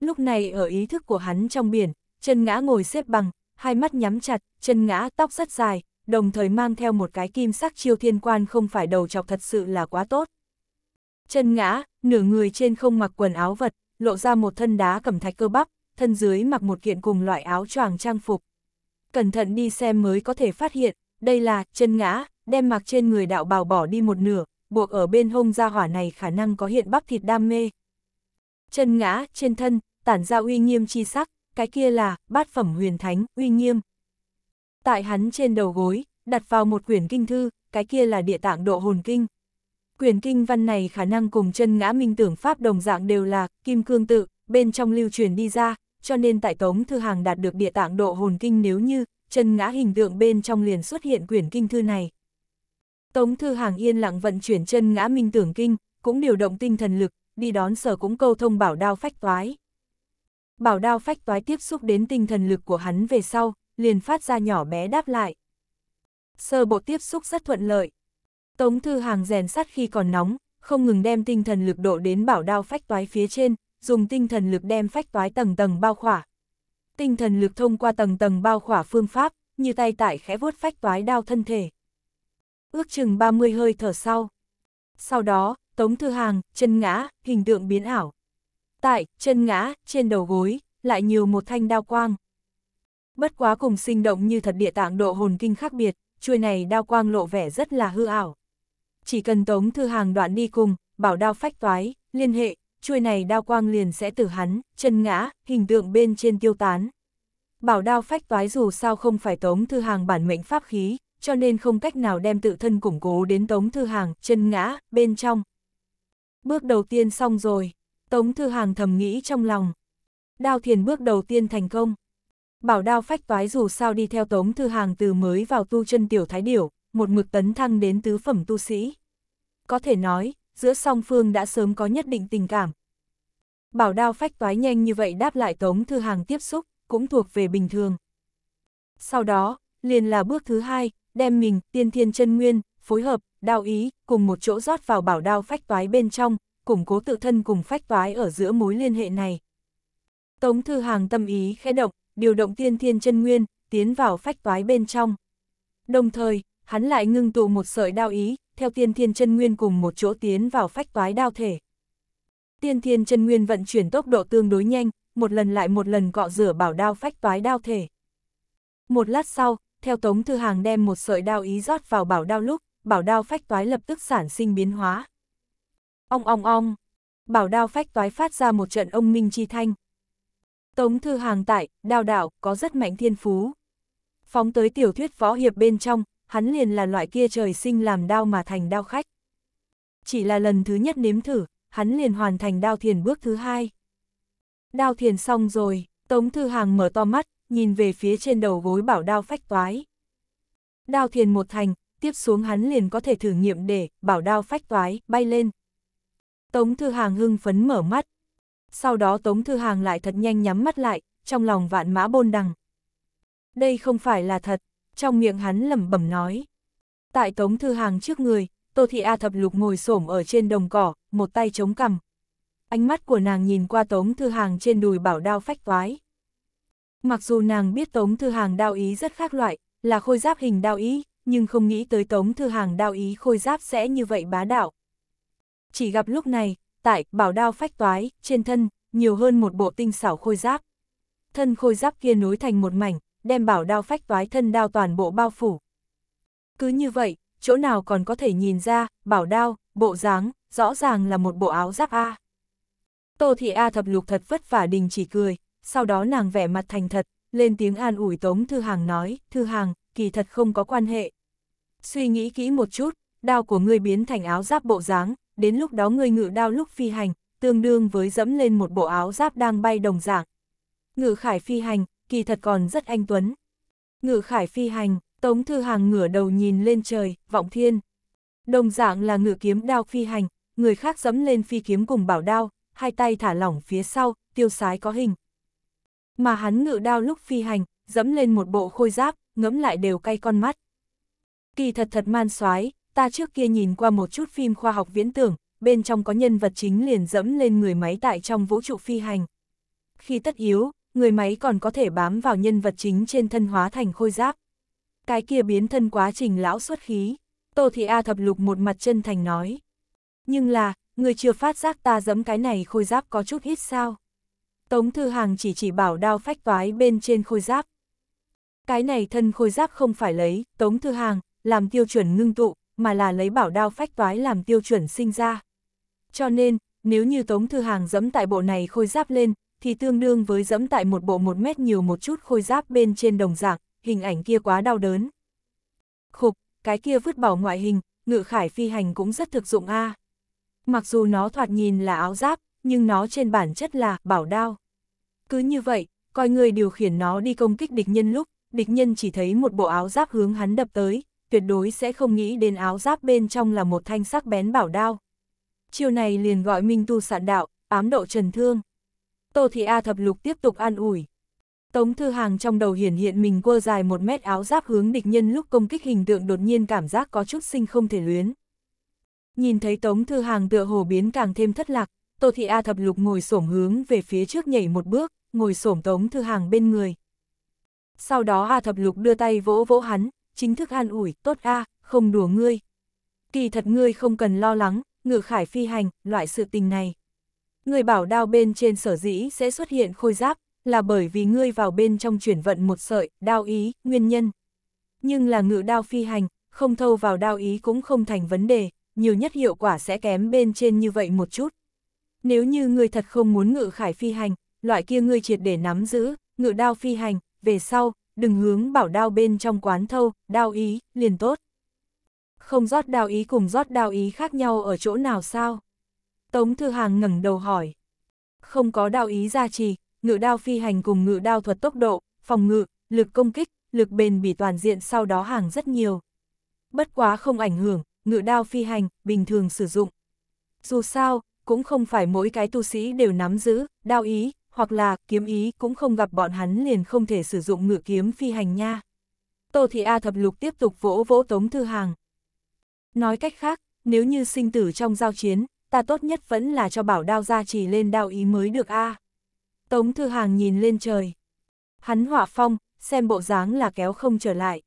Lúc này ở ý thức của hắn trong biển, chân ngã ngồi xếp bằng, hai mắt nhắm chặt, chân ngã, tóc rất dài, đồng thời mang theo một cái kim sắc chiêu thiên quan không phải đầu chọc thật sự là quá tốt. Chân ngã, nửa người trên không mặc quần áo vật, lộ ra một thân đá cẩm thạch cơ bắp, thân dưới mặc một kiện cùng loại áo choàng trang phục. Cẩn thận đi xem mới có thể phát hiện, đây là chân ngã, đem mặc trên người đạo bào bỏ đi một nửa, buộc ở bên hông ra hỏa này khả năng có hiện bắp thịt đam mê. Chân ngã, trên thân, tản ra uy nghiêm chi sắc, cái kia là bát phẩm huyền thánh, uy nghiêm. Tại hắn trên đầu gối, đặt vào một quyển kinh thư, cái kia là địa tạng độ hồn kinh. Quyển kinh văn này khả năng cùng chân ngã minh tưởng pháp đồng dạng đều là kim cương tự, bên trong lưu truyền đi ra, cho nên tại Tống Thư Hàng đạt được địa tạng độ hồn kinh nếu như chân ngã hình tượng bên trong liền xuất hiện quyển kinh thư này. Tống Thư Hàng yên lặng vận chuyển chân ngã minh tưởng kinh, cũng điều động tinh thần lực, đi đón sở cũng câu thông bảo đao phách toái. Bảo đao phách toái tiếp xúc đến tinh thần lực của hắn về sau, liền phát ra nhỏ bé đáp lại. Sơ bộ tiếp xúc rất thuận lợi. Tống Thư Hàng rèn sắt khi còn nóng, không ngừng đem tinh thần lực độ đến bảo đao phách toái phía trên, dùng tinh thần lực đem phách toái tầng tầng bao khỏa. Tinh thần lực thông qua tầng tầng bao khỏa phương pháp, như tay tải khẽ vuốt phách toái đao thân thể. Ước chừng 30 hơi thở sau. Sau đó, Tống Thư Hàng, chân ngã, hình tượng biến ảo, tại, chân ngã, trên đầu gối, lại nhiều một thanh đao quang. Bất quá cùng sinh động như thật địa tạng độ hồn kinh khác biệt, chuôi này đao quang lộ vẻ rất là hư ảo. Chỉ cần tống thư hàng đoạn đi cùng, bảo đao phách toái, liên hệ, chuôi này đao quang liền sẽ tử hắn, chân ngã, hình tượng bên trên tiêu tán. Bảo đao phách toái dù sao không phải tống thư hàng bản mệnh pháp khí, cho nên không cách nào đem tự thân củng cố đến tống thư hàng, chân ngã, bên trong. Bước đầu tiên xong rồi. Tống Thư Hàng thầm nghĩ trong lòng. Đao thiền bước đầu tiên thành công. Bảo đao phách toái dù sao đi theo Tống Thư Hàng từ mới vào tu chân tiểu thái điểu, một mực tấn thăng đến tứ phẩm tu sĩ. Có thể nói, giữa song phương đã sớm có nhất định tình cảm. Bảo đao phách toái nhanh như vậy đáp lại Tống Thư Hàng tiếp xúc, cũng thuộc về bình thường. Sau đó, liền là bước thứ hai, đem mình, tiên thiên chân nguyên, phối hợp, đao ý, cùng một chỗ rót vào bảo đao phách toái bên trong, củng cố tự thân cùng phách toái ở giữa mối liên hệ này. Tống Thư Hàng tâm ý khẽ động, điều động tiên thiên chân nguyên, tiến vào phách toái bên trong. Đồng thời, hắn lại ngưng tụ một sợi đao ý, theo tiên thiên chân nguyên cùng một chỗ tiến vào phách toái đao thể. Tiên thiên chân nguyên vận chuyển tốc độ tương đối nhanh, một lần lại một lần cọ rửa bảo đao phách toái đao thể. Một lát sau, theo Tống Thư Hàng đem một sợi đao ý rót vào bảo đao lúc, bảo đao phách toái lập tức sản sinh biến hóa ong ong ong, bảo đao phách toái phát ra một trận ông minh chi thanh. Tống Thư Hàng tại, đao đảo, có rất mạnh thiên phú. Phóng tới tiểu thuyết võ hiệp bên trong, hắn liền là loại kia trời sinh làm đao mà thành đao khách. Chỉ là lần thứ nhất nếm thử, hắn liền hoàn thành đao thiền bước thứ hai. Đao thiền xong rồi, Tống Thư Hàng mở to mắt, nhìn về phía trên đầu gối bảo đao phách toái. Đao thiền một thành, tiếp xuống hắn liền có thể thử nghiệm để bảo đao phách toái bay lên, Tống Thư Hàng hưng phấn mở mắt. Sau đó Tống Thư Hàng lại thật nhanh nhắm mắt lại, trong lòng vạn mã bôn đằng. Đây không phải là thật, trong miệng hắn lẩm bẩm nói. Tại Tống Thư Hàng trước người, Tô Thị A Thập Lục ngồi xổm ở trên đồng cỏ, một tay chống cằm. Ánh mắt của nàng nhìn qua Tống Thư Hàng trên đùi bảo đao phách toái. Mặc dù nàng biết Tống Thư Hàng đao ý rất khác loại, là khôi giáp hình đao ý, nhưng không nghĩ tới Tống Thư Hàng đao ý khôi giáp sẽ như vậy bá đạo, chỉ gặp lúc này, tại bảo đao phách toái, trên thân, nhiều hơn một bộ tinh xảo khôi giáp. Thân khôi giáp kia nối thành một mảnh, đem bảo đao phách toái thân đao toàn bộ bao phủ. Cứ như vậy, chỗ nào còn có thể nhìn ra, bảo đao, bộ dáng, rõ ràng là một bộ áo giáp A. Tô Thị A thập lục thật vất vả đình chỉ cười, sau đó nàng vẻ mặt thành thật, lên tiếng an ủi Tống Thư Hàng nói, Thư Hàng, kỳ thật không có quan hệ. Suy nghĩ kỹ một chút, đao của ngươi biến thành áo giáp bộ dáng, đến lúc đó người ngự đao lúc phi hành, tương đương với dẫm lên một bộ áo giáp đang bay đồng dạng. Ngự khải phi hành, kỳ thật còn rất anh tuấn. Ngự khải phi hành, Tống Thư Hàng ngửa đầu nhìn lên trời, vọng thiên. Đồng dạng là ngự kiếm đao phi hành, người khác dẫm lên phi kiếm cùng bảo đao, hai tay thả lỏng phía sau, tiêu sái có hình. Mà hắn ngự đao lúc phi hành, dẫm lên một bộ khôi giáp, ngẫm lại đều cay con mắt. Kỳ thật thật man soái ta trước kia nhìn qua một chút phim khoa học viễn tưởng, bên trong có nhân vật chính liền dẫm lên người máy tại trong vũ trụ phi hành. Khi tất yếu, người máy còn có thể bám vào nhân vật chính trên thân hóa thành khôi giáp. Cái kia biến thân quá trình lão xuất khí, Tô Thị A thập lục một mặt chân thành nói. Nhưng là, người chưa phát giác ta dẫm cái này khôi giáp có chút ít sao. Tống Thư Hàng chỉ chỉ bảo đao phách toái bên trên khôi giáp. Cái này thân khôi giáp không phải lấy, Tống Thư Hàng, làm tiêu chuẩn ngưng tụ, mà là lấy bảo đao phách toái làm tiêu chuẩn sinh ra. Cho nên, nếu như Tống Thư Hàng dẫm tại bộ này khôi giáp lên, thì tương đương với dẫm tại một bộ một mét nhiều một chút khôi giáp bên trên đồng dạng, hình ảnh kia quá đau đớn. Khục, cái kia vứt bỏ ngoại hình, ngự khải phi hành cũng rất thực dụng a. Mặc dù nó thoạt nhìn là áo giáp, nhưng nó trên bản chất là bảo đao. Cứ như vậy, coi người điều khiển nó đi công kích địch nhân lúc, địch nhân chỉ thấy một bộ áo giáp hướng hắn đập tới, tuyệt đối sẽ không nghĩ đến áo giáp bên trong là một thanh sắc bén bảo đao. Chiều này liền gọi Minh Tu sạn đạo, ám độ trần thương. Tô Thị A thập lục tiếp tục an ủi. Tống Thư Hàng trong đầu hiển hiện mình quơ dài một mét áo giáp hướng địch nhân lúc công kích hình tượng đột nhiên cảm giác có chút sinh không thể luyến. Nhìn thấy Tống Thư Hàng tựa hồ biến càng thêm thất lạc, Tô Thị A thập lục ngồi xổm hướng về phía trước nhảy một bước, ngồi xổm Tống Thư Hàng bên người. Sau đó A thập lục đưa tay vỗ vỗ hắn, chính thức an ủi, tốt a, à, không đùa ngươi. Kỳ thật ngươi không cần lo lắng, ngự khải phi hành, loại sự tình này. Người bảo đao bên trên sở dĩ sẽ xuất hiện khôi giáp, là bởi vì ngươi vào bên trong chuyển vận một sợi, đao ý, nguyên nhân. Nhưng là ngự đao phi hành, không thâu vào đao ý cũng không thành vấn đề, nhiều nhất hiệu quả sẽ kém bên trên như vậy một chút. Nếu như ngươi thật không muốn ngự khải phi hành, loại kia ngươi triệt để nắm giữ, ngự đao phi hành, về sau, đừng hướng bảo đao bên trong quán thâu, đao ý, liền tốt. Không rót đao ý cùng rót đao ý khác nhau ở chỗ nào sao? Tống Thư Hàng ngẩng đầu hỏi. Không có đao ý gia trì, ngự đao phi hành cùng ngự đao thuật tốc độ, phòng ngự, lực công kích, lực bền bỉ toàn diện sau đó hàng rất nhiều. Bất quá không ảnh hưởng, ngự đao phi hành, bình thường sử dụng. Dù sao, cũng không phải mỗi cái tu sĩ đều nắm giữ, đao ý, hoặc là kiếm ý cũng không gặp bọn hắn liền không thể sử dụng ngựa kiếm phi hành nha. Tô Thị A thập lục tiếp tục vỗ vỗ Tống Thư Hàng. Nói cách khác, nếu như sinh tử trong giao chiến, ta tốt nhất vẫn là cho bảo đao ra chỉ lên đao ý mới được A. Tống Thư Hàng nhìn lên trời. Hắn hỏa phong, xem bộ dáng là kéo không trở lại.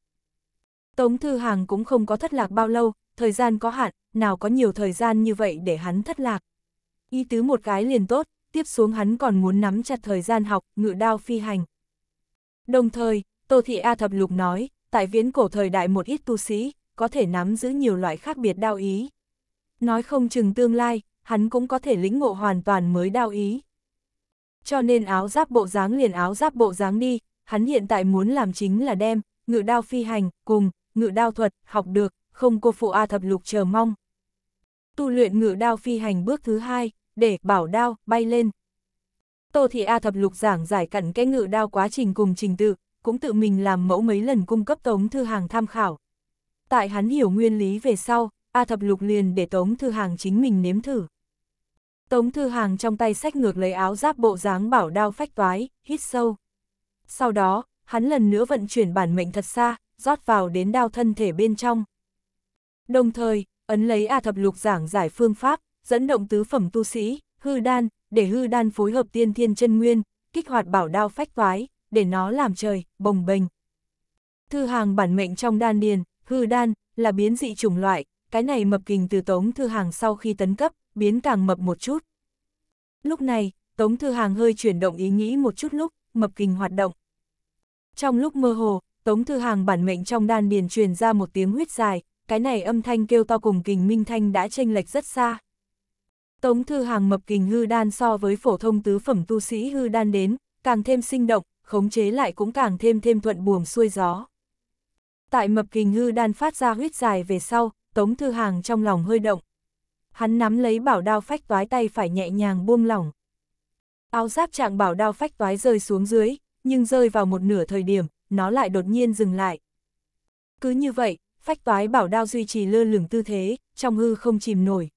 Tống Thư Hàng cũng không có thất lạc bao lâu, thời gian có hạn, nào có nhiều thời gian như vậy để hắn thất lạc. y tứ một cái liền tốt, tiếp xuống hắn còn muốn nắm chặt thời gian học, ngự đao phi hành. Đồng thời, Tô Thị A Thập Lục nói, tại viễn cổ thời đại một ít tu sĩ, có thể nắm giữ nhiều loại khác biệt đao ý. Nói không chừng tương lai, hắn cũng có thể lĩnh ngộ hoàn toàn mới đao ý. Cho nên áo giáp bộ dáng liền áo giáp bộ dáng đi, hắn hiện tại muốn làm chính là đem, ngự đao phi hành, cùng, ngự đao thuật, học được, không cô phụ A Thập Lục chờ mong. Tu luyện ngự đao phi hành bước thứ hai, để bảo đao bay lên. Tô Thị A thập lục giảng giải cặn cái ngự đao quá trình cùng trình tự, cũng tự mình làm mẫu mấy lần cung cấp Tống Thư Hàng tham khảo. Tại hắn hiểu nguyên lý về sau, A thập lục liền để Tống Thư Hàng chính mình nếm thử. Tống Thư Hàng trong tay sách ngược lấy áo giáp bộ dáng bảo đao phách toái, hít sâu. Sau đó, hắn lần nữa vận chuyển bản mệnh thật xa, rót vào đến đao thân thể bên trong. Đồng thời, ấn lấy A thập lục giảng giải phương pháp, dẫn động tứ phẩm tu sĩ, hư đan, để hư đan phối hợp tiên thiên chân nguyên, kích hoạt bảo đao phách toái, để nó làm trời, bồng bềnh. Thư hàng bản mệnh trong đan điền, hư đan, là biến dị chủng loại, cái này mập kình từ tống thư hàng sau khi tấn cấp, biến càng mập một chút. Lúc này, tống thư hàng hơi chuyển động ý nghĩ một chút lúc, mập kình hoạt động. Trong lúc mơ hồ, tống thư hàng bản mệnh trong đan điền truyền ra một tiếng huyết dài, cái này âm thanh kêu to cùng kình minh thanh đã chênh lệch rất xa. Tống Thư Hàng mập kình hư đan so với phổ thông tứ phẩm tu sĩ hư đan đến, càng thêm sinh động, khống chế lại cũng càng thêm thêm thuận buồm xuôi gió. Tại mập kình hư đan phát ra huyết dài về sau, Tống Thư Hàng trong lòng hơi động. Hắn nắm lấy bảo đao phách toái tay phải nhẹ nhàng buông lỏng. Áo giáp trạng bảo đao phách toái rơi xuống dưới, nhưng rơi vào một nửa thời điểm, nó lại đột nhiên dừng lại. Cứ như vậy, phách toái bảo đao duy trì lơ lửng tư thế, trong hư không chìm nổi.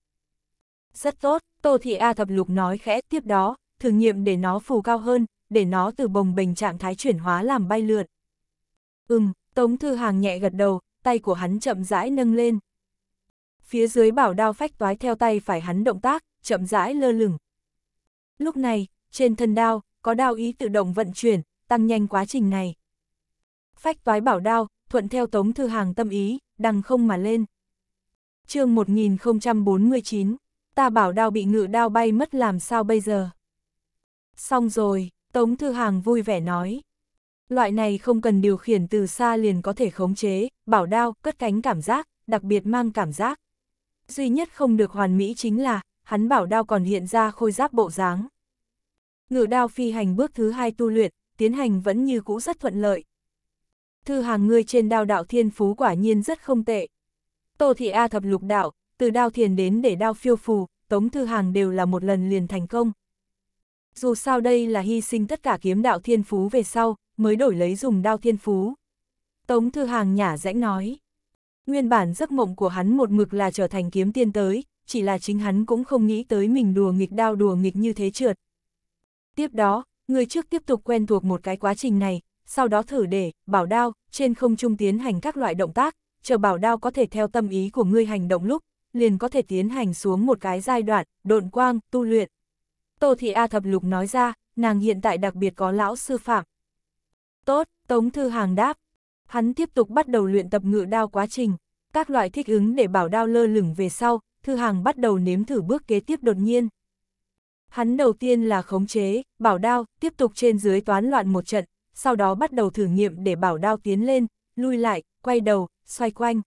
Rất tốt, Tô Thị A thập lục nói khẽ tiếp đó, thử nghiệm để nó phù cao hơn, để nó từ bồng bềnh trạng thái chuyển hóa làm bay lượn. Ừm, Tống Thư Hàng nhẹ gật đầu, tay của hắn chậm rãi nâng lên. Phía dưới bảo đao phách toái theo tay phải hắn động tác, chậm rãi lơ lửng. Lúc này, trên thân đao, có đao ý tự động vận chuyển, tăng nhanh quá trình này. Phách toái bảo đao, thuận theo Tống Thư Hàng tâm ý, đằng không mà lên. chương 1049 ta bảo đao bị ngự đao bay mất làm sao bây giờ. Xong rồi, Tống Thư Hàng vui vẻ nói. Loại này không cần điều khiển từ xa liền có thể khống chế, bảo đao, cất cánh cảm giác, đặc biệt mang cảm giác. Duy nhất không được hoàn mỹ chính là, hắn bảo đao còn hiện ra khôi giáp bộ dáng. Ngự đao phi hành bước thứ hai tu luyện, tiến hành vẫn như cũ rất thuận lợi. Thư hàng ngươi trên đao đạo thiên phú quả nhiên rất không tệ. Tô thị A thập lục đạo, từ đao thiền đến để đao phiêu phù, Tống Thư Hàng đều là một lần liền thành công. Dù sao đây là hy sinh tất cả kiếm đạo thiên phú về sau, mới đổi lấy dùng đao thiên phú. Tống Thư Hàng nhả rãnh nói. Nguyên bản giấc mộng của hắn một mực là trở thành kiếm tiên tới, chỉ là chính hắn cũng không nghĩ tới mình đùa nghịch đao đùa nghịch như thế trượt. Tiếp đó, người trước tiếp tục quen thuộc một cái quá trình này, sau đó thử để, bảo đao, trên không trung tiến hành các loại động tác, chờ bảo đao có thể theo tâm ý của ngươi hành động lúc, liền có thể tiến hành xuống một cái giai đoạn, độn quang, tu luyện. Tô Thị A Thập Lục nói ra, nàng hiện tại đặc biệt có lão sư phạm. Tốt, Tống Thư Hàng đáp. Hắn tiếp tục bắt đầu luyện tập ngự đao quá trình, các loại thích ứng để bảo đao lơ lửng về sau, Thư Hàng bắt đầu nếm thử bước kế tiếp đột nhiên. Hắn đầu tiên là khống chế, bảo đao, tiếp tục trên dưới toán loạn một trận, sau đó bắt đầu thử nghiệm để bảo đao tiến lên, lui lại, quay đầu, xoay quanh.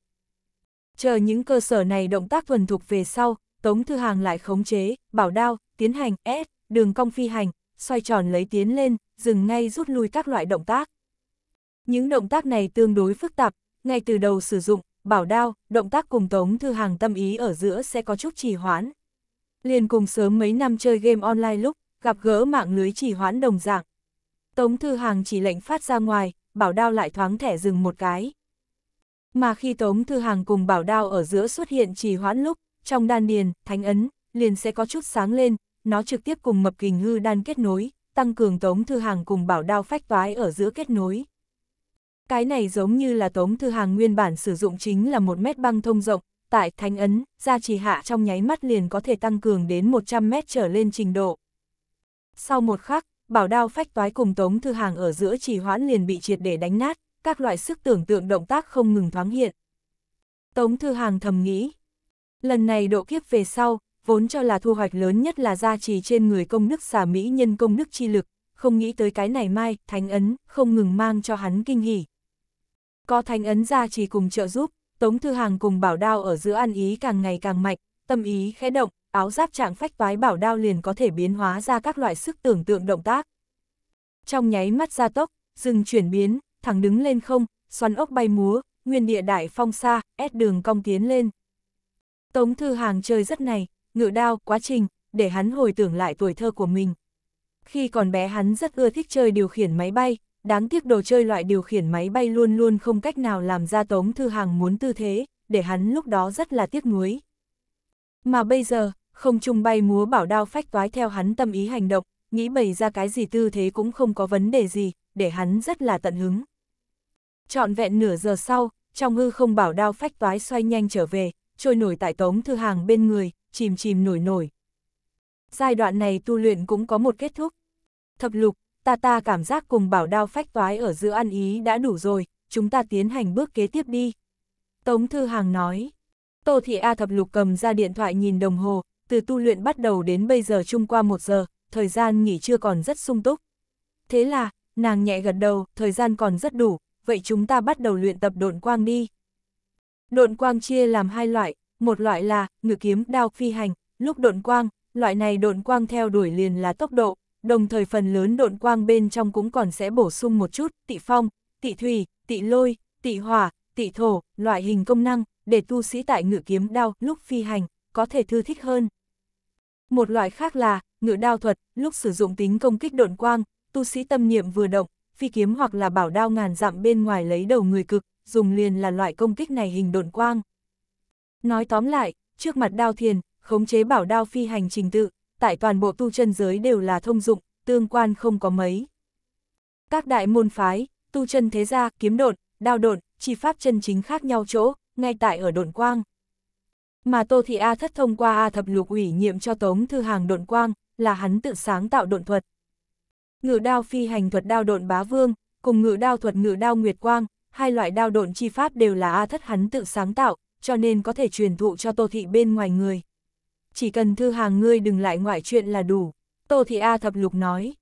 Chờ những cơ sở này động tác thuần thục về sau, Tống Thư Hàng lại khống chế, bảo đao, tiến hành, ép, đường cong phi hành, xoay tròn lấy tiến lên, dừng ngay rút lui các loại động tác. Những động tác này tương đối phức tạp, ngay từ đầu sử dụng, bảo đao, động tác cùng Tống Thư Hàng tâm ý ở giữa sẽ có chút trì hoãn. Liền cùng sớm mấy năm chơi game online lúc, gặp gỡ mạng lưới trì hoãn đồng dạng. Tống Thư Hàng chỉ lệnh phát ra ngoài, bảo đao lại thoáng thẻ dừng một cái. Mà khi Tống Thư Hàng cùng bảo đao ở giữa xuất hiện trì hoãn lúc, trong đan điền, thánh ấn, liền sẽ có chút sáng lên, nó trực tiếp cùng mập kình ngư đan kết nối, tăng cường Tống Thư Hàng cùng bảo đao phách toái ở giữa kết nối. Cái này giống như là Tống Thư Hàng nguyên bản sử dụng chính là một mét băng thông rộng, tại thánh ấn, gia trì hạ trong nháy mắt liền có thể tăng cường đến 100 mét trở lên trình độ. Sau một khắc, bảo đao phách toái cùng Tống Thư Hàng ở giữa trì hoãn liền bị triệt để đánh nát, các loại sức tưởng tượng động tác không ngừng thoáng hiện. Tống Thư Hàng thầm nghĩ, lần này độ kiếp về sau, vốn cho là thu hoạch lớn nhất là gia trì trên người công đức xà Mỹ nhân công đức chi lực, không nghĩ tới cái này mai, thánh ấn, không ngừng mang cho hắn kinh hỉ. Có thánh ấn gia trì cùng trợ giúp, Tống Thư Hàng cùng bảo đao ở giữa ăn ý càng ngày càng mạnh, tâm ý khẽ động, áo giáp trạng phách toái bảo đao liền có thể biến hóa ra các loại sức tưởng tượng động tác. Trong nháy mắt gia tốc, dừng chuyển biến, thẳng đứng lên không, xoắn ốc bay múa, nguyên địa đại phong xa, ép đường cong tiến lên. Tống Thư Hàng chơi rất này, ngựa đao, quá trình, để hắn hồi tưởng lại tuổi thơ của mình. Khi còn bé hắn rất ưa thích chơi điều khiển máy bay, đáng tiếc đồ chơi loại điều khiển máy bay luôn luôn không cách nào làm ra Tống Thư Hàng muốn tư thế, để hắn lúc đó rất là tiếc nuối. Mà bây giờ, không trung bay múa bảo đao phách toái theo hắn tâm ý hành động, nghĩ bày ra cái gì tư thế cũng không có vấn đề gì, để hắn rất là tận hứng. Chọn vẹn nửa giờ sau, trong hư không bảo đao phách toái xoay nhanh trở về, trôi nổi tại tống thư hàng bên người, chìm chìm nổi nổi. Giai đoạn này tu luyện cũng có một kết thúc. Thập lục, ta ta cảm giác cùng bảo đao phách toái ở giữa ăn ý đã đủ rồi, chúng ta tiến hành bước kế tiếp đi. Tống Thư Hàng nói. Tô Thị A thập lục cầm ra điện thoại nhìn đồng hồ, từ tu luyện bắt đầu đến bây giờ chung qua một giờ, thời gian nghỉ chưa còn rất sung túc. Thế là, nàng nhẹ gật đầu, thời gian còn rất đủ, vậy chúng ta bắt đầu luyện tập độn quang đi. Độn quang chia làm hai loại, một loại là ngự kiếm đao phi hành, lúc độn quang, loại này độn quang theo đuổi liền là tốc độ, đồng thời phần lớn độn quang bên trong cũng còn sẽ bổ sung một chút tị phong, tị thủy, tị lôi, tị hỏa, tị thổ, loại hình công năng, để tu sĩ tại ngự kiếm đao lúc phi hành, có thể thư thích hơn. Một loại khác là ngự đao thuật, lúc sử dụng tính công kích độn quang, tu sĩ tâm niệm vừa động, phi kiếm hoặc là bảo đao ngàn dặm bên ngoài lấy đầu người cực, dùng liền là loại công kích này hình độn quang. Nói tóm lại, trước mặt đao thiền, khống chế bảo đao phi hành trình tự, tại toàn bộ tu chân giới đều là thông dụng, tương quan không có mấy. Các đại môn phái, tu chân thế gia, kiếm độn, đao độn, chi pháp chân chính khác nhau chỗ, ngay tại ở độn quang. Mà Tô Thị A thất thông qua A thập lục ủy nhiệm cho Tống Thư Hàng độn quang, là hắn tự sáng tạo độn thuật ngự đao phi hành thuật đao độn bá vương, cùng ngự đao thuật ngự đao nguyệt quang, hai loại đao độn chi pháp đều là A thất hắn tự sáng tạo, cho nên có thể truyền thụ cho Tô Thị bên ngoài người. Chỉ cần thư hàng ngươi đừng lại ngoại chuyện là đủ, Tô Thị A thập lục nói.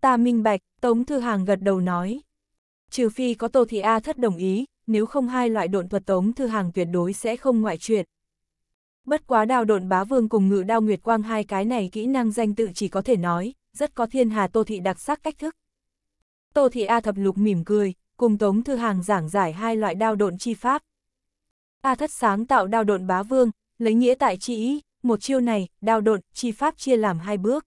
Ta minh bạch, Tống Thư Hàng gật đầu nói. Trừ phi có Tô Thị A thất đồng ý, nếu không hai loại độn thuật Tống Thư Hàng tuyệt đối sẽ không ngoại chuyện. Bất quá đào độn bá vương cùng ngự đao nguyệt quang hai cái này kỹ năng danh tự chỉ có thể nói, rất có thiên hà Tô Thị đặc sắc cách thức. Tô Thị A Thập Lục mỉm cười, cùng Tống Thư Hàng giảng giải hai loại đao độn chi pháp. A Thất sáng tạo đao độn bá vương, lấy nghĩa tại chi ý, một chiêu này, đao độn, chi pháp chia làm hai bước.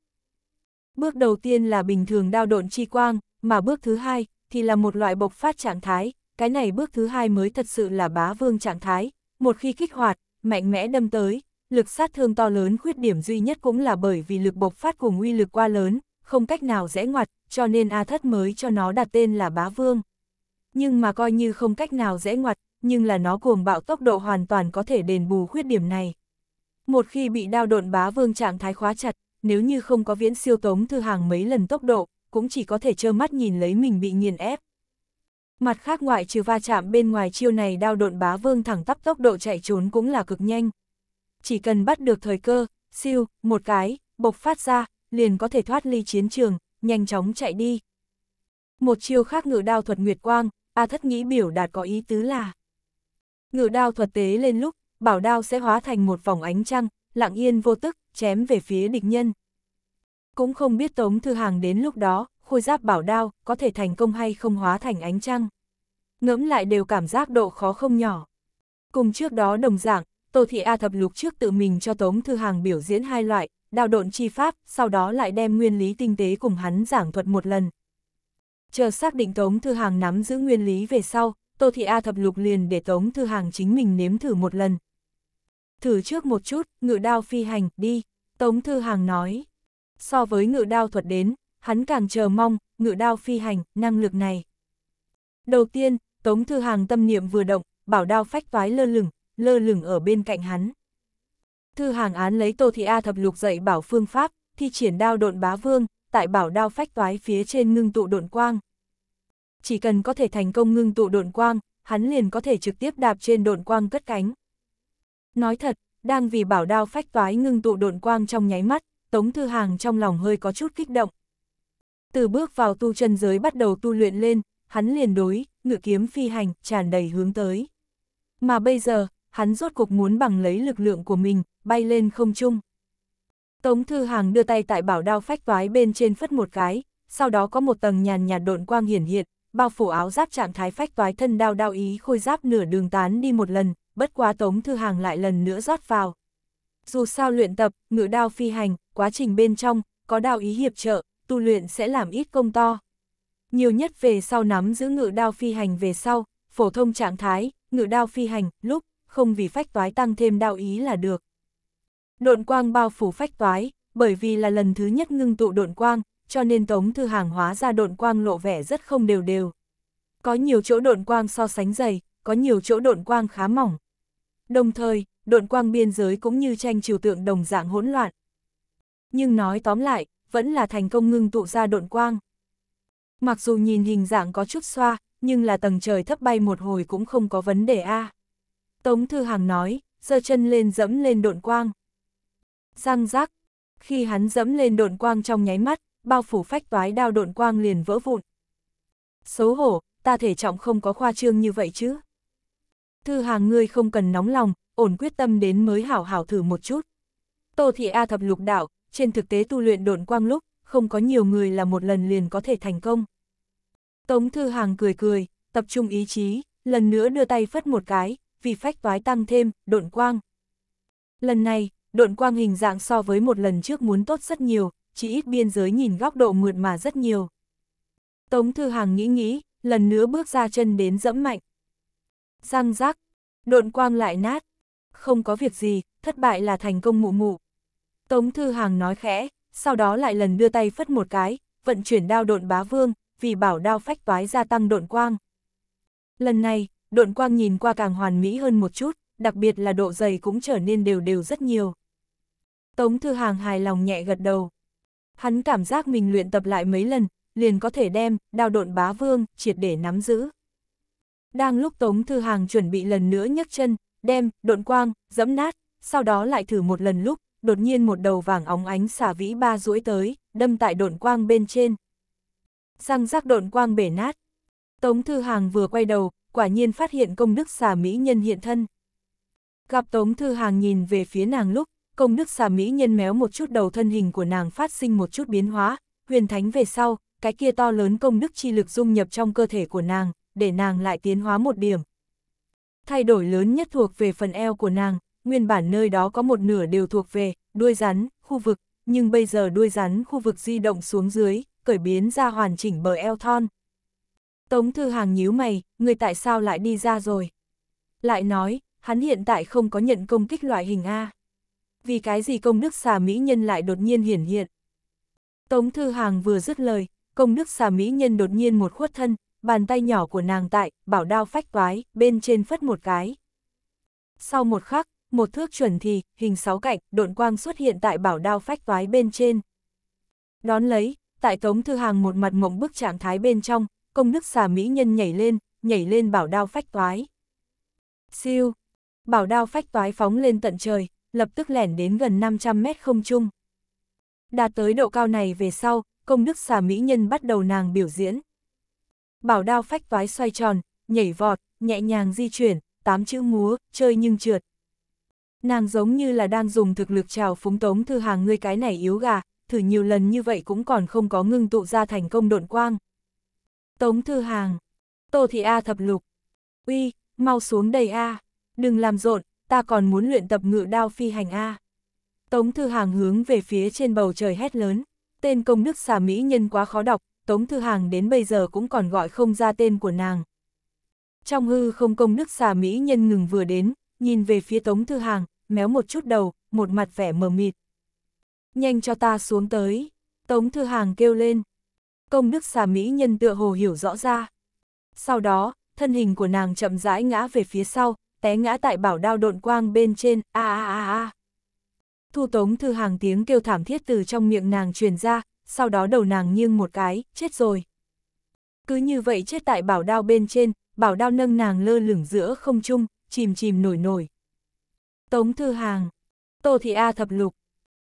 Bước đầu tiên là bình thường đao độn chi quang, mà bước thứ hai thì là một loại bộc phát trạng thái, cái này bước thứ hai mới thật sự là bá vương trạng thái, một khi kích hoạt, mạnh mẽ đâm tới, lực sát thương to lớn khuyết điểm duy nhất cũng là bởi vì lực bộc phát cùng uy lực quá lớn, không cách nào rẽ ngoặt, cho nên A Thất mới cho nó đặt tên là Bá Vương. Nhưng mà coi như không cách nào rẽ ngoặt, nhưng là nó cuồng bạo tốc độ hoàn toàn có thể đền bù khuyết điểm này. Một khi bị đao độn Bá Vương trạng thái khóa chặt, nếu như không có viễn siêu tống thư hàng mấy lần tốc độ, cũng chỉ có thể trơ mắt nhìn lấy mình bị nghiền ép. Mặt khác ngoại trừ va chạm bên ngoài chiêu này đao độn bá vương thẳng tắp tốc độ chạy trốn cũng là cực nhanh, chỉ cần bắt được thời cơ, siêu, một cái, bộc phát ra, liền có thể thoát ly chiến trường, nhanh chóng chạy đi. Một chiêu khác ngự đao thuật Nguyệt Quang, A Thất nghĩ biểu đạt có ý tứ là. Ngự đao thuật tế lên lúc, bảo đao sẽ hóa thành một vòng ánh trăng, lặng yên vô tức, chém về phía địch nhân. Cũng không biết Tống Thư Hàng đến lúc đó, khôi giáp bảo đao, có thể thành công hay không hóa thành ánh trăng. Ngẫm lại đều cảm giác độ khó không nhỏ. Cùng trước đó đồng dạng, Tô Thị A Thập Lục trước tự mình cho Tống Thư Hàng biểu diễn hai loại, đào độn chi pháp, sau đó lại đem nguyên lý tinh tế cùng hắn giảng thuật một lần. Chờ xác định Tống Thư Hàng nắm giữ nguyên lý về sau, Tô Thị A Thập Lục liền để Tống Thư Hàng chính mình nếm thử một lần. Thử trước một chút, ngự đao phi hành, đi, Tống Thư Hàng nói. So với ngự đao thuật đến, hắn càng chờ mong, ngự đao phi hành, năng lực này. Đầu tiên, Tống Thư Hàng tâm niệm vừa động, bảo đao phách toái lơ lửng, lơ lửng ở bên cạnh hắn. Thư hàng án lấy Tô Thị A thập lục dạy bảo phương pháp, thi triển đao độn bá vương, tại bảo đao phách toái phía trên ngưng tụ độn quang. Chỉ cần có thể thành công ngưng tụ độn quang, hắn liền có thể trực tiếp đạp trên độn quang cất cánh. Nói thật, đang vì bảo đao phách toái ngưng tụ độn quang trong nháy mắt, Tống Thư Hàng trong lòng hơi có chút kích động. Từ bước vào tu chân giới bắt đầu tu luyện lên, hắn liền đối, ngự kiếm phi hành, tràn đầy hướng tới. Mà bây giờ, hắn rốt cuộc muốn bằng lấy lực lượng của mình, bay lên không trung. Tống Thư Hàng đưa tay tại bảo đao phách toái bên trên phất một cái, sau đó có một tầng nhàn nhạt độn quang hiển hiện, bao phủ áo giáp trạng thái phách toái thân đao đao ý khôi giáp nửa đường tán đi một lần, bất quá Tống Thư Hàng lại lần nữa rót vào. Dù sao luyện tập, ngự đao phi hành, quá trình bên trong, có đao ý hiệp trợ, tu luyện sẽ làm ít công to. Nhiều nhất về sau nắm giữ ngự đao phi hành về sau, phổ thông trạng thái, ngự đao phi hành, lúc không vì phách toái tăng thêm đạo ý là được. Độn quang bao phủ phách toái, bởi vì là lần thứ nhất ngưng tụ độn quang, cho nên Tống Thư Hàng hóa ra độn quang lộ vẻ rất không đều đều. Có nhiều chỗ độn quang so sánh dày, có nhiều chỗ độn quang khá mỏng. Đồng thời, độn quang biên giới cũng như tranh chiều tượng đồng dạng hỗn loạn. Nhưng nói tóm lại, vẫn là thành công ngưng tụ ra độn quang. Mặc dù nhìn hình dạng có chút xoa, nhưng là tầng trời thấp bay một hồi cũng không có vấn đề a. À. Tống Thư Hàng nói, giơ chân lên dẫm lên độn quang. Răng rác, khi hắn dẫm lên độn quang trong nháy mắt, bao phủ phách toái đao độn quang liền vỡ vụn. Xấu hổ, ta thể trọng không có khoa trương như vậy chứ. Thư Hàng ngươi không cần nóng lòng, ổn quyết tâm đến mới hảo hảo thử một chút. Tô Thị A thập lục đạo, trên thực tế tu luyện độn quang lúc, không có nhiều người là một lần liền có thể thành công. Tống Thư Hàng cười cười, tập trung ý chí, lần nữa đưa tay phất một cái, vì phách toái tăng thêm, độn quang. Lần này, độn quang hình dạng so với một lần trước muốn tốt rất nhiều, chỉ ít biên giới nhìn góc độ mượt mà rất nhiều. Tống Thư Hàng nghĩ nghĩ, lần nữa bước ra chân đến dẫm mạnh. Răng rác, độn quang lại nát. Không có việc gì, thất bại là thành công mụ mụ. Tống Thư Hàng nói khẽ, sau đó lại lần đưa tay phất một cái, vận chuyển đao độn bá vương, vì bảo đao phách toái gia tăng độn quang. Lần này, độn quang nhìn qua càng hoàn mỹ hơn một chút, đặc biệt là độ dày cũng trở nên đều đều rất nhiều. Tống Thư Hàng hài lòng nhẹ gật đầu. Hắn cảm giác mình luyện tập lại mấy lần, liền có thể đem đao độn bá vương triệt để nắm giữ. Đang lúc Tống Thư Hàng chuẩn bị lần nữa nhấc chân, đem độn quang dẫm nát, sau đó lại thử một lần lúc, đột nhiên một đầu vàng óng ánh xả vĩ ba duỗi tới, đâm tại độn quang bên trên. Răng rác độn quang bể nát. Tống Thư Hàng vừa quay đầu, quả nhiên phát hiện công đức xà mỹ nhân hiện thân. Gặp Tống Thư Hàng nhìn về phía nàng lúc, công đức xà mỹ nhân méo một chút đầu thân hình của nàng phát sinh một chút biến hóa, huyền thánh về sau, cái kia to lớn công đức chi lực dung nhập trong cơ thể của nàng, để nàng lại tiến hóa một điểm. Thay đổi lớn nhất thuộc về phần eo của nàng, nguyên bản nơi đó có một nửa đều thuộc về đuôi rắn, khu vực, nhưng bây giờ đuôi rắn khu vực di động xuống dưới, cởi biến ra hoàn chỉnh bờ eo thon, Tống Thư Hàng nhíu mày, người tại sao lại đi ra rồi? Lại nói, hắn hiện tại không có nhận công kích loại hình A. Vì cái gì công đức xà mỹ nhân lại đột nhiên hiển hiện? Tống Thư Hàng vừa dứt lời, công đức xà mỹ nhân đột nhiên một khuất thân, bàn tay nhỏ của nàng tại, bảo đao phách toái, bên trên phất một cái. Sau một khắc, một thước chuẩn thì, hình sáu cạnh, độn quang xuất hiện tại bảo đao phách toái bên trên. Đón lấy, tại Tống Thư Hàng một mặt mộng bức trạng thái bên trong, công đức xà mỹ nhân nhảy lên, nhảy lên bảo đao phách toái. Siêu, bảo đao phách toái phóng lên tận trời, lập tức lẻn đến gần 500 mét không trung. Đạt tới độ cao này về sau, công đức xà mỹ nhân bắt đầu nàng biểu diễn. Bảo đao phách toái xoay tròn, nhảy vọt, nhẹ nhàng di chuyển, tám chữ múa, chơi nhưng trượt. Nàng giống như là đang dùng thực lực trào phúng tống thư hàng ngươi cái này yếu gà, thử nhiều lần như vậy cũng còn không có ngưng tụ ra thành công độn quang. Tống Thư Hàng, Tô Thị A thập lục, uy, mau xuống đây A, đừng làm rộn, ta còn muốn luyện tập ngự đao phi hành A. Tống Thư Hàng hướng về phía trên bầu trời hét lớn, tên công đức xà Mỹ nhân quá khó đọc, Tống Thư Hàng đến bây giờ cũng còn gọi không ra tên của nàng. Trong hư không công đức xà Mỹ nhân ngừng vừa đến, nhìn về phía Tống Thư Hàng, méo một chút đầu, một mặt vẻ mờ mịt. Nhanh cho ta xuống tới, Tống Thư Hàng kêu lên, Công đức xà mỹ nhân tựa hồ hiểu rõ ra. Sau đó, thân hình của nàng chậm rãi ngã về phía sau, té ngã tại bảo đao độn quang bên trên, a a a a. Thu tống thư hàng tiếng kêu thảm thiết từ trong miệng nàng truyền ra, sau đó đầu nàng nghiêng một cái, chết rồi. Cứ như vậy chết tại bảo đao bên trên, bảo đao nâng nàng lơ lửng giữa không trung, chìm chìm nổi nổi. Tống thư hàng, tô thị A thập lục.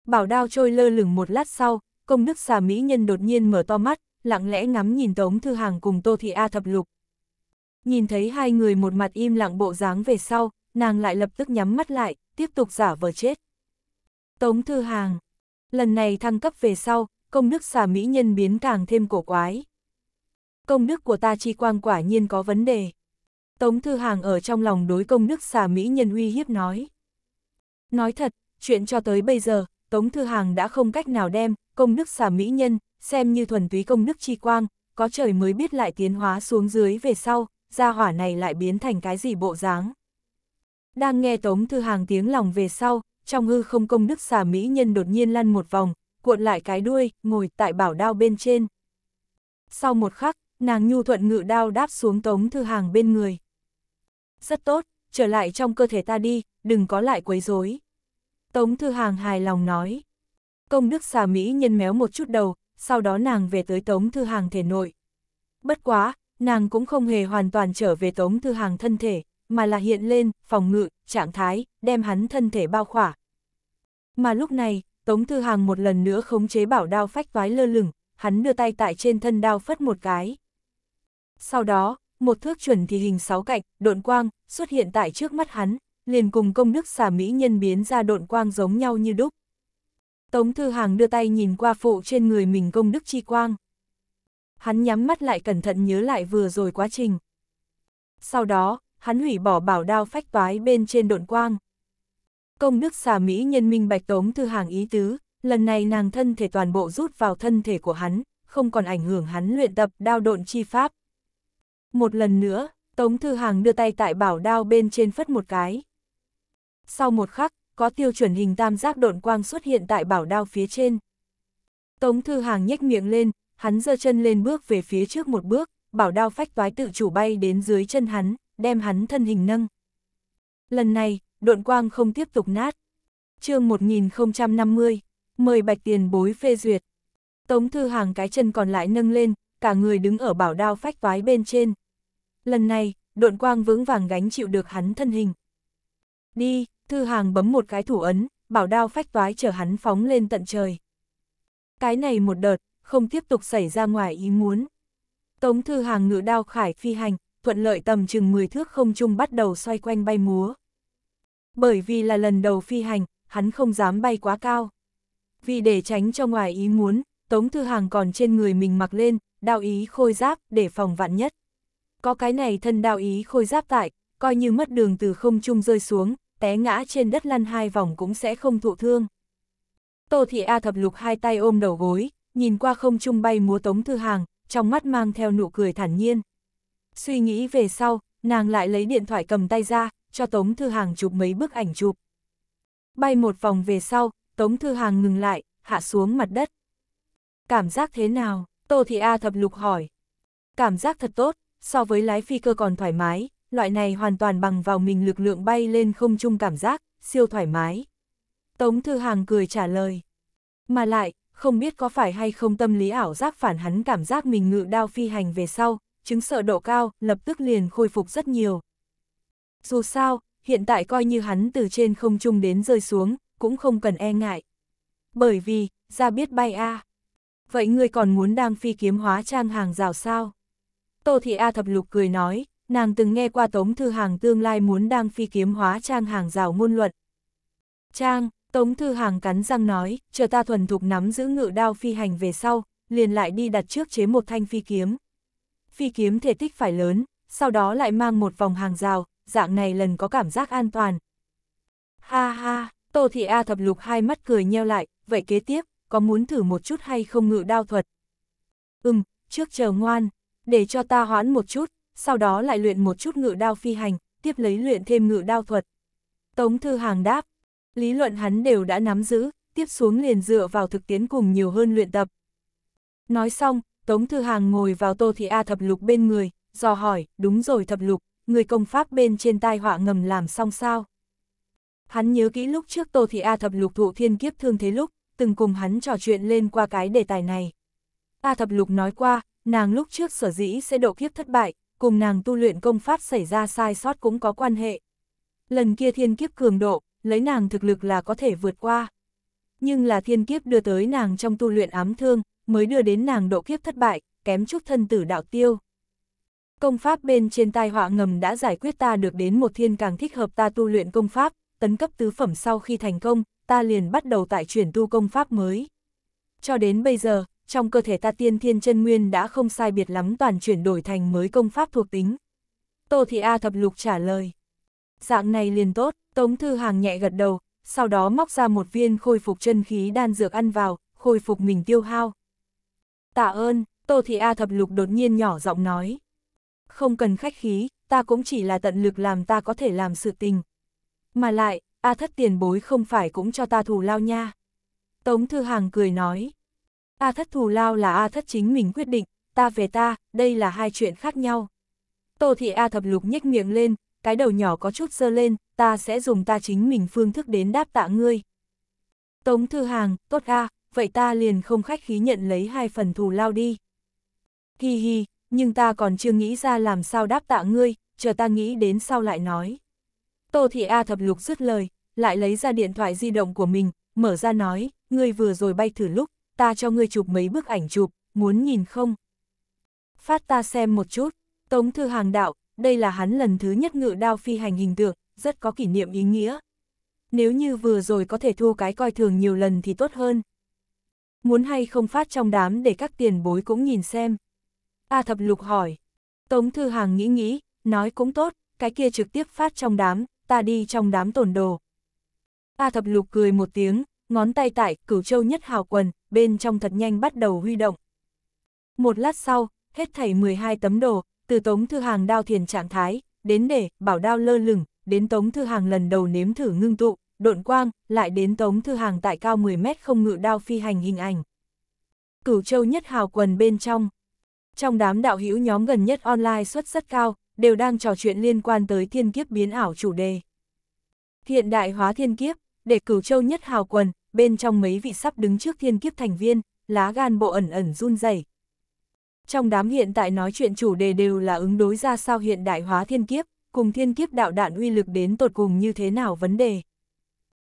Bảo đao trôi lơ lửng một lát sau, công nước xà mỹ nhân đột nhiên mở to mắt, lặng lẽ ngắm nhìn Tống Thư Hàng cùng Tô Thị A thập lục. Nhìn thấy hai người một mặt im lặng bộ dáng về sau, nàng lại lập tức nhắm mắt lại, tiếp tục giả vờ chết. Tống Thư Hàng Lần này thăng cấp về sau, công đức xà mỹ nhân biến càng thêm cổ quái. Công đức của ta chi quang quả nhiên có vấn đề. Tống Thư Hàng ở trong lòng đối công đức xà mỹ nhân uy hiếp nói. Nói thật, chuyện cho tới bây giờ, Tống Thư Hàng đã không cách nào đem, công đức xà mỹ nhân, xem như thuần túy công đức chi quang, có trời mới biết lại tiến hóa xuống dưới về sau, gia hỏa này lại biến thành cái gì bộ dáng. Đang nghe Tống Thư Hàng tiếng lòng về sau, trong hư không công đức xà mỹ nhân đột nhiên lăn một vòng, cuộn lại cái đuôi, ngồi tại bảo đao bên trên. Sau một khắc, nàng nhu thuận ngự đao đáp xuống Tống Thư Hàng bên người. Rất tốt, trở lại trong cơ thể ta đi, đừng có lại quấy rối. Tống Thư Hàng hài lòng nói. Công đức xà Mỹ nhân méo một chút đầu, sau đó nàng về tới Tống Thư Hàng thể nội. Bất quá, nàng cũng không hề hoàn toàn trở về Tống Thư Hàng thân thể, mà là hiện lên, phòng ngự, trạng thái, đem hắn thân thể bao khỏa. Mà lúc này, Tống Thư Hàng một lần nữa khống chế bảo đao phách toái lơ lửng, hắn đưa tay tại trên thân đao phất một cái. Sau đó, một thước chuẩn thì hình sáu cạnh, độn quang, xuất hiện tại trước mắt hắn, liền cùng công đức xà mỹ nhân biến ra độn quang giống nhau như đúc. Tống Thư Hàng đưa tay nhìn qua phụ trên người mình công đức chi quang. Hắn nhắm mắt lại cẩn thận nhớ lại vừa rồi quá trình. Sau đó, hắn hủy bỏ bảo đao phách toái bên trên độn quang. Công đức xà Mỹ nhân minh bạch Tống Thư Hàng ý tứ, lần này nàng thân thể toàn bộ rút vào thân thể của hắn, không còn ảnh hưởng hắn luyện tập đao độn chi pháp. Một lần nữa, Tống Thư Hàng đưa tay tại bảo đao bên trên phất một cái. Sau một khắc, có tiêu chuẩn hình tam giác độn quang xuất hiện tại bảo đao phía trên. Tống Thư Hàng nhếch miệng lên, hắn giơ chân lên bước về phía trước một bước, bảo đao phách toái tự chủ bay đến dưới chân hắn, đem hắn thân hình nâng. Lần này, độn quang không tiếp tục nát. chương 1050, mời bạch tiền bối phê duyệt. Tống Thư Hàng cái chân còn lại nâng lên, cả người đứng ở bảo đao phách toái bên trên. Lần này, độn quang vững vàng gánh chịu được hắn thân hình. Đi! Thư hàng bấm một cái thủ ấn, bảo đao phách toái chở hắn phóng lên tận trời. Cái này một đợt, không tiếp tục xảy ra ngoài ý muốn. Tống thư hàng ngự đao khải phi hành, thuận lợi tầm chừng 10 thước không trung bắt đầu xoay quanh bay múa. Bởi vì là lần đầu phi hành, hắn không dám bay quá cao. Vì để tránh cho ngoài ý muốn, Tống Thư Hàng còn trên người mình mặc lên, đao ý khôi giáp để phòng vạn nhất. Có cái này thân đao ý khôi giáp tại, coi như mất đường từ không trung rơi xuống, té ngã trên đất lăn hai vòng cũng sẽ không thụ thương. Tô Thị A thập lục hai tay ôm đầu gối, nhìn qua không trung bay múa tống thư hàng, trong mắt mang theo nụ cười thản nhiên. Suy nghĩ về sau, nàng lại lấy điện thoại cầm tay ra, cho tống thư hàng chụp mấy bức ảnh chụp. Bay một vòng về sau, tống thư hàng ngừng lại, hạ xuống mặt đất. Cảm giác thế nào? Tô Thị A thập lục hỏi. Cảm giác thật tốt, so với lái phi cơ còn thoải mái, loại này hoàn toàn bằng vào mình lực lượng bay lên không chung cảm giác, siêu thoải mái. Tống Thư Hàng cười trả lời. Mà lại, không biết có phải hay không tâm lý ảo giác phản hắn cảm giác mình ngự đao phi hành về sau, chứng sợ độ cao, lập tức liền khôi phục rất nhiều. Dù sao, hiện tại coi như hắn từ trên không trung đến rơi xuống, cũng không cần e ngại. Bởi vì, ra biết bay a à. Vậy ngươi còn muốn đang phi kiếm hóa trang hàng rào sao? Tô Thị A thập lục cười nói, nàng từng nghe qua Tống Thư Hàng tương lai muốn đang phi kiếm hóa Trang Hàng rào ngôn luận. Trang, Tống Thư Hàng cắn răng nói, chờ ta thuần thục nắm giữ ngự đao phi hành về sau, liền lại đi đặt trước chế một thanh phi kiếm. Phi kiếm thể tích phải lớn, sau đó lại mang một vòng hàng rào, dạng này lần có cảm giác an toàn. Ha ha, Tô Thị A thập lục hai mắt cười nheo lại, vậy kế tiếp, có muốn thử một chút hay không ngự đao thuật? Ừm, trước chờ ngoan, để cho ta hoãn một chút, sau đó lại luyện một chút ngự đao phi hành, tiếp lấy luyện thêm ngự đao thuật. Tống Thư Hàng đáp, lý luận hắn đều đã nắm giữ, tiếp xuống liền dựa vào thực tiễn cùng nhiều hơn luyện tập. Nói xong, Tống Thư Hàng ngồi vào Tô Thị A thập lục bên người, dò hỏi, đúng rồi thập lục, người công pháp bên trên tai họa ngầm làm xong sao? Hắn nhớ kỹ lúc trước Tô Thị A thập lục thụ thiên kiếp thương thế lúc, từng cùng hắn trò chuyện lên qua cái đề tài này. A thập lục nói qua, nàng lúc trước sở dĩ sẽ độ kiếp thất bại, cùng nàng tu luyện công pháp xảy ra sai sót cũng có quan hệ. Lần kia thiên kiếp cường độ, lấy nàng thực lực là có thể vượt qua. Nhưng là thiên kiếp đưa tới nàng trong tu luyện ám thương, mới đưa đến nàng độ kiếp thất bại, kém chút thân tử đạo tiêu. Công pháp bên trên tai họa ngầm đã giải quyết ta được đến một thiên càng thích hợp ta tu luyện công pháp, tấn cấp tứ phẩm sau khi thành công, ta liền bắt đầu tại chuyển tu công pháp mới. Cho đến bây giờ, trong cơ thể ta tiên thiên chân nguyên đã không sai biệt lắm toàn chuyển đổi thành mới công pháp thuộc tính. Tô Thị A thập lục trả lời. Dạng này liền tốt, Tống Thư Hàng nhẹ gật đầu, sau đó móc ra một viên khôi phục chân khí đan dược ăn vào, khôi phục mình tiêu hao. Tạ ơn, Tô Thị A thập lục đột nhiên nhỏ giọng nói. Không cần khách khí, ta cũng chỉ là tận lực làm ta có thể làm sự tình. Mà lại, A thất tiền bối không phải cũng cho ta thù lao nha. Tống Thư Hàng cười nói. A thất thù lao là A thất chính mình quyết định, ta về ta, đây là hai chuyện khác nhau. Tô thị A thập lục nhếch miệng lên, cái đầu nhỏ có chút dơ lên, ta sẽ dùng ta chính mình phương thức đến đáp tạ ngươi. Tống thư hàng, tốt A, vậy ta liền không khách khí nhận lấy hai phần thù lao đi. Hi hi, nhưng ta còn chưa nghĩ ra làm sao đáp tạ ngươi, chờ ta nghĩ đến sau lại nói. Tô thị A thập lục dứt lời, lại lấy ra điện thoại di động của mình, mở ra nói, ngươi vừa rồi bay thử lúc, ta cho ngươi chụp mấy bức ảnh chụp, muốn nhìn không? Phát ta xem một chút, Tống Thư Hàng đạo, đây là hắn lần thứ nhất ngự đao phi hành hình tượng, rất có kỷ niệm ý nghĩa. Nếu như vừa rồi có thể thu cái coi thường nhiều lần thì tốt hơn. Muốn hay không phát trong đám để các tiền bối cũng nhìn xem. A thập lục hỏi. Tống Thư Hàng nghĩ nghĩ, nói cũng tốt, cái kia trực tiếp phát trong đám, ta đi trong đám tổn đồ. A thập lục cười một tiếng, ngón tay tại cửu châu nhất hào quần, bên trong thật nhanh bắt đầu huy động. Một lát sau, hết thảy 12 tấm đồ, từ tống thư hàng đao thiền trạng thái, đến để bảo đao lơ lửng, đến tống thư hàng lần đầu nếm thử ngưng tụ, độn quang, lại đến tống thư hàng tại cao 10 mét không ngự đao phi hành hình ảnh. Cửu châu nhất hào quần bên trong. Trong đám đạo hữu nhóm gần nhất online xuất rất cao, đều đang trò chuyện liên quan tới thiên kiếp biến ảo chủ đề. Hiện đại hóa thiên kiếp, để cửu châu nhất hào quần, bên trong mấy vị sắp đứng trước thiên kiếp thành viên, lá gan bộ ẩn ẩn run rẩy. Trong đám hiện tại nói chuyện chủ đề đều là ứng đối ra sao hiện đại hóa thiên kiếp, cùng thiên kiếp đạo đạn uy lực đến tột cùng như thế nào vấn đề.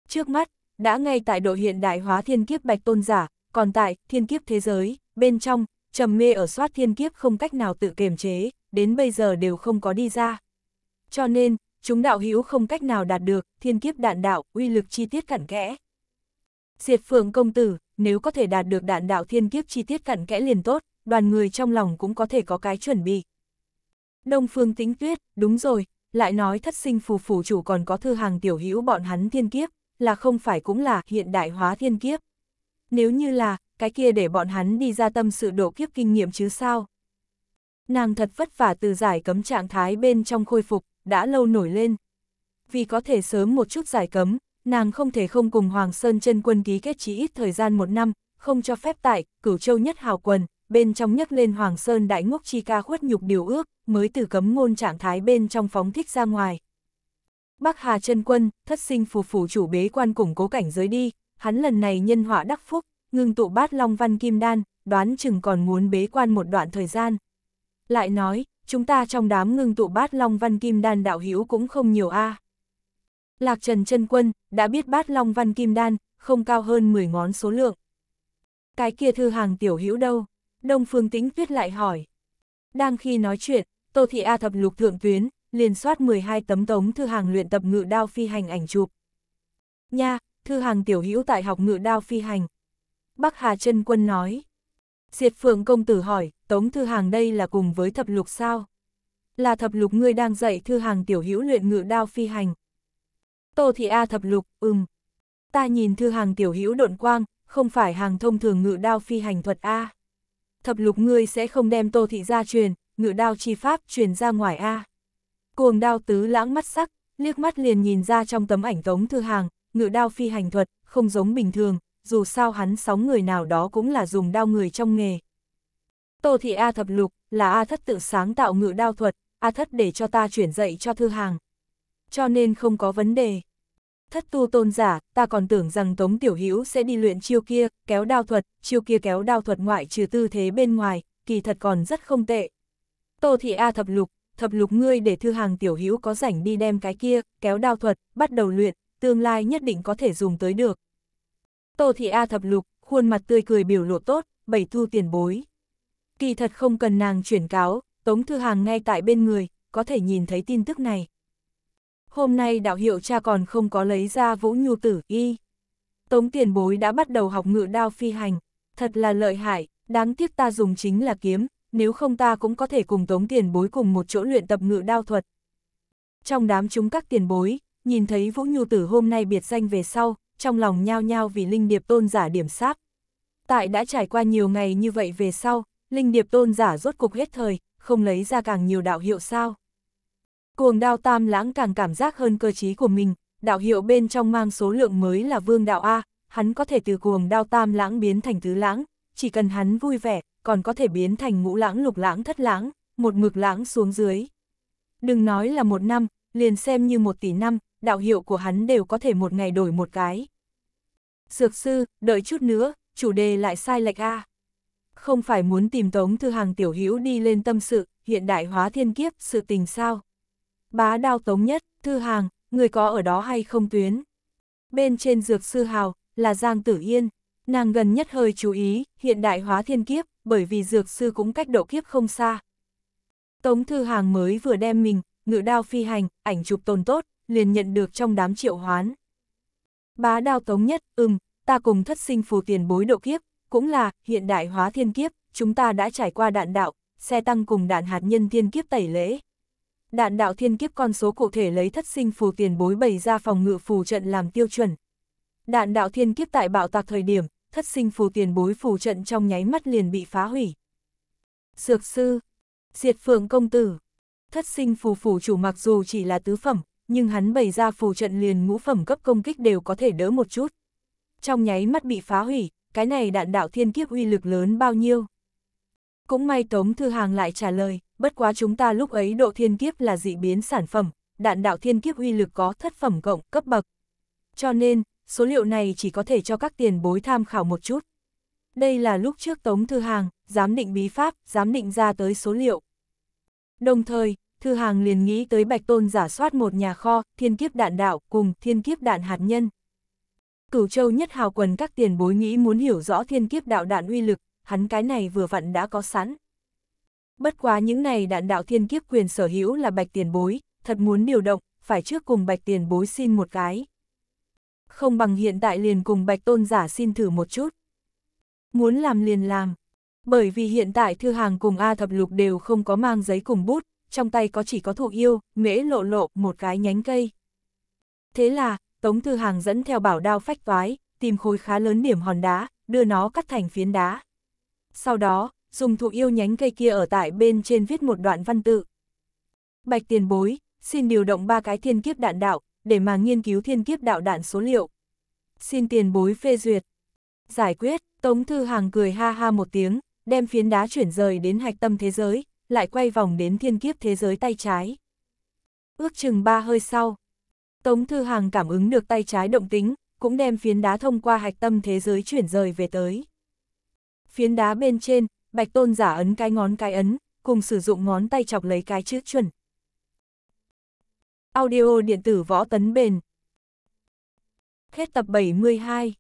Trước mắt, đã ngay tại độ hiện đại hóa thiên kiếp bạch tôn giả, còn tại thiên kiếp thế giới, bên trong, trầm mê ở soát thiên kiếp không cách nào tự kiềm chế, đến bây giờ đều không có đi ra. Cho nên, chúng đạo hữu không cách nào đạt được, thiên kiếp đạn đạo, uy lực chi tiết cẩn kẽ. Diệt phượng công tử, nếu có thể đạt được đạn đạo thiên kiếp chi tiết cặn kẽ liền tốt, đoàn người trong lòng cũng có thể có cái chuẩn bị. Đông phương tĩnh tuyết, đúng rồi, lại nói thất sinh phù phủ chủ còn có thư hàng tiểu hữu bọn hắn thiên kiếp, là không phải cũng là hiện đại hóa thiên kiếp. Nếu như là, cái kia để bọn hắn đi ra tâm sự độ kiếp kinh nghiệm chứ sao. Nàng thật vất vả từ giải cấm trạng thái bên trong khôi phục, đã lâu nổi lên. Vì có thể sớm một chút giải cấm, nàng không thể không cùng Hoàng Sơn chân quân ký kết chí ít thời gian một năm, không cho phép tại, cửu châu nhất hào quần, bên trong nhấc lên Hoàng Sơn đại ngốc chi ca khuất nhục điều ước, mới từ cấm ngôn trạng thái bên trong phóng thích ra ngoài. Bắc Hà chân quân, thất sinh phù phủ chủ bế quan củng cố cảnh giới đi, hắn lần này nhân họa đắc phúc, ngưng tụ bát long văn kim đan, đoán chừng còn muốn bế quan một đoạn thời gian. Lại nói, chúng ta trong đám ngưng tụ bát long văn kim đan đạo hữu cũng không nhiều a. À. Lạc Trần chân Quân đã biết bát long văn kim đan, không cao hơn 10 ngón số lượng. Cái kia thư hàng tiểu hữu đâu? Đông Phương Tĩnh Tuyết lại hỏi. Đang khi nói chuyện, Tô Thị A thập lục thượng tuyến, liền soát 12 tấm tống thư hàng luyện tập ngự đao phi hành ảnh chụp. Nha, thư hàng tiểu hữu tại học ngự đao phi hành. Bắc Hà chân Quân nói. Diệt Phượng Công Tử hỏi, tống thư hàng đây là cùng với thập lục sao? Là thập lục ngươi đang dạy thư hàng tiểu hữu luyện ngự đao phi hành. Tô Thị A thập lục, ừm. Ta nhìn thư hàng tiểu hữu độn quang, không phải hàng thông thường ngự đao phi hành thuật A. Thập lục ngươi sẽ không đem Tô Thị gia truyền, ngự đao chi pháp truyền ra ngoài A. Cuồng đao tứ lãng mắt sắc, liếc mắt liền nhìn ra trong tấm ảnh tống thư hàng, ngự đao phi hành thuật, không giống bình thường, dù sao hắn sóng người nào đó cũng là dùng đao người trong nghề. Tô Thị A thập lục, là A thất tự sáng tạo ngự đao thuật, A thất để cho ta chuyển dạy cho thư hàng. Cho nên không có vấn đề. Thất tu tôn giả, ta còn tưởng rằng Tống Tiểu Hữu sẽ đi luyện chiêu kia, kéo đao thuật, chiêu kia kéo đao thuật ngoại trừ tư thế bên ngoài, kỳ thật còn rất không tệ. Tô Thị A thập lục, thập lục ngươi để thư hàng Tiểu Hữu có rảnh đi đem cái kia, kéo đao thuật, bắt đầu luyện, tương lai nhất định có thể dùng tới được. Tô Thị A thập lục, khuôn mặt tươi cười biểu lộ tốt, bảy thu tiền bối. Kỳ thật không cần nàng chuyển cáo, Tống Thư Hàng ngay tại bên người, có thể nhìn thấy tin tức này hôm nay đạo hiệu cha còn không có lấy ra vũ nhu tử y. Tống tiền bối đã bắt đầu học ngự đao phi hành, thật là lợi hại, đáng tiếc ta dùng chính là kiếm, nếu không ta cũng có thể cùng tống tiền bối cùng một chỗ luyện tập ngự đao thuật. Trong đám chúng các tiền bối, nhìn thấy Vũ Nhu Tử hôm nay biệt danh về sau, trong lòng nhao nhao vì Linh Điệp Tôn giả điểm sát. Tại đã trải qua nhiều ngày như vậy về sau, Linh Điệp Tôn giả rốt cục hết thời, không lấy ra càng nhiều đạo hiệu sao. Cuồng đao tam lãng càng cảm giác hơn cơ trí của mình, đạo hiệu bên trong mang số lượng mới là vương đạo A, hắn có thể từ cuồng đao tam lãng biến thành tứ lãng, chỉ cần hắn vui vẻ, còn có thể biến thành ngũ lãng lục lãng thất lãng, một mực lãng xuống dưới. Đừng nói là một năm, liền xem như một tỷ năm, đạo hiệu của hắn đều có thể một ngày đổi một cái. Dược sư, đợi chút nữa, chủ đề lại sai lệch A. Không phải muốn tìm tống thư hàng tiểu hữu đi lên tâm sự, hiện đại hóa thiên kiếp, sự tình sao? Bá đao tống nhất, thư hàng, người có ở đó hay không tuyến. Bên trên dược sư hào, là Giang Tử Yên. Nàng gần nhất hơi chú ý, hiện đại hóa thiên kiếp, bởi vì dược sư cũng cách độ kiếp không xa. Tống thư hàng mới vừa đem mình, ngự đao phi hành, ảnh chụp tồn tốt, liền nhận được trong đám triệu hoán. Bá đao tống nhất, ừm, ta cùng thất sinh phù tiền bối độ kiếp, cũng là hiện đại hóa thiên kiếp, chúng ta đã trải qua đạn đạo, xe tăng cùng đạn hạt nhân thiên kiếp tẩy lễ. Đạn đạo thiên kiếp con số cụ thể lấy thất sinh phù tiền bối bày ra phòng ngự phù trận làm tiêu chuẩn. Đạn đạo thiên kiếp tại bạo tạc thời điểm, thất sinh phù tiền bối phù trận trong nháy mắt liền bị phá hủy. sược sư, diệt phượng công tử, thất sinh phù phù chủ mặc dù chỉ là tứ phẩm, nhưng hắn bày ra phù trận liền ngũ phẩm cấp công kích đều có thể đỡ một chút. Trong nháy mắt bị phá hủy, cái này đạn đạo thiên kiếp uy lực lớn bao nhiêu. Cũng may Tống Thư Hàng lại trả lời, bất quá chúng ta lúc ấy độ thiên kiếp là dị biến sản phẩm, đạn đạo thiên kiếp uy lực có thất phẩm cộng cấp bậc. Cho nên, số liệu này chỉ có thể cho các tiền bối tham khảo một chút. Đây là lúc trước Tống Thư Hàng, giám định bí pháp, giám định ra tới số liệu. Đồng thời, Thư Hàng liền nghĩ tới Bạch Tôn giả soát một nhà kho, thiên kiếp đạn đạo cùng thiên kiếp đạn hạt nhân. Cửu Châu nhất hào quần các tiền bối nghĩ muốn hiểu rõ thiên kiếp đạo đạn uy lực, hắn cái này vừa vặn đã có sẵn. Bất quá những này đạn đạo thiên kiếp quyền sở hữu là bạch tiền bối, thật muốn điều động, phải trước cùng bạch tiền bối xin một cái. Không bằng hiện tại liền cùng bạch tôn giả xin thử một chút. Muốn làm liền làm. Bởi vì hiện tại thư hàng cùng A thập lục đều không có mang giấy cùng bút, trong tay có chỉ có thụ yêu, mễ lộ lộ, một cái nhánh cây. Thế là, Tống Thư Hàng dẫn theo bảo đao phách toái, tìm khối khá lớn điểm hòn đá, đưa nó cắt thành phiến đá. Sau đó, dùng thụ yêu nhánh cây kia ở tại bên trên viết một đoạn văn tự. Bạch tiền bối, xin điều động ba cái thiên kiếp đạn đạo, để mà nghiên cứu thiên kiếp đạo đạn số liệu. Xin tiền bối phê duyệt. Giải quyết, Tống Thư Hàng cười ha ha một tiếng, đem phiến đá chuyển rời đến hạch tâm thế giới, lại quay vòng đến thiên kiếp thế giới tay trái. Ước chừng ba hơi sau, Tống Thư Hàng cảm ứng được tay trái động tính, cũng đem phiến đá thông qua hạch tâm thế giới chuyển rời về tới. Phiến đá bên trên, Bạch Tôn giả ấn cái ngón cái ấn, cùng sử dụng ngón tay chọc lấy cái chữ chuẩn. Audio điện tử võ tấn bền. Hết tập 72